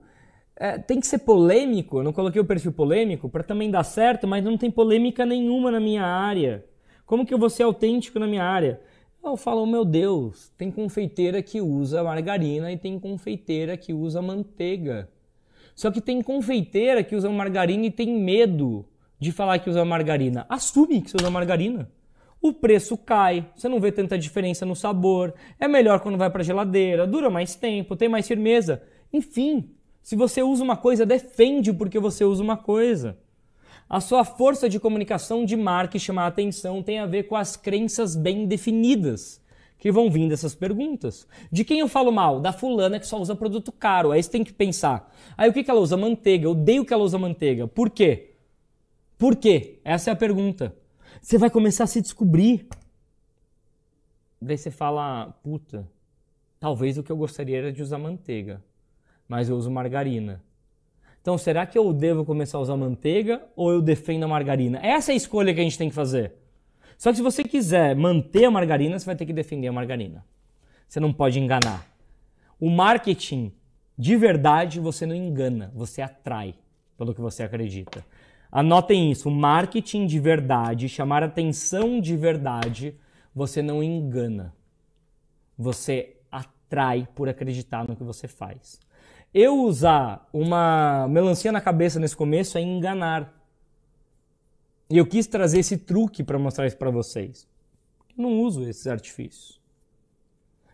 Speaker 1: é, tem que ser polêmico. Eu não coloquei o perfil polêmico para também dar certo, mas não tem polêmica nenhuma na minha área. Como que eu vou ser autêntico na minha área? Eu falo, oh, meu Deus, tem confeiteira que usa margarina e tem confeiteira que usa manteiga. Só que tem confeiteira que usa margarina e tem medo de falar que usa margarina. Assume que você usa margarina. O preço cai, você não vê tanta diferença no sabor, é melhor quando vai para geladeira, dura mais tempo, tem mais firmeza. Enfim, se você usa uma coisa, defende porque você usa uma coisa. A sua força de comunicação de marca e chamar atenção tem a ver com as crenças bem definidas que vão vindo essas perguntas. De quem eu falo mal? Da fulana que só usa produto caro. Aí é você tem que pensar. Aí o que, que ela usa? Manteiga. Eu odeio que ela usa manteiga. Por quê? Por quê? Essa é a pergunta. Você vai começar a se descobrir. Daí você fala, puta, talvez o que eu gostaria era de usar manteiga mas eu uso margarina. Então, será que eu devo começar a usar manteiga ou eu defendo a margarina? Essa é a escolha que a gente tem que fazer. Só que se você quiser manter a margarina, você vai ter que defender a margarina. Você não pode enganar. O marketing de verdade você não engana, você atrai pelo que você acredita. Anotem isso: marketing de verdade, chamar atenção de verdade, você não engana. Você atrai por acreditar no que você faz. Eu usar uma melancia na cabeça nesse começo é enganar. E eu quis trazer esse truque para mostrar isso para vocês. Eu não uso esses artifícios.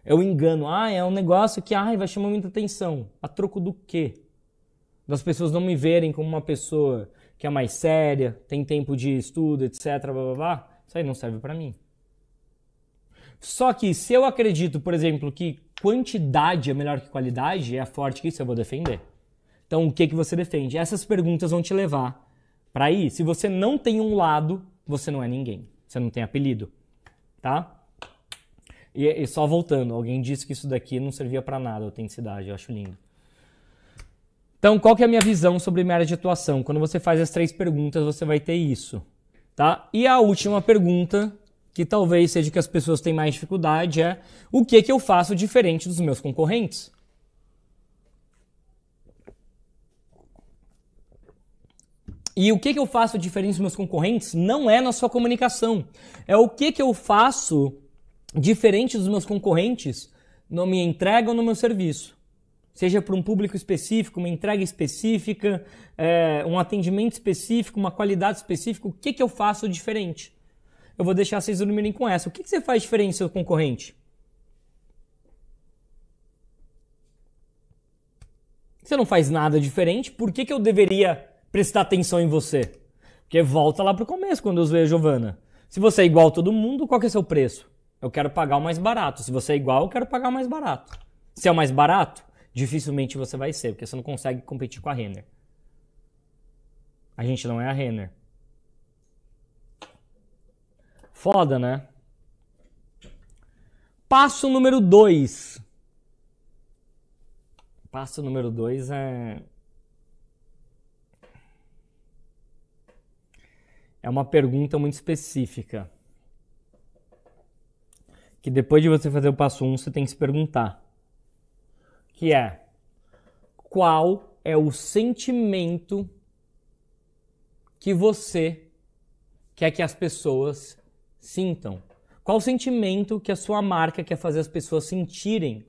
Speaker 1: Eu é engano. Ah, é um negócio que ai, vai chamar muita atenção. A troco do quê? Das pessoas não me verem como uma pessoa que é mais séria, tem tempo de estudo, etc. Blá, blá, blá. Isso aí não serve para mim. Só que se eu acredito, por exemplo, que quantidade é melhor que qualidade, é forte que isso eu vou defender. Então, o que, que você defende? Essas perguntas vão te levar para aí. Se você não tem um lado, você não é ninguém. Você não tem apelido, tá? E, e só voltando, alguém disse que isso daqui não servia para nada, autenticidade, eu acho lindo. Então, qual que é a minha visão sobre minha área de atuação? Quando você faz as três perguntas, você vai ter isso, tá? E a última pergunta que talvez seja que as pessoas têm mais dificuldade, é o que, que eu faço diferente dos meus concorrentes. E o que, que eu faço diferente dos meus concorrentes não é na sua comunicação. É o que, que eu faço diferente dos meus concorrentes na minha entrega ou no meu serviço. Seja para um público específico, uma entrega específica, é, um atendimento específico, uma qualidade específica, o que, que eu faço diferente? Eu vou deixar vocês dormirem com essa. O que, que você faz diferente do seu concorrente? Você não faz nada diferente, por que, que eu deveria prestar atenção em você? Porque volta lá pro começo quando eu usei a Giovana. Se você é igual a todo mundo, qual que é seu preço? Eu quero pagar o mais barato. Se você é igual, eu quero pagar o mais barato. Se é o mais barato, dificilmente você vai ser, porque você não consegue competir com a Renner. A gente não é a Renner. Foda, né? Passo número 2. Passo número 2 é. É uma pergunta muito específica. Que depois de você fazer o passo 1, um, você tem que se perguntar. Que é qual é o sentimento que você quer que as pessoas sintam. Qual o sentimento que a sua marca quer fazer as pessoas sentirem?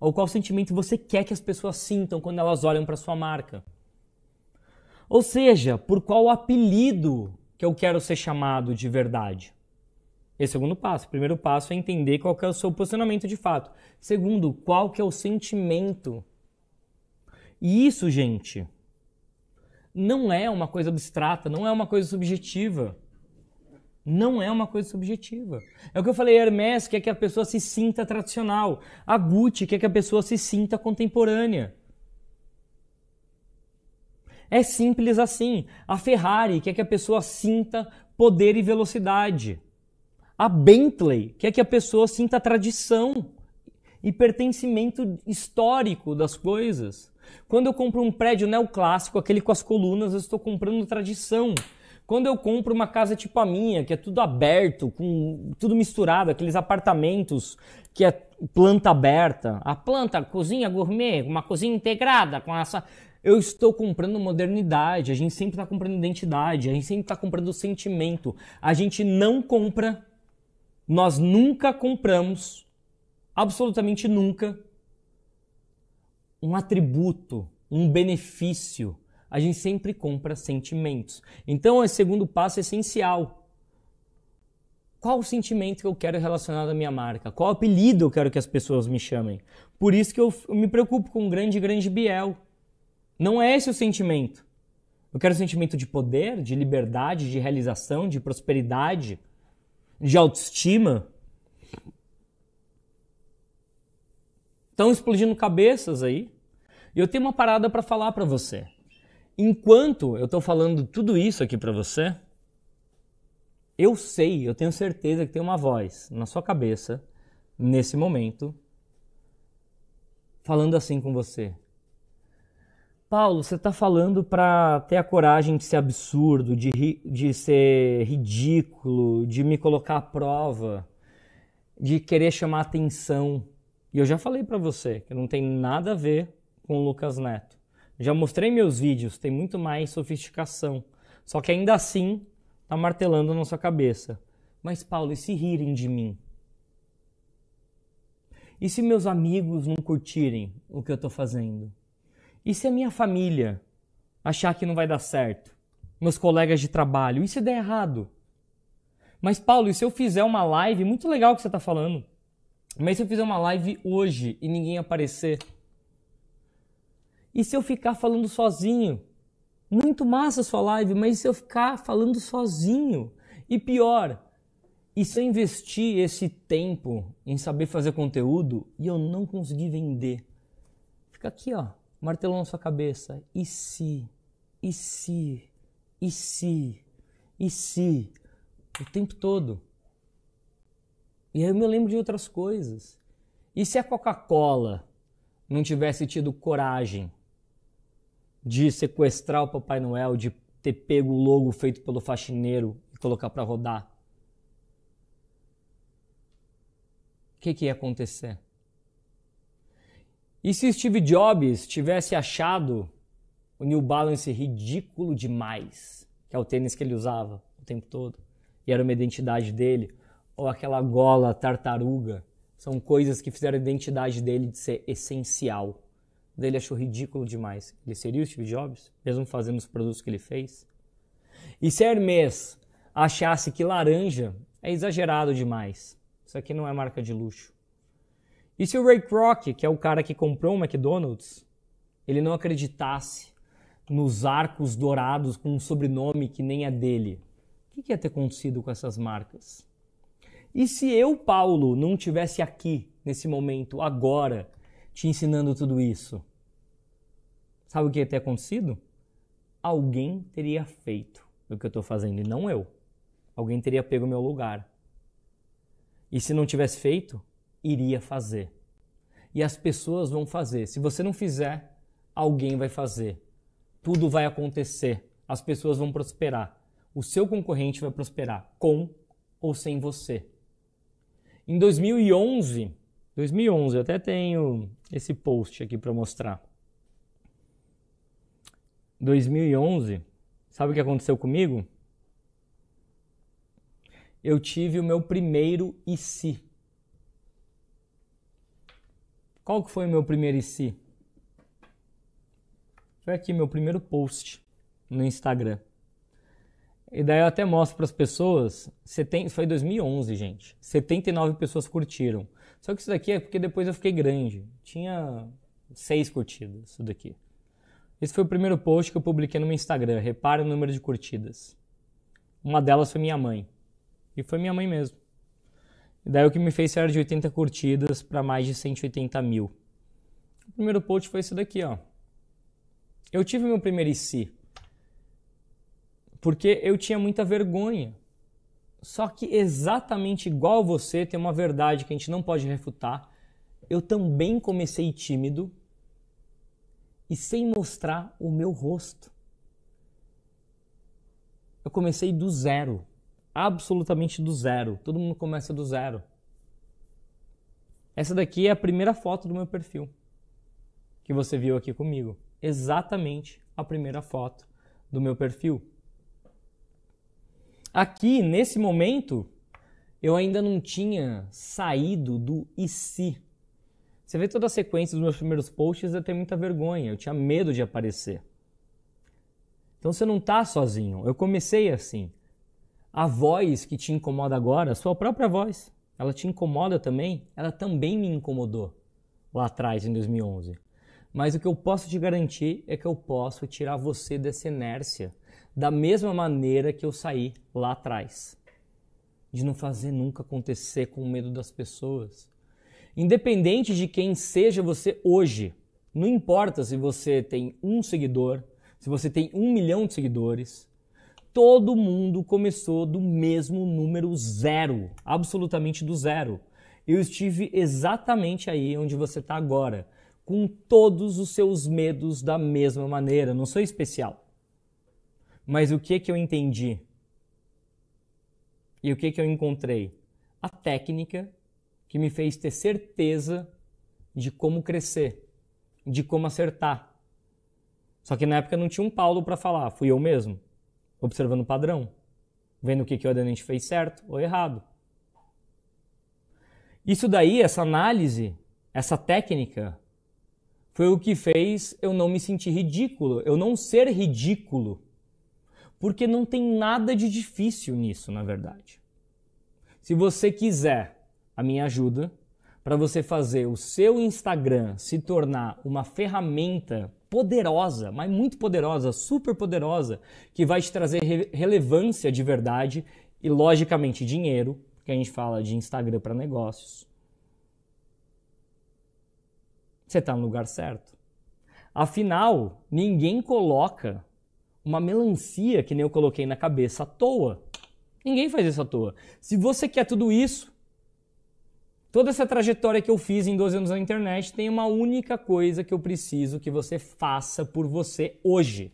Speaker 1: Ou qual sentimento você quer que as pessoas sintam quando elas olham para sua marca? Ou seja, por qual apelido que eu quero ser chamado de verdade? Esse é o segundo passo. O primeiro passo é entender qual é o seu posicionamento de fato. Segundo, qual que é o sentimento. E isso, gente, não é uma coisa abstrata, não é uma coisa subjetiva. Não é uma coisa subjetiva. É o que eu falei, Hermes quer que a pessoa se sinta tradicional. A Gucci quer que a pessoa se sinta contemporânea. É simples assim. A Ferrari quer que a pessoa sinta poder e velocidade. A Bentley quer que a pessoa sinta tradição e pertencimento histórico das coisas. Quando eu compro um prédio neoclássico, aquele com as colunas, eu estou comprando tradição. Quando eu compro uma casa tipo a minha, que é tudo aberto, com tudo misturado, aqueles apartamentos que é planta aberta, a planta, cozinha gourmet, uma cozinha integrada com essa eu estou comprando modernidade, a gente sempre está comprando identidade, a gente sempre está comprando sentimento. A gente não compra, nós nunca compramos, absolutamente nunca, um atributo, um benefício, a gente sempre compra sentimentos. Então, o segundo passo é essencial. Qual o sentimento que eu quero relacionado à minha marca? Qual apelido eu quero que as pessoas me chamem? Por isso que eu me preocupo com o grande, grande Biel. Não é esse o sentimento. Eu quero um sentimento de poder, de liberdade, de realização, de prosperidade, de autoestima. Estão explodindo cabeças aí. E eu tenho uma parada para falar para você. Enquanto eu estou falando tudo isso aqui para você, eu sei, eu tenho certeza que tem uma voz na sua cabeça, nesse momento, falando assim com você. Paulo, você está falando para ter a coragem de ser absurdo, de, ri, de ser ridículo, de me colocar à prova, de querer chamar atenção. E eu já falei para você que não tem nada a ver com o Lucas Neto. Já mostrei meus vídeos, tem muito mais sofisticação. Só que ainda assim, tá martelando na sua cabeça. Mas, Paulo, e se rirem de mim? E se meus amigos não curtirem o que eu tô fazendo? E se a minha família achar que não vai dar certo? Meus colegas de trabalho, e se der errado? Mas, Paulo, e se eu fizer uma live? Muito legal o que você tá falando. Mas se eu fizer uma live hoje e ninguém aparecer? E se eu ficar falando sozinho? Muito massa a sua live, mas se eu ficar falando sozinho? E pior, e se eu investir esse tempo em saber fazer conteúdo e eu não conseguir vender? Fica aqui, ó, martelando na sua cabeça. E se? E se? E se? E se? O tempo todo. E aí eu me lembro de outras coisas. E se a Coca-Cola não tivesse tido coragem de sequestrar o Papai Noel, de ter pego o logo feito pelo faxineiro e colocar para rodar? O que, que ia acontecer? E se Steve Jobs tivesse achado o New Balance ridículo demais, que é o tênis que ele usava o tempo todo, e era uma identidade dele, ou aquela gola tartaruga, são coisas que fizeram a identidade dele de ser essencial dele achou ridículo demais. Ele seria o Steve Jobs, mesmo fazendo os produtos que ele fez? E se Hermes achasse que laranja é exagerado demais? Isso aqui não é marca de luxo. E se o Ray Kroc, que é o cara que comprou o McDonald's, ele não acreditasse nos arcos dourados com um sobrenome que nem é dele? O que ia ter acontecido com essas marcas? E se eu, Paulo, não tivesse aqui nesse momento, agora, te ensinando tudo isso? Sabe o que ia ter acontecido? Alguém teria feito o que eu estou fazendo e não eu. Alguém teria pego meu lugar. E se não tivesse feito, iria fazer. E as pessoas vão fazer. Se você não fizer, alguém vai fazer. Tudo vai acontecer. As pessoas vão prosperar. O seu concorrente vai prosperar com ou sem você. Em 2011, 2011, eu até tenho esse post aqui para mostrar. 2011, sabe o que aconteceu comigo? Eu tive o meu primeiro IC. Qual que foi o meu primeiro IC? Foi aqui meu primeiro post no Instagram. E daí eu até mostro para as pessoas, foi 2011, gente. 79 pessoas curtiram. Só que isso daqui é porque depois eu fiquei grande. Tinha seis curtidas isso daqui. Esse foi o primeiro post que eu publiquei no meu Instagram. Repara o número de curtidas. Uma delas foi minha mãe. E foi minha mãe mesmo. E daí o que me fez ser de 80 curtidas para mais de 180 mil. O primeiro post foi esse daqui, ó. Eu tive meu primeiro IC. Porque eu tinha muita vergonha. Só que exatamente igual você, tem uma verdade que a gente não pode refutar. Eu também comecei tímido e sem mostrar o meu rosto. Eu comecei do zero, absolutamente do zero. Todo mundo começa do zero. Essa daqui é a primeira foto do meu perfil que você viu aqui comigo. Exatamente a primeira foto do meu perfil. Aqui, nesse momento, eu ainda não tinha saído do e se. Você vê toda a sequência dos meus primeiros posts, eu tenho muita vergonha, eu tinha medo de aparecer. Então você não está sozinho. Eu comecei assim. A voz que te incomoda agora, sua própria voz, ela te incomoda também? Ela também me incomodou lá atrás, em 2011. Mas o que eu posso te garantir é que eu posso tirar você dessa inércia da mesma maneira que eu saí lá atrás. De não fazer nunca acontecer com o medo das pessoas. Independente de quem seja você hoje, não importa se você tem um seguidor, se você tem um milhão de seguidores, todo mundo começou do mesmo número zero, absolutamente do zero. Eu estive exatamente aí onde você está agora, com todos os seus medos da mesma maneira, não sou especial. Mas o que que eu entendi? E o que que eu encontrei? A técnica que me fez ter certeza de como crescer, de como acertar. Só que na época não tinha um Paulo para falar, fui eu mesmo, observando o padrão, vendo o que que o adenente fez certo ou errado. Isso daí, essa análise, essa técnica, foi o que fez eu não me sentir ridículo, eu não ser ridículo. Porque não tem nada de difícil nisso, na verdade. Se você quiser a minha ajuda para você fazer o seu Instagram se tornar uma ferramenta poderosa, mas muito poderosa, super poderosa, que vai te trazer re relevância de verdade e, logicamente, dinheiro, porque a gente fala de Instagram para negócios. Você está no lugar certo. Afinal, ninguém coloca uma melancia que nem eu coloquei na cabeça à toa. Ninguém faz isso à toa. Se você quer tudo isso, toda essa trajetória que eu fiz em 12 anos na internet, tem uma única coisa que eu preciso que você faça por você hoje.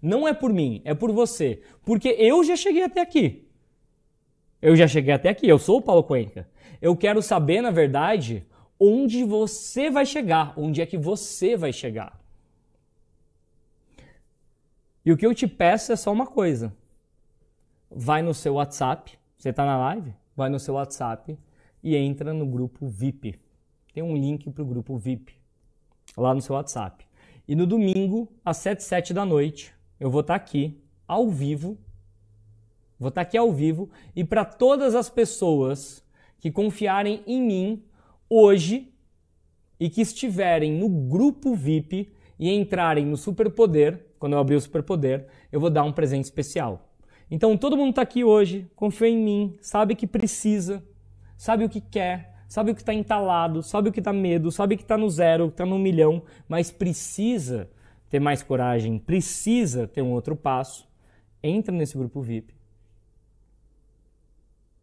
Speaker 1: Não é por mim, é por você. Porque eu já cheguei até aqui. Eu já cheguei até aqui, eu sou o Paulo Cuenca. Eu quero saber, na verdade, onde você vai chegar, onde é que você vai chegar. E o que eu te peço é só uma coisa. Vai no seu WhatsApp, você está na live? Vai no seu WhatsApp e entra no grupo VIP. Tem um link para o grupo VIP lá no seu WhatsApp. E no domingo, às 7, 7 da noite, eu vou estar tá aqui, ao vivo. Vou estar tá aqui ao vivo. E para todas as pessoas que confiarem em mim hoje e que estiverem no grupo VIP e entrarem no Superpoder, quando eu abrir o superpoder, eu vou dar um presente especial. Então todo mundo está aqui hoje, confia em mim, sabe que precisa, sabe o que quer, sabe o que está entalado, sabe o que está medo, sabe que está no zero, está no milhão, mas precisa ter mais coragem, precisa ter um outro passo. Entra nesse grupo VIP.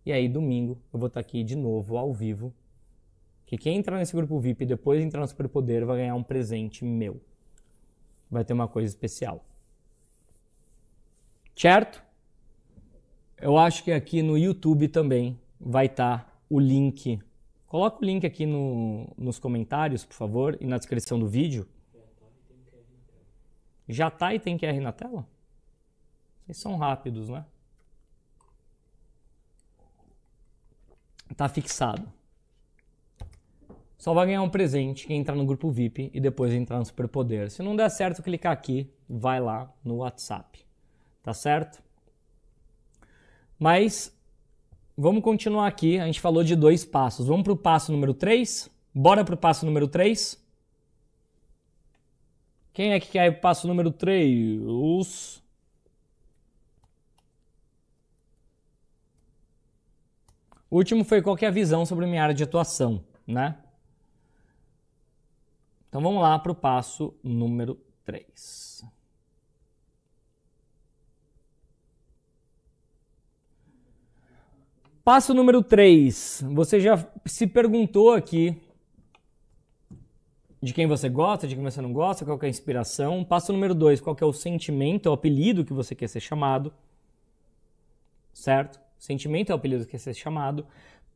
Speaker 1: E aí domingo eu vou estar tá aqui de novo ao vivo. Que quem entrar nesse grupo VIP e depois entrar no Superpoder vai ganhar um presente meu vai ter uma coisa especial. Certo? Eu acho que aqui no YouTube também vai estar tá o link. Coloca o link aqui no, nos comentários, por favor, e na descrição do vídeo. Já tá e tem QR na tela? Vocês são rápidos, né? Tá fixado. Só vai ganhar um presente quem entrar no grupo VIP e depois entrar no Superpoder. Se não der certo, clicar aqui, vai lá no WhatsApp. Tá certo? Mas vamos continuar aqui. A gente falou de dois passos. Vamos para o passo número 3? Bora para o passo número 3? Quem é que quer ir para o passo número 3? Os... O último foi qual é a visão sobre minha área de atuação, né? Então vamos lá para o passo número 3. Passo número 3. Você já se perguntou aqui de quem você gosta, de quem você não gosta, qual é a inspiração. Passo número 2, qual é o sentimento, o apelido que você quer ser chamado. Certo? Sentimento é o apelido que quer ser chamado.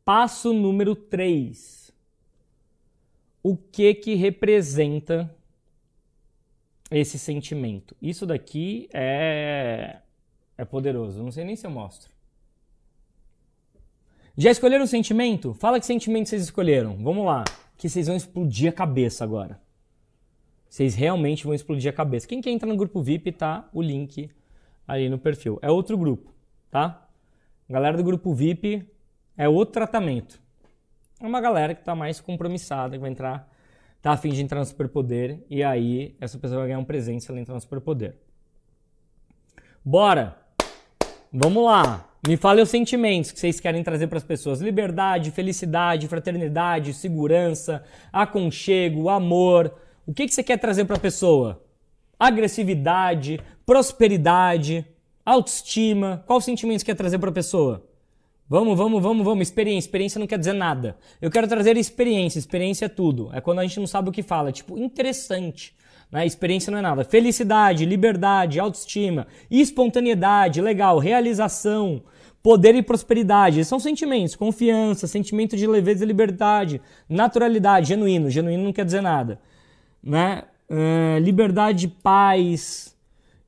Speaker 1: Passo número 3 o que que representa esse sentimento. Isso daqui é é poderoso. Não sei nem se eu mostro. Já escolheram o sentimento? Fala que sentimento vocês escolheram. Vamos lá, que vocês vão explodir a cabeça agora. Vocês realmente vão explodir a cabeça. Quem quer entrar no grupo VIP tá o link aí no perfil. É outro grupo, tá? Galera do grupo VIP é outro tratamento é uma galera que está mais compromissada, que vai entrar, tá afim de entrar no superpoder, e aí essa pessoa vai ganhar um presente se ela entrar no superpoder. Bora! Vamos lá! Me fale os sentimentos que vocês querem trazer para as pessoas: liberdade, felicidade, fraternidade, segurança, aconchego, amor. O que, que você quer trazer para a pessoa? Agressividade, prosperidade, autoestima. Qual sentimento você quer trazer para a pessoa? Vamos, vamos, vamos, vamos. Experiência. Experiência não quer dizer nada. Eu quero trazer experiência. Experiência é tudo. É quando a gente não sabe o que fala. Tipo, interessante. Né? Experiência não é nada. Felicidade, liberdade, autoestima, espontaneidade, legal, realização, poder e prosperidade. Esses são sentimentos. Confiança, sentimento de leveza e liberdade, naturalidade, genuíno. Genuíno não quer dizer nada. Né? Uh, liberdade, paz,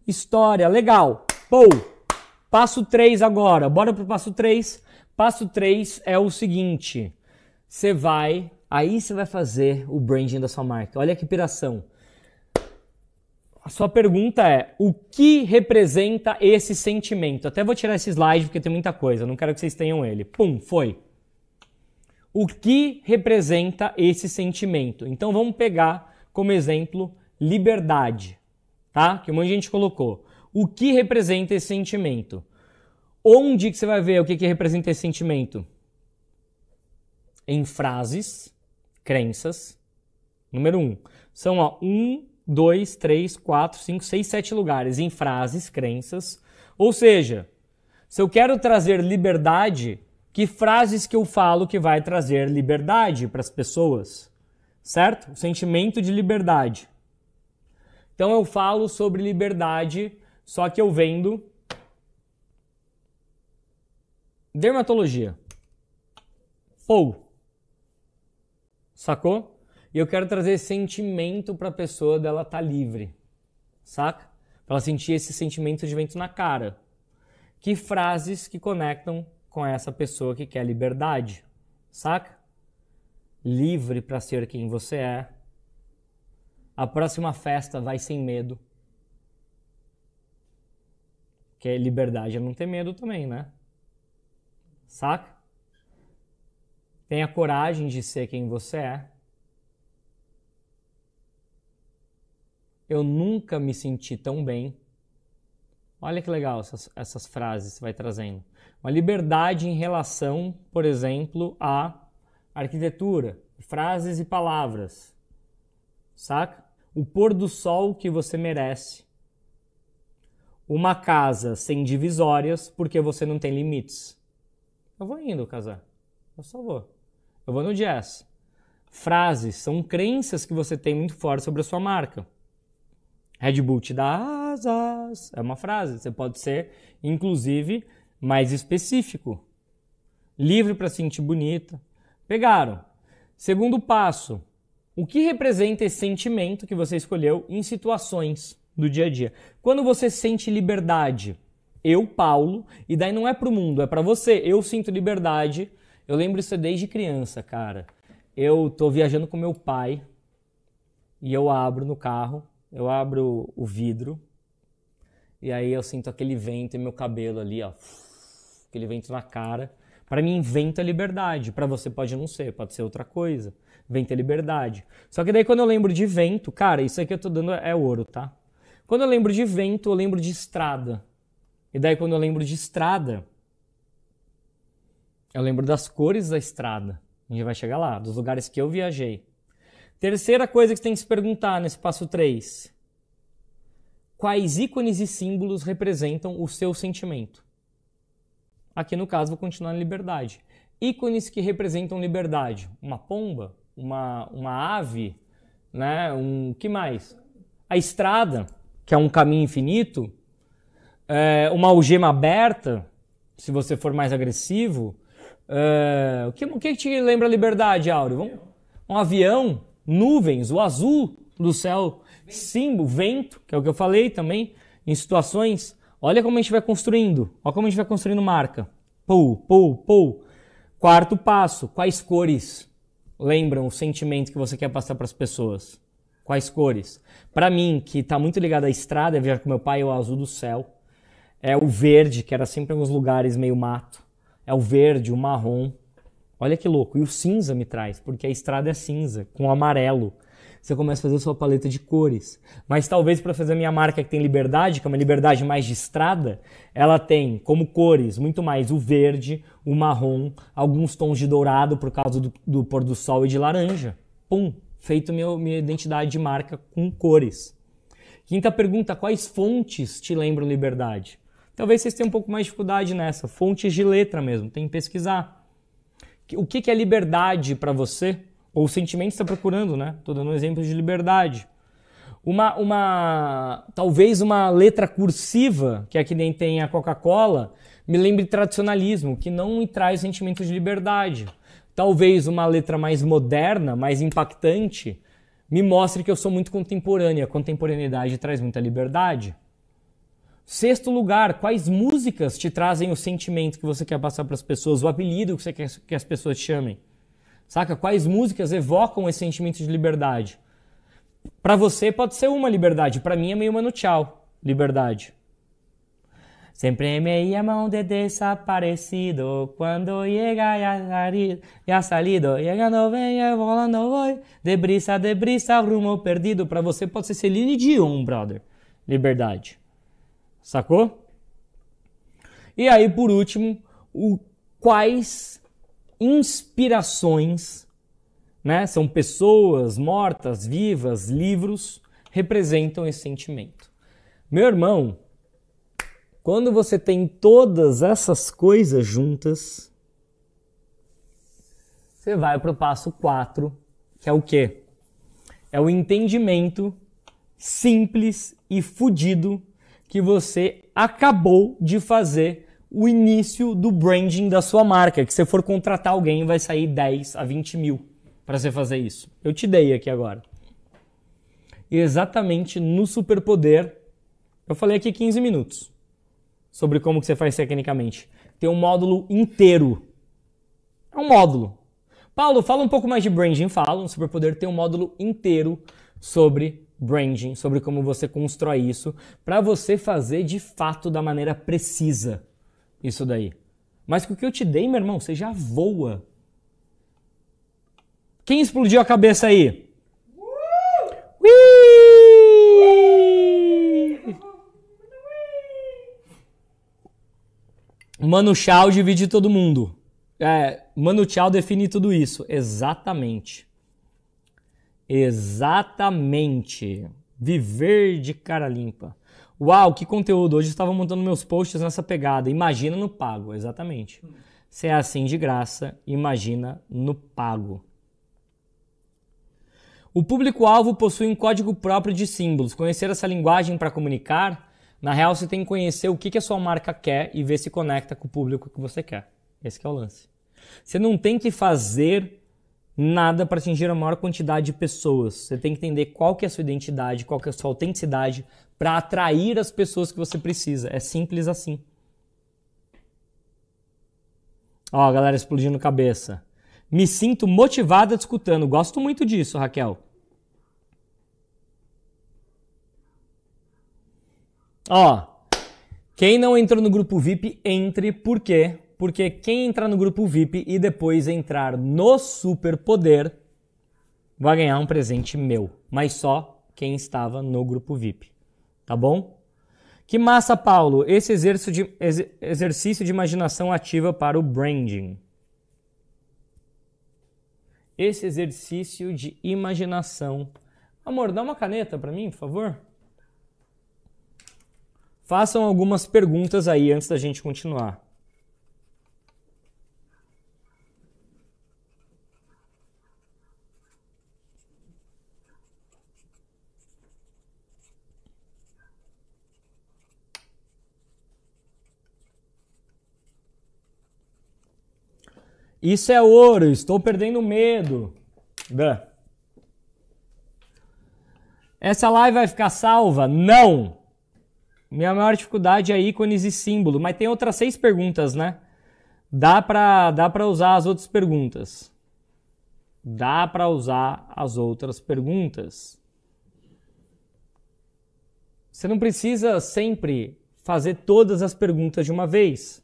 Speaker 1: história, legal. Pou! Passo 3 agora. Bora pro passo 3 Passo 3 é o seguinte: você vai, aí você vai fazer o branding da sua marca. Olha que piração. A sua pergunta é: o que representa esse sentimento? Até vou tirar esse slide porque tem muita coisa, não quero que vocês tenham ele. Pum, foi. O que representa esse sentimento? Então vamos pegar como exemplo liberdade, tá? Que um monte de gente colocou. O que representa esse sentimento? Onde que você vai ver o que, que representa esse sentimento? Em frases, crenças. Número um. São ó, um, dois, três, quatro, cinco, seis, sete lugares em frases, crenças. Ou seja, se eu quero trazer liberdade, que frases que eu falo que vai trazer liberdade para as pessoas? Certo? O sentimento de liberdade. Então eu falo sobre liberdade, só que eu vendo dermatologia. Pou. Sacou? E eu quero trazer sentimento para a pessoa dela tá livre. Saca? Pra ela sentir esse sentimento de vento na cara. Que frases que conectam com essa pessoa que quer liberdade. Saca? Livre para ser quem você é. A próxima festa vai sem medo. Que é liberdade é não ter medo também, né? Saca? Tenha coragem de ser quem você é. Eu nunca me senti tão bem. Olha que legal essas, essas frases que você vai trazendo. Uma liberdade em relação, por exemplo, à arquitetura, frases e palavras. Saca? O pôr do sol que você merece. Uma casa sem divisórias porque você não tem limites. Eu vou indo casar. Eu só vou. Eu vou no jazz. Frases são crenças que você tem muito forte sobre a sua marca. Red Bull te dá asas. É uma frase. Você pode ser, inclusive, mais específico. Livre para sentir bonita. Pegaram. Segundo passo. O que representa esse sentimento que você escolheu em situações do dia a dia? Quando você sente liberdade, eu, Paulo, e daí não é pro mundo, é para você. Eu sinto liberdade. Eu lembro isso desde criança, cara. Eu tô viajando com meu pai e eu abro no carro, eu abro o vidro e aí eu sinto aquele vento em meu cabelo ali, ó, aquele vento na cara. Para mim, vento é liberdade. Para você pode não ser, pode ser outra coisa. Vento é liberdade. Só que daí quando eu lembro de vento, cara, isso aqui eu tô dando é ouro, tá? Quando eu lembro de vento, eu lembro de estrada. E daí quando eu lembro de estrada, eu lembro das cores da estrada. A gente vai chegar lá, dos lugares que eu viajei. Terceira coisa que você tem que se perguntar nesse passo 3. Quais ícones e símbolos representam o seu sentimento? Aqui no caso vou continuar na liberdade. Ícones que representam liberdade. Uma pomba, uma, uma ave, né? Um que mais? A estrada, que é um caminho infinito, é, uma algema aberta, se você for mais agressivo. É, o, que, o que te lembra liberdade, Áureo? Um, um avião, nuvens, o azul do céu, símbolo, vento, que é o que eu falei também, em situações. Olha como a gente vai construindo, olha como a gente vai construindo marca. Pou, pou, pou. Quarto passo, quais cores lembram o sentimento que você quer passar para as pessoas? Quais cores? Para mim, que está muito ligado à estrada, é viajar com meu pai, é o azul do céu. É o verde, que era sempre nos lugares meio mato. É o verde, o marrom. Olha que louco. E o cinza me traz, porque a estrada é cinza, com o amarelo. Você começa a fazer a sua paleta de cores. Mas talvez para fazer a minha marca que tem liberdade, que é uma liberdade mais de estrada, ela tem como cores muito mais o verde, o marrom, alguns tons de dourado por causa do, do pôr do sol e de laranja. Pum! Feito meu, minha identidade de marca com cores. Quinta pergunta: quais fontes te lembram liberdade? Talvez vocês tenham um pouco mais de dificuldade nessa. Fontes de letra mesmo, tem que pesquisar. O que, é liberdade para você? Ou o sentimento está procurando, né? Estou dando um exemplo de liberdade. Uma, uma, talvez uma letra cursiva, que aqui é nem tem a Coca-Cola, me lembre tradicionalismo, que não me traz sentimento de liberdade. Talvez uma letra mais moderna, mais impactante, me mostre que eu sou muito contemporânea. A contemporaneidade traz muita liberdade. Sexto lugar, quais músicas te trazem o sentimento que você quer passar para as pessoas, o apelido que você quer que as pessoas te chamem? Saca? Quais músicas evocam esse sentimento de liberdade? Para você pode ser uma liberdade, para mim é meio mano tchau, liberdade. Sempre me mão de desaparecido, quando chega e sali, salido, chegando vem, volando voy, de brisa, de brisa, rumo perdido. Para você pode ser Celine Dion, brother, liberdade. Sacou? E aí, por último, o quais inspirações, né? São pessoas mortas, vivas, livros representam esse sentimento. Meu irmão, quando você tem todas essas coisas juntas, você vai para o passo 4, que é o quê? É o entendimento simples e fudido que você acabou de fazer o início do branding da sua marca, que se for contratar alguém vai sair 10 a 20 mil para você fazer isso. Eu te dei aqui agora. E exatamente no superpoder, eu falei aqui 15 minutos sobre como que você faz tecnicamente. Tem um módulo inteiro. É um módulo. Paulo, fala um pouco mais de branding. Fala, um superpoder tem um módulo inteiro sobre branding, sobre como você constrói isso, para você fazer de fato da maneira precisa isso daí. Mas com o que eu te dei, meu irmão, você já voa. Quem explodiu a cabeça aí? Uh! Mano Chao divide todo mundo. É, Mano Chao define tudo isso. Exatamente. Exatamente. Viver de cara limpa. Uau, que conteúdo! Hoje eu estava montando meus posts nessa pegada. Imagina no pago, exatamente. Se é assim de graça, imagina no pago. O público-alvo possui um código próprio de símbolos. Conhecer essa linguagem para comunicar, na real, você tem que conhecer o que, que a sua marca quer e ver se conecta com o público que você quer. Esse que é o lance. Você não tem que fazer nada para atingir a maior quantidade de pessoas. Você tem que entender qual que é a sua identidade, qual que é a sua autenticidade para atrair as pessoas que você precisa. É simples assim. Ó, a galera explodindo cabeça. Me sinto motivada escutando. Gosto muito disso, Raquel. Ó, quem não entrou no grupo VIP, entre, porque porque quem entrar no grupo VIP e depois entrar no Superpoder vai ganhar um presente meu, mas só quem estava no grupo VIP, tá bom? Que massa, Paulo! Esse exercício de, ex, exercício de imaginação ativa para o branding. Esse exercício de imaginação. Amor, dá uma caneta para mim, por favor. Façam algumas perguntas aí antes da gente continuar. Isso é ouro, estou perdendo medo. Essa live vai ficar salva? Não! Minha maior dificuldade é ícones e símbolo, mas tem outras seis perguntas, né? Dá pra, dá pra usar as outras perguntas. Dá pra usar as outras perguntas. Você não precisa sempre fazer todas as perguntas de uma vez.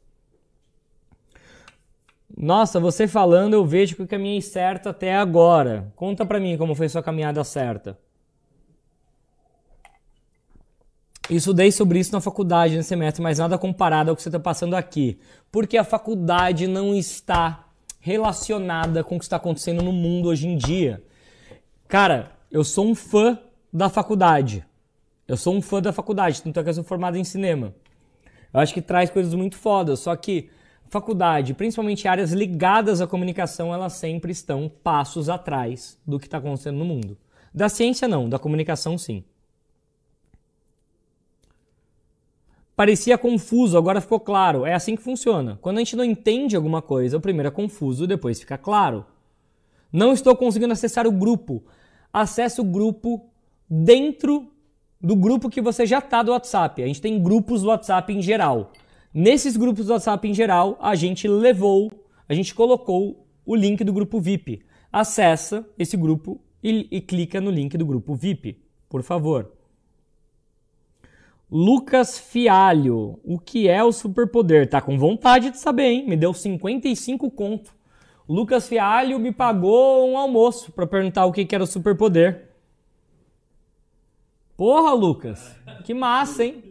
Speaker 1: Nossa, você falando, eu vejo que eu caminhei é certo até agora. Conta pra mim como foi sua caminhada certa. Estudei sobre isso na faculdade nesse semestre, mas nada comparado ao que você está passando aqui. Porque a faculdade não está relacionada com o que está acontecendo no mundo hoje em dia. Cara, eu sou um fã da faculdade. Eu sou um fã da faculdade, tanto é que eu sou formado em cinema. Eu acho que traz coisas muito fodas, só que faculdade, principalmente áreas ligadas à comunicação, elas sempre estão passos atrás do que está acontecendo no mundo. Da ciência, não, da comunicação, sim. Parecia confuso, agora ficou claro. É assim que funciona. Quando a gente não entende alguma coisa, o primeiro é confuso, depois fica claro. Não estou conseguindo acessar o grupo. Acesse o grupo dentro do grupo que você já está do WhatsApp. A gente tem grupos do WhatsApp em geral. Nesses grupos do WhatsApp em geral, a gente levou, a gente colocou o link do grupo VIP. Acessa esse grupo e, e clica no link do grupo VIP, por favor. Lucas Fialho, o que é o superpoder? Tá com vontade de saber, hein? Me deu 55 conto. Lucas Fialho me pagou um almoço para perguntar o que, que era o superpoder. Porra, Lucas, que massa, hein?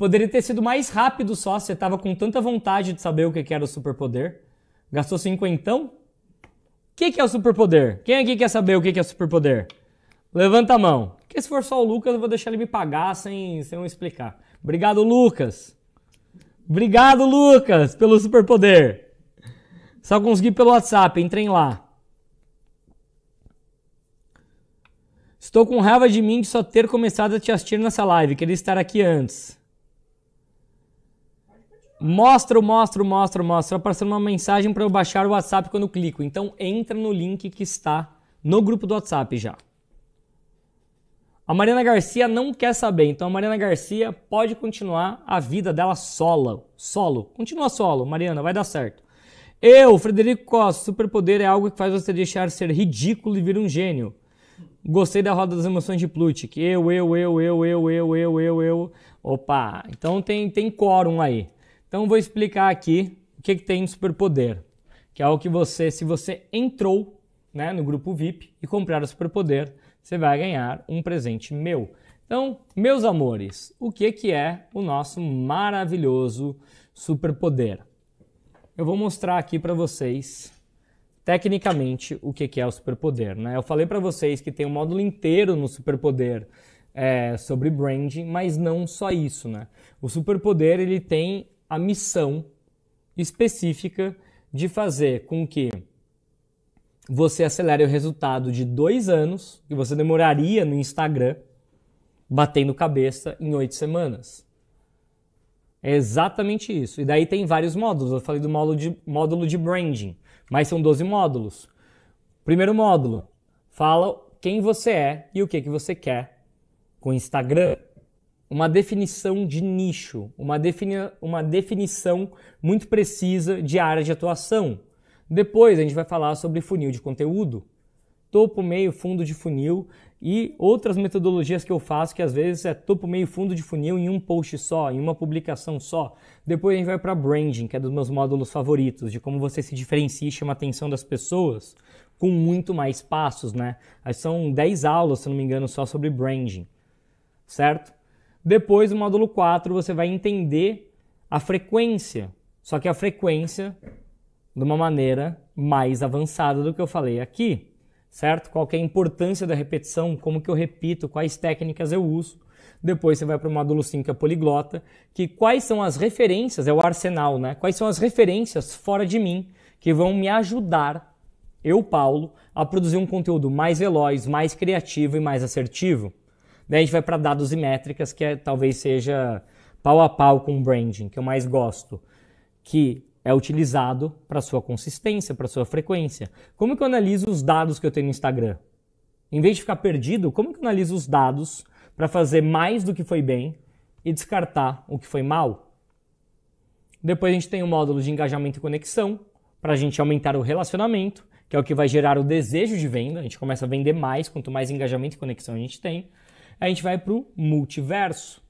Speaker 1: Poderia ter sido mais rápido só, você tava com tanta vontade de saber o que era o superpoder. Gastou cinquentão? O que, que é o superpoder? Quem aqui quer saber o que, que é o superpoder? Levanta a mão. Porque se for só o Lucas, eu vou deixar ele me pagar sem, sem eu explicar. Obrigado, Lucas. Obrigado, Lucas, pelo superpoder. Só consegui pelo WhatsApp, entrem lá. Estou com raiva de mim de só ter começado a te assistir nessa live, queria estar aqui antes. Mostra, mostra, mostra, mostra. Tá aparecendo uma mensagem para eu baixar o WhatsApp quando eu clico. Então entra no link que está no grupo do WhatsApp já. A Mariana Garcia não quer saber, então a Mariana Garcia pode continuar a vida dela solo. Solo. Continua solo, Mariana, vai dar certo. Eu, Frederico Costa, superpoder é algo que faz você deixar ser ridículo e vir um gênio. Gostei da roda das emoções de Plutic. Eu, eu, eu, eu, eu, eu, eu, eu, eu. Opa, então tem, tem quórum aí. Então vou explicar aqui o que, que tem de superpoder, que é o que você, se você entrou né, no grupo VIP e comprar o superpoder, você vai ganhar um presente meu. Então, meus amores, o que, que é o nosso maravilhoso superpoder? Eu vou mostrar aqui para vocês tecnicamente o que, que é o superpoder. Né? Eu falei para vocês que tem um módulo inteiro no superpoder é, sobre branding, mas não só isso. Né? O superpoder ele tem a missão específica de fazer com que você acelere o resultado de dois anos que você demoraria no Instagram batendo cabeça em oito semanas. É exatamente isso. E daí tem vários módulos. Eu falei do módulo de, módulo de branding, mas são 12 módulos. Primeiro módulo, fala quem você é e o que, que você quer com o Instagram uma definição de nicho, uma, defini uma definição muito precisa de área de atuação. Depois a gente vai falar sobre funil de conteúdo, topo, meio, fundo de funil e outras metodologias que eu faço que às vezes é topo, meio, fundo de funil em um post só, em uma publicação só. Depois a gente vai para branding, que é dos meus módulos favoritos, de como você se diferencia e chama a atenção das pessoas com muito mais passos, né? São 10 aulas, se não me engano, só sobre branding, certo? Depois do módulo 4, você vai entender a frequência, só que a frequência de uma maneira mais avançada do que eu falei aqui, certo? Qual é a importância da repetição, como que eu repito, quais técnicas eu uso. Depois você vai para o módulo 5, é a poliglota, que quais são as referências, é o arsenal, né? Quais são as referências fora de mim que vão me ajudar, eu, Paulo, a produzir um conteúdo mais veloz, mais criativo e mais assertivo. Daí a gente vai para dados e métricas, que é, talvez seja pau a pau com branding, que eu mais gosto, que é utilizado para sua consistência, para sua frequência. Como que eu analiso os dados que eu tenho no Instagram? Em vez de ficar perdido, como que eu analiso os dados para fazer mais do que foi bem e descartar o que foi mal? Depois a gente tem o módulo de engajamento e conexão, para a gente aumentar o relacionamento, que é o que vai gerar o desejo de venda. A gente começa a vender mais quanto mais engajamento e conexão a gente tem a gente vai para o multiverso,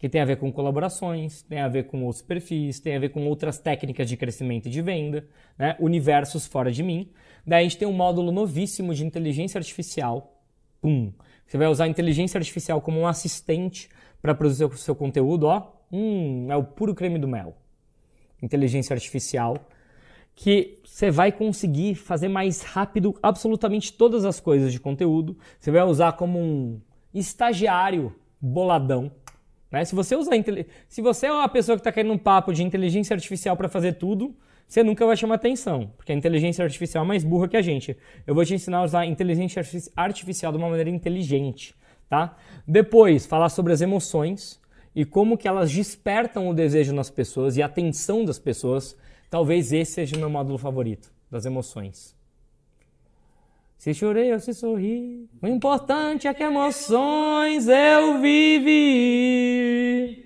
Speaker 1: que tem a ver com colaborações, tem a ver com outros perfis, tem a ver com outras técnicas de crescimento e de venda, né? universos fora de mim. Daí a gente tem um módulo novíssimo de inteligência artificial. Pum! Você vai usar a inteligência artificial como um assistente para produzir o seu conteúdo, ó. Hum, é o puro creme do mel. Inteligência artificial que você vai conseguir fazer mais rápido absolutamente todas as coisas de conteúdo. Você vai usar como um estagiário boladão. Né? Se você usar intele... se você é uma pessoa que está querendo um papo de inteligência artificial para fazer tudo, você nunca vai chamar atenção, porque a inteligência artificial é mais burra que a gente. Eu vou te ensinar a usar inteligência artificial de uma maneira inteligente, tá? Depois, falar sobre as emoções e como que elas despertam o desejo nas pessoas e a atenção das pessoas. Talvez esse seja o meu módulo favorito, das emoções. Se chorei ou se sorri, o importante é que emoções eu vivi.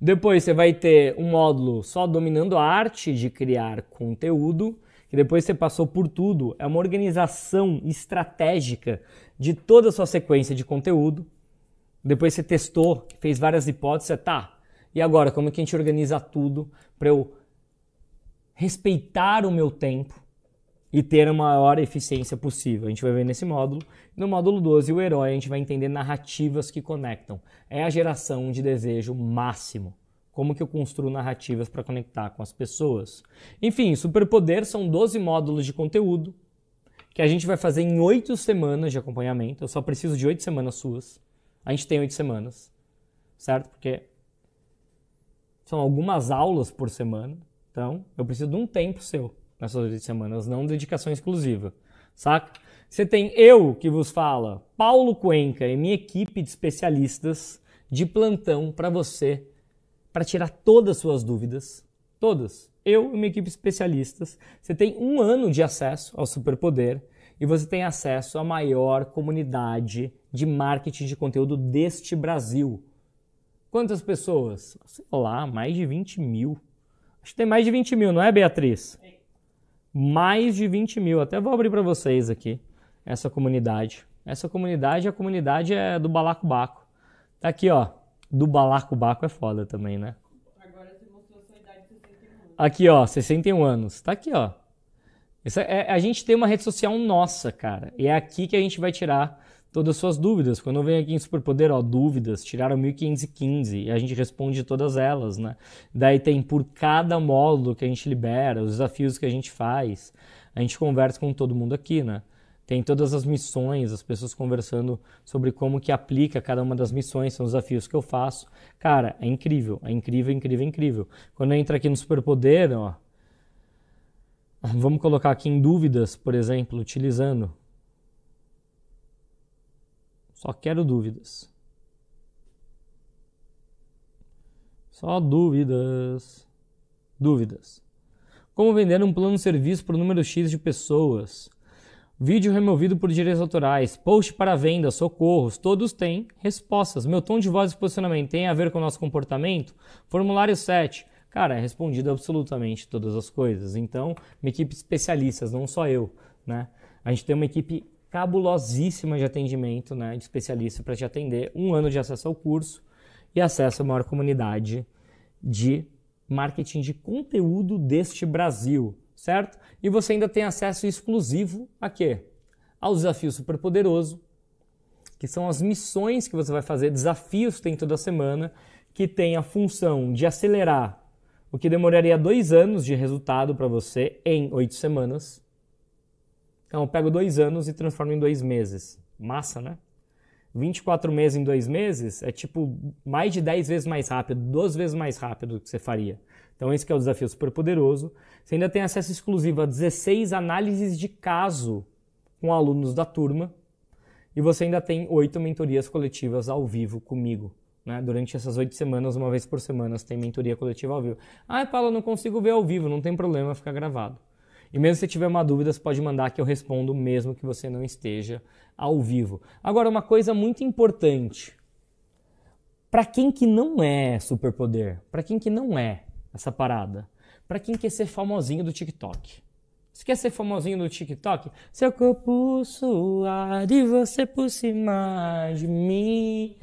Speaker 1: Depois você vai ter um módulo só dominando a arte de criar conteúdo, que depois você passou por tudo, é uma organização estratégica de toda a sua sequência de conteúdo. Depois você testou, fez várias hipóteses, tá? E agora, como é que a gente organiza tudo para eu respeitar o meu tempo? e ter a maior eficiência possível. A gente vai ver nesse módulo. No módulo 12, o herói, a gente vai entender narrativas que conectam. É a geração de desejo máximo. Como que eu construo narrativas para conectar com as pessoas? Enfim, Superpoder são 12 módulos de conteúdo que a gente vai fazer em 8 semanas de acompanhamento. Eu só preciso de 8 semanas suas. A gente tem 8 semanas, certo? Porque são algumas aulas por semana. Então, eu preciso de um tempo seu nessas oito semanas, não dedicação exclusiva, saca? Você tem eu que vos fala, Paulo Cuenca e minha equipe de especialistas de plantão para você, para tirar todas as suas dúvidas, todas. Eu e minha equipe de especialistas. Você tem um ano de acesso ao Superpoder e você tem acesso à maior comunidade de marketing de conteúdo deste Brasil. Quantas pessoas? Sei lá, mais de 20 mil. Acho que tem mais de 20 mil, não é, Beatriz? mais de 20 mil. Até vou abrir para vocês aqui essa comunidade. Essa comunidade, a comunidade é do Balacobaco. Tá aqui, ó. Do Balacobaco é foda também, né? Agora você mostrou sua idade, 61 anos. Aqui, ó, 61 anos. Tá aqui, ó. É, a gente tem uma rede social nossa, cara. E é aqui que a gente vai tirar todas as suas dúvidas. Quando vem aqui em Superpoder, ó, dúvidas, tiraram 1515 e a gente responde todas elas, né? Daí tem por cada módulo que a gente libera, os desafios que a gente faz, a gente conversa com todo mundo aqui, né? Tem todas as missões, as pessoas conversando sobre como que aplica cada uma das missões, são os desafios que eu faço. Cara, é incrível, é incrível, incrível, incrível. Quando entra aqui no Superpoder, ó, vamos colocar aqui em dúvidas, por exemplo, utilizando só quero dúvidas. Só dúvidas. Dúvidas. Como vender um plano de serviço por número X de pessoas? Vídeo removido por direitos autorais, post para venda, socorros, todos têm respostas. Meu tom de voz e posicionamento tem a ver com o nosso comportamento? Formulário 7. Cara, é respondido absolutamente todas as coisas. Então, uma equipe de especialistas, não só eu, né? A gente tem uma equipe cabulosíssima de atendimento, né, de especialista para te atender, um ano de acesso ao curso e acesso à maior comunidade de marketing de conteúdo deste Brasil, certo? E você ainda tem acesso exclusivo a quê? Ao desafio super poderoso que são as missões que você vai fazer, desafios que tem toda semana, que tem a função de acelerar o que demoraria dois anos de resultado para você em oito semanas então eu pego dois anos e transformo em dois meses. Massa, né? 24 meses em dois meses é tipo mais de 10 vezes mais rápido, 12 vezes mais rápido do que você faria. Então esse é o desafio super poderoso. Você ainda tem acesso exclusivo a 16 análises de caso com alunos da turma e você ainda tem oito mentorias coletivas ao vivo comigo. Né? Durante essas oito semanas, uma vez por semana, você tem mentoria coletiva ao vivo. Ah, Paulo, não consigo ver ao vivo, não tem problema, fica gravado. E mesmo se tiver uma dúvida, você pode mandar que eu respondo, mesmo que você não esteja ao vivo. Agora, uma coisa muito importante. Para quem que não é superpoder? Para quem que não é essa parada? Para quem quer ser famosinho do TikTok? Você quer ser famosinho no TikTok? Seu corpo suar e você por cima de mim.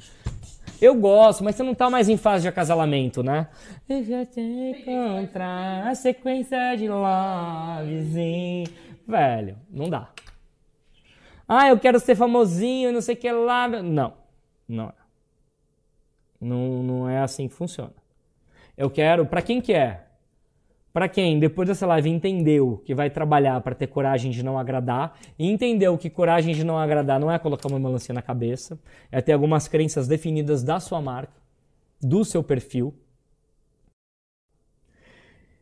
Speaker 1: Eu gosto, mas você não tá mais em fase de acasalamento, né? Eu já te encontrar a sequência de lovezinho. Velho, não dá. Ah, eu quero ser famosinho, não sei o que lá. Não, não é. Não, não é assim que funciona. Eu quero, para quem que é? Para quem depois dessa live entendeu que vai trabalhar para ter coragem de não agradar e entendeu que coragem de não agradar não é colocar uma melancia na cabeça, é ter algumas crenças definidas da sua marca, do seu perfil.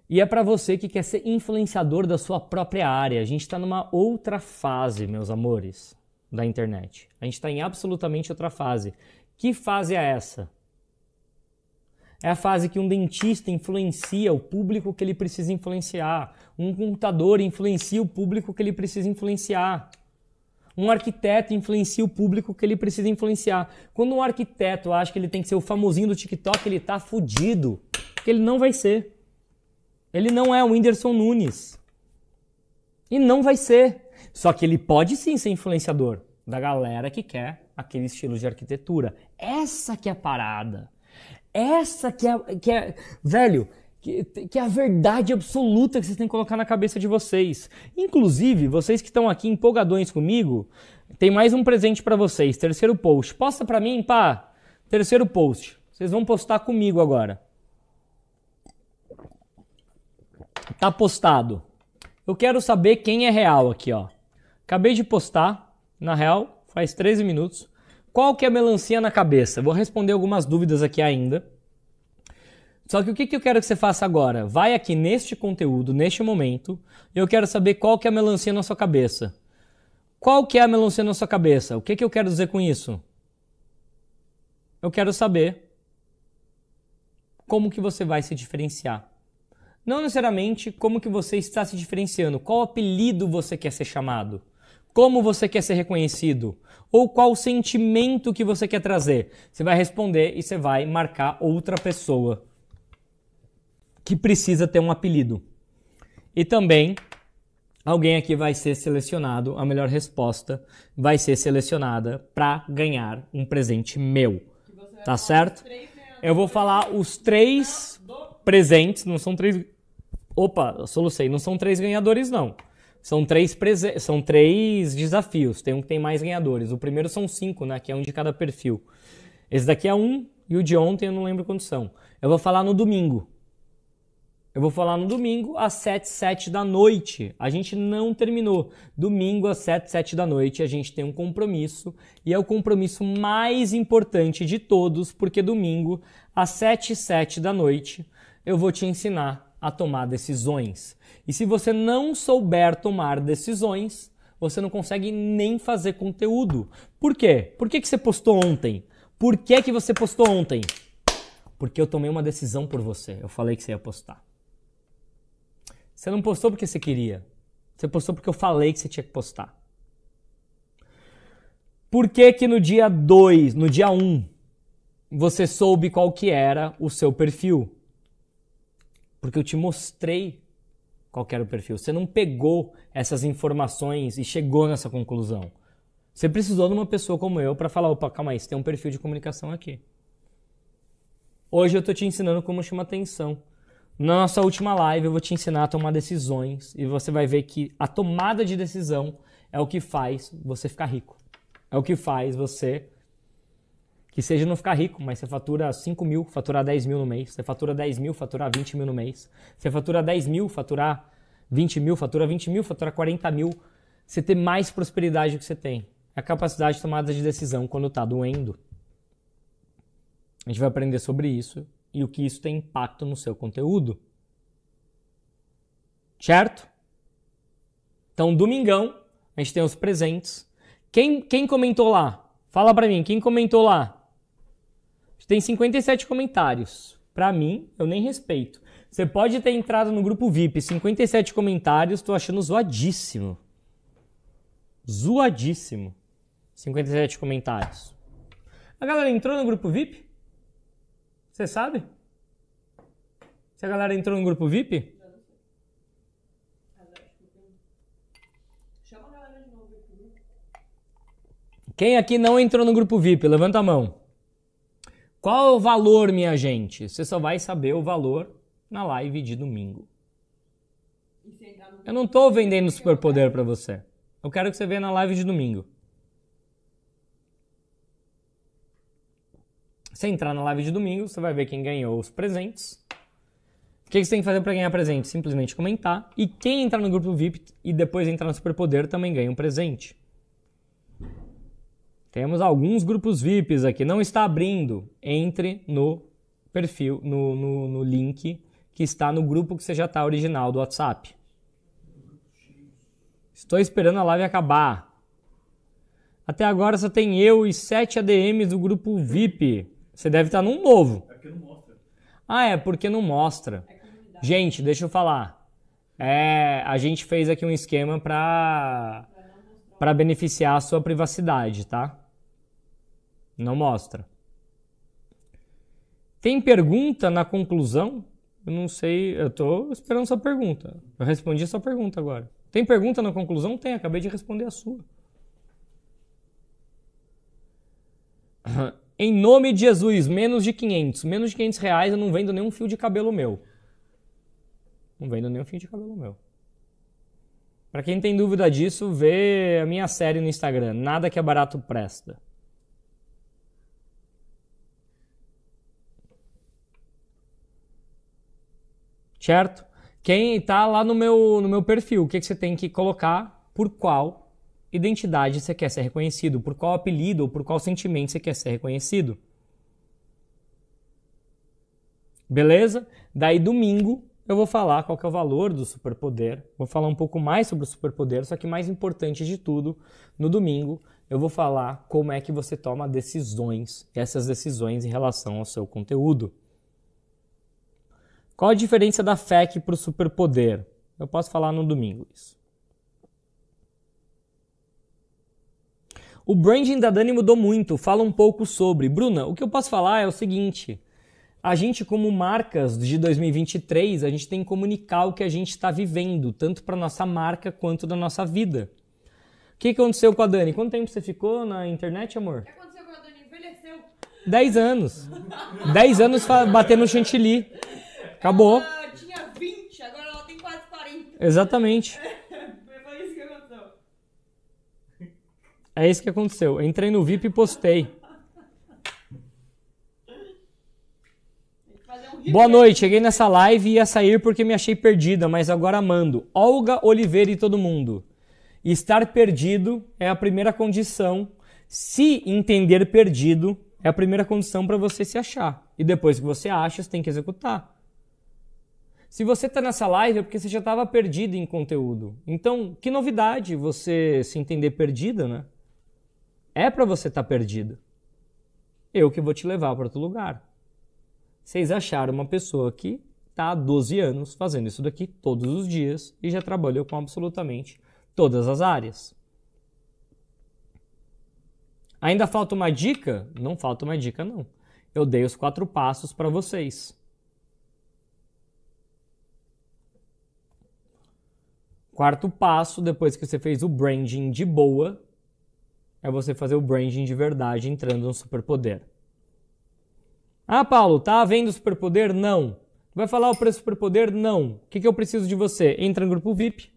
Speaker 1: E é para você que quer ser influenciador da sua própria área. A gente está numa outra fase, meus amores, da internet. A gente está em absolutamente outra fase. Que fase é essa? É a fase que um dentista influencia o público que ele precisa influenciar. Um computador influencia o público que ele precisa influenciar. Um arquiteto influencia o público que ele precisa influenciar. Quando um arquiteto acha que ele tem que ser o famosinho do TikTok, ele tá fudido. Porque ele não vai ser. Ele não é o Whindersson Nunes. E não vai ser. Só que ele pode sim ser influenciador da galera que quer aquele estilo de arquitetura. Essa que é a parada. Essa que é, que é velho, que, que, é a verdade absoluta que vocês têm que colocar na cabeça de vocês. Inclusive, vocês que estão aqui empolgadões comigo, tem mais um presente para vocês. Terceiro post. Posta para mim, pá. Terceiro post. Vocês vão postar comigo agora. Tá postado. Eu quero saber quem é real aqui, ó. Acabei de postar, na real, faz 13 minutos. Qual que é a melancia na cabeça? Vou responder algumas dúvidas aqui ainda. Só que o que, que eu quero que você faça agora? Vai aqui neste conteúdo, neste momento, e eu quero saber qual que é a melancia na sua cabeça. Qual que é a melancia na sua cabeça? O que, que eu quero dizer com isso? Eu quero saber como que você vai se diferenciar. Não necessariamente como que você está se diferenciando, qual apelido você quer ser chamado, como você quer ser reconhecido, ou qual sentimento que você quer trazer. Você vai responder e você vai marcar outra pessoa que precisa ter um apelido. E também alguém aqui vai ser selecionado, a melhor resposta vai ser selecionada para ganhar um presente meu. Tá certo? Eu vou falar os três presentes, não são três Opa, solucei. Não são três ganhadores, não. São três, prese... são três desafios, tem um que tem mais ganhadores. O primeiro são cinco, né? Que é um de cada perfil. Esse daqui é um e o de ontem eu não lembro quando são. Eu vou falar no domingo. Eu vou falar no domingo às 7, 7 da noite. A gente não terminou. Domingo às 7, 7 da noite a gente tem um compromisso e é o compromisso mais importante de todos, porque domingo às 7, 7 da noite eu vou te ensinar a tomar decisões. E se você não souber tomar decisões, você não consegue nem fazer conteúdo. Por quê? Por que, que você postou ontem? Por que, que você postou ontem? Porque eu tomei uma decisão por você. Eu falei que você ia postar. Você não postou porque você queria. Você postou porque eu falei que você tinha que postar. Por que que no dia 2, no dia 1, um, você soube qual que era o seu perfil? Porque eu te mostrei qual era o perfil. Você não pegou essas informações e chegou nessa conclusão. Você precisou de uma pessoa como eu para falar, opa, calma aí, você tem um perfil de comunicação aqui. Hoje eu estou te ensinando como chamar atenção. Na nossa última live eu vou te ensinar a tomar decisões e você vai ver que a tomada de decisão é o que faz você ficar rico. É o que faz você que seja não ficar rico, mas você fatura 5 mil, faturar 10 mil no mês, você fatura 10 mil, faturar 20 mil no mês, você fatura 10 mil, faturar 20 mil, fatura 20 mil, fatura 40 mil, você ter mais prosperidade do que você tem. É a capacidade de tomada de decisão quando está doendo. A gente vai aprender sobre isso e o que isso tem impacto no seu conteúdo. Certo? Então, domingão, a gente tem os presentes. Quem, quem comentou lá? Fala pra mim, quem comentou lá? Tem 57 comentários. Para mim, eu nem respeito. Você pode ter entrado no grupo VIP, 57 comentários, tô achando zoadíssimo. Zoadíssimo. 57 comentários. A galera entrou no grupo VIP? Você sabe? Se a galera entrou no grupo VIP? Quem aqui não entrou no grupo VIP? Levanta a mão. Qual é o valor, minha gente? Você só vai saber o valor na live de domingo. Eu não estou vendendo superpoder para você. Eu quero que você veja na live de domingo. Você entrar na live de domingo, você vai ver quem ganhou os presentes. O que você tem que fazer para ganhar presente? Simplesmente comentar. E quem entrar no grupo VIP e depois entrar no superpoder também ganha um presente. Temos alguns grupos VIPs aqui. Não está abrindo. Entre no perfil, no, no, no link que está no grupo que você já está original do WhatsApp. Estou esperando a live acabar. Até agora só tem eu e sete ADMs do grupo VIP. Você deve estar tá num novo. É não mostra. Ah, é porque não mostra. É gente, deixa eu falar. É, a gente fez aqui um esquema para para beneficiar a sua privacidade, tá? Não mostra. Tem pergunta na conclusão? Eu não sei, eu estou esperando sua pergunta. Eu respondi a sua pergunta agora. Tem pergunta na conclusão? Tem, acabei de responder a sua. Em nome de Jesus, menos de 500. Menos de 500 reais eu não vendo nenhum fio de cabelo meu. Não vendo nenhum fio de cabelo meu. Para quem tem dúvida disso, vê a minha série no Instagram. Nada que é barato presta. certo? Quem está lá no meu, no meu perfil, o que, que você tem que colocar, por qual identidade você quer ser reconhecido, por qual apelido ou por qual sentimento você quer ser reconhecido. Beleza? Daí domingo eu vou falar qual é o valor do superpoder, vou falar um pouco mais sobre o superpoder, só que mais importante de tudo, no domingo eu vou falar como é que você toma decisões, essas decisões em relação ao seu conteúdo. Qual a diferença da FEC para o superpoder? Eu posso falar no domingo isso. O branding da Dani mudou muito. Fala um pouco sobre. Bruna, o que eu posso falar é o seguinte. A gente, como marcas de 2023, a gente tem que comunicar o que a gente está vivendo, tanto para nossa marca quanto da nossa vida. O que aconteceu com a Dani? Quanto tempo você ficou na internet, amor? O que aconteceu com a Dani? Envelheceu. 10 anos. 10 anos batendo chantilly. Acabou. Ela tinha 20, agora ela tem quase 40. Exatamente. Foi isso que aconteceu. É isso que aconteceu. Entrei no VIP e postei. Boa noite, cheguei nessa live e ia sair porque me achei perdida, mas agora mando. Olga, Oliveira e todo mundo. Estar perdido é a primeira condição. Se entender perdido é a primeira condição para você se achar. E depois que você acha, você tem que executar. Se você está nessa live é porque você já estava perdido em conteúdo. Então, que novidade você se entender perdida, né? É para você estar tá perdido. Eu que vou te levar para outro lugar. Vocês acharam uma pessoa que está há 12 anos fazendo isso daqui todos os dias e já trabalhou com absolutamente todas as áreas. Ainda falta uma dica? Não falta uma dica, não. Eu dei os quatro passos para vocês. Quarto passo, depois que você fez o branding de boa, é você fazer o branding de verdade entrando no superpoder. Ah, Paulo, tá o superpoder? Não. Vai falar o preço superpoder? Não. O que, que eu preciso de você? Entra no grupo VIP.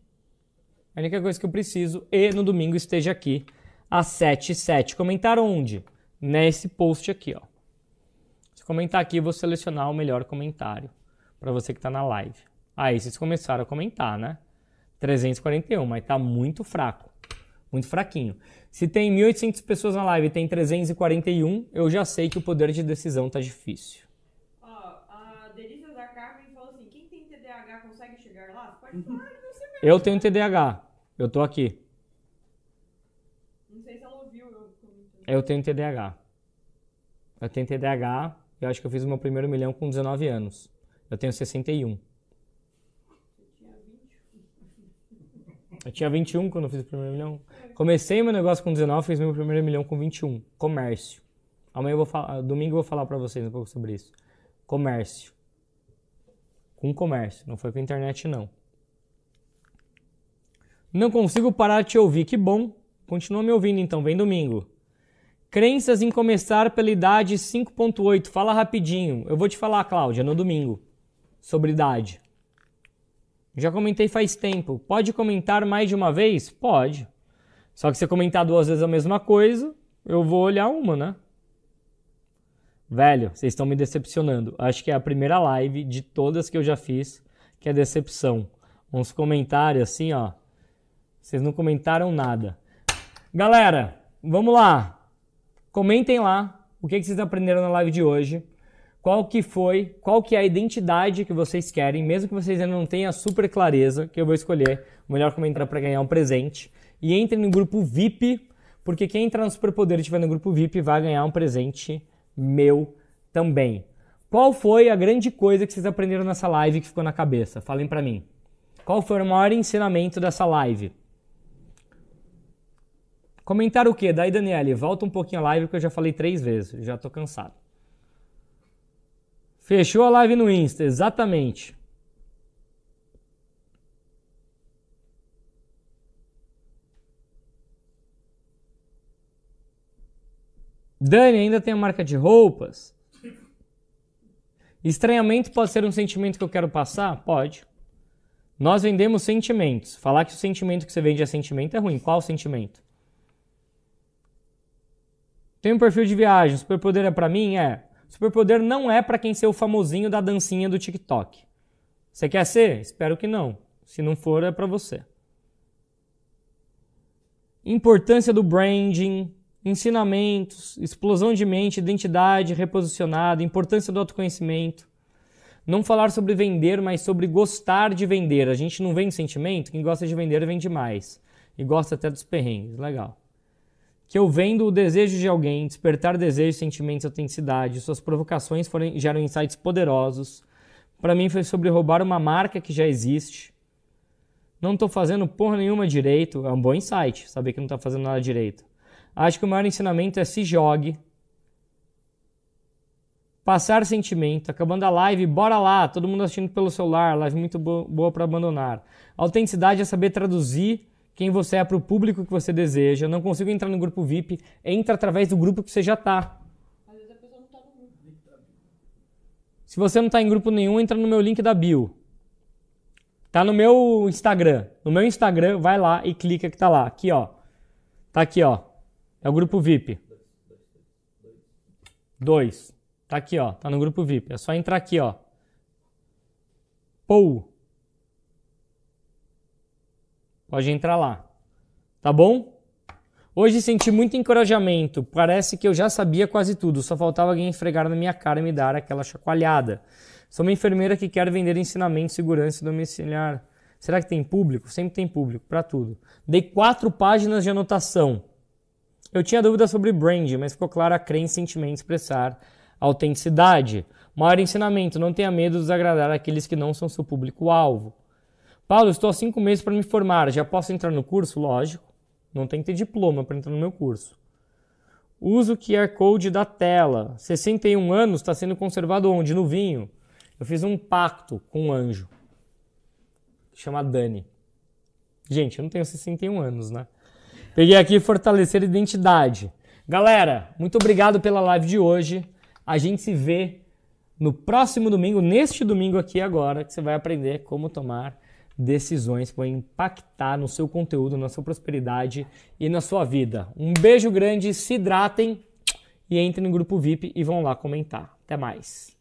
Speaker 1: É a única coisa que eu preciso. E no domingo esteja aqui às 7 e 7. Comentar onde? Nesse post aqui, ó. Se comentar aqui, eu vou selecionar o melhor comentário para você que está na live. Aí, vocês começaram a comentar, né? 341, mas tá muito fraco. Muito fraquinho. Se tem 1.800 pessoas na live e tem 341, eu já sei que o poder de decisão tá difícil. Ó, a Delícia da Carmen falou assim: quem tem TDAH consegue chegar lá? Pode falar de ah, você mesmo. Eu tenho TDAH. Eu tô aqui. Não sei se ela ouviu. Eu, eu tenho TDAH. Eu tenho TDAH. Eu acho que eu fiz o meu primeiro milhão com 19 anos. Eu tenho 61. Eu tinha 21 quando eu fiz o primeiro milhão. Comecei meu negócio com 19, fiz meu primeiro milhão com 21. Comércio. Amanhã eu vou falar, domingo eu vou falar para vocês um pouco sobre isso. Comércio. Com comércio, não foi com internet não. Não consigo parar de te ouvir, que bom. Continua me ouvindo então, vem domingo. Crenças em começar pela idade 5.8. Fala rapidinho. Eu vou te falar, Cláudia, no domingo sobre idade. Já comentei faz tempo. Pode comentar mais de uma vez? Pode. Só que se você comentar duas vezes a mesma coisa, eu vou olhar uma, né? Velho, vocês estão me decepcionando. Acho que é a primeira live de todas que eu já fiz que é decepção. Uns comentários assim, ó. Vocês não comentaram nada. Galera, vamos lá. Comentem lá o que, que vocês aprenderam na live de hoje qual que foi, qual que é a identidade que vocês querem, mesmo que vocês ainda não tenham super clareza, que eu vou escolher o melhor entrar para ganhar um presente. E entre no grupo VIP, porque quem entrar no Superpoder e estiver no grupo VIP vai ganhar um presente meu também. Qual foi a grande coisa que vocês aprenderam nessa live que ficou na cabeça? Falem para mim. Qual foi o maior ensinamento dessa live? Comentar o quê? Daí, Daniele, volta um pouquinho a live que eu já falei três vezes, já tô cansado. Fechou a live no Insta, exatamente. Dani ainda tem a marca de roupas. Estranhamento pode ser um sentimento que eu quero passar? Pode. Nós vendemos sentimentos. Falar que o sentimento que você vende é sentimento é ruim. Qual sentimento? Tem um perfil de viagem. Superpoder é para mim? É. Superpoder não é para quem ser o famosinho da dancinha do TikTok. Você quer ser? Espero que não. Se não for, é para você. Importância do branding, ensinamentos, explosão de mente, identidade reposicionada, importância do autoconhecimento. Não falar sobre vender, mas sobre gostar de vender. A gente não vende sentimento, quem gosta de vender vende mais. E gosta até dos perrengues. Legal que eu vendo o desejo de alguém, despertar desejos, sentimentos, autenticidade. Suas provocações foram, geram insights poderosos. Para mim foi sobre roubar uma marca que já existe. Não estou fazendo porra nenhuma direito. É um bom insight saber que não está fazendo nada direito. Acho que o maior ensinamento é se jogue. Passar sentimento. Acabando a live, bora lá. Todo mundo assistindo pelo celular. Live muito bo boa para abandonar. autenticidade é saber traduzir quem você é para o público que você deseja. Eu não consigo entrar no grupo VIP. Entra através do grupo que você já está. Tá Se você não está em grupo nenhum, entra no meu link da bio. Tá no meu Instagram. No meu Instagram, vai lá e clica que tá lá. Aqui, ó. Tá aqui, ó. É o grupo VIP. Dois. Tá aqui, ó. Tá no grupo VIP. É só entrar aqui, ó. Pou. Pode entrar lá. Tá bom? Hoje senti muito encorajamento. Parece que eu já sabia quase tudo, só faltava alguém esfregar na minha cara e me dar aquela chacoalhada. Sou uma enfermeira que quer vender ensinamento, segurança e domiciliar. Será que tem público? Sempre tem público, para tudo. Dei quatro páginas de anotação. Eu tinha dúvidas sobre brand, mas ficou claro a crença, sentimento, expressar autenticidade. Maior ensinamento: não tenha medo de desagradar aqueles que não são seu público-alvo. Paulo, estou há cinco meses para me formar, já posso entrar no curso? Lógico, não tem que ter diploma para entrar no meu curso. Uso o QR Code da tela. 61 anos está sendo conservado onde? No vinho. Eu fiz um pacto com um anjo. Chama Dani. Gente, eu não tenho 61 anos, né? Peguei aqui fortalecer a identidade. Galera, muito obrigado pela live de hoje. A gente se vê no próximo domingo, neste domingo aqui agora, que você vai aprender como tomar decisões que vão impactar no seu conteúdo, na sua prosperidade e na sua vida. Um beijo grande, se hidratem e entrem no grupo VIP e vão lá comentar. Até mais.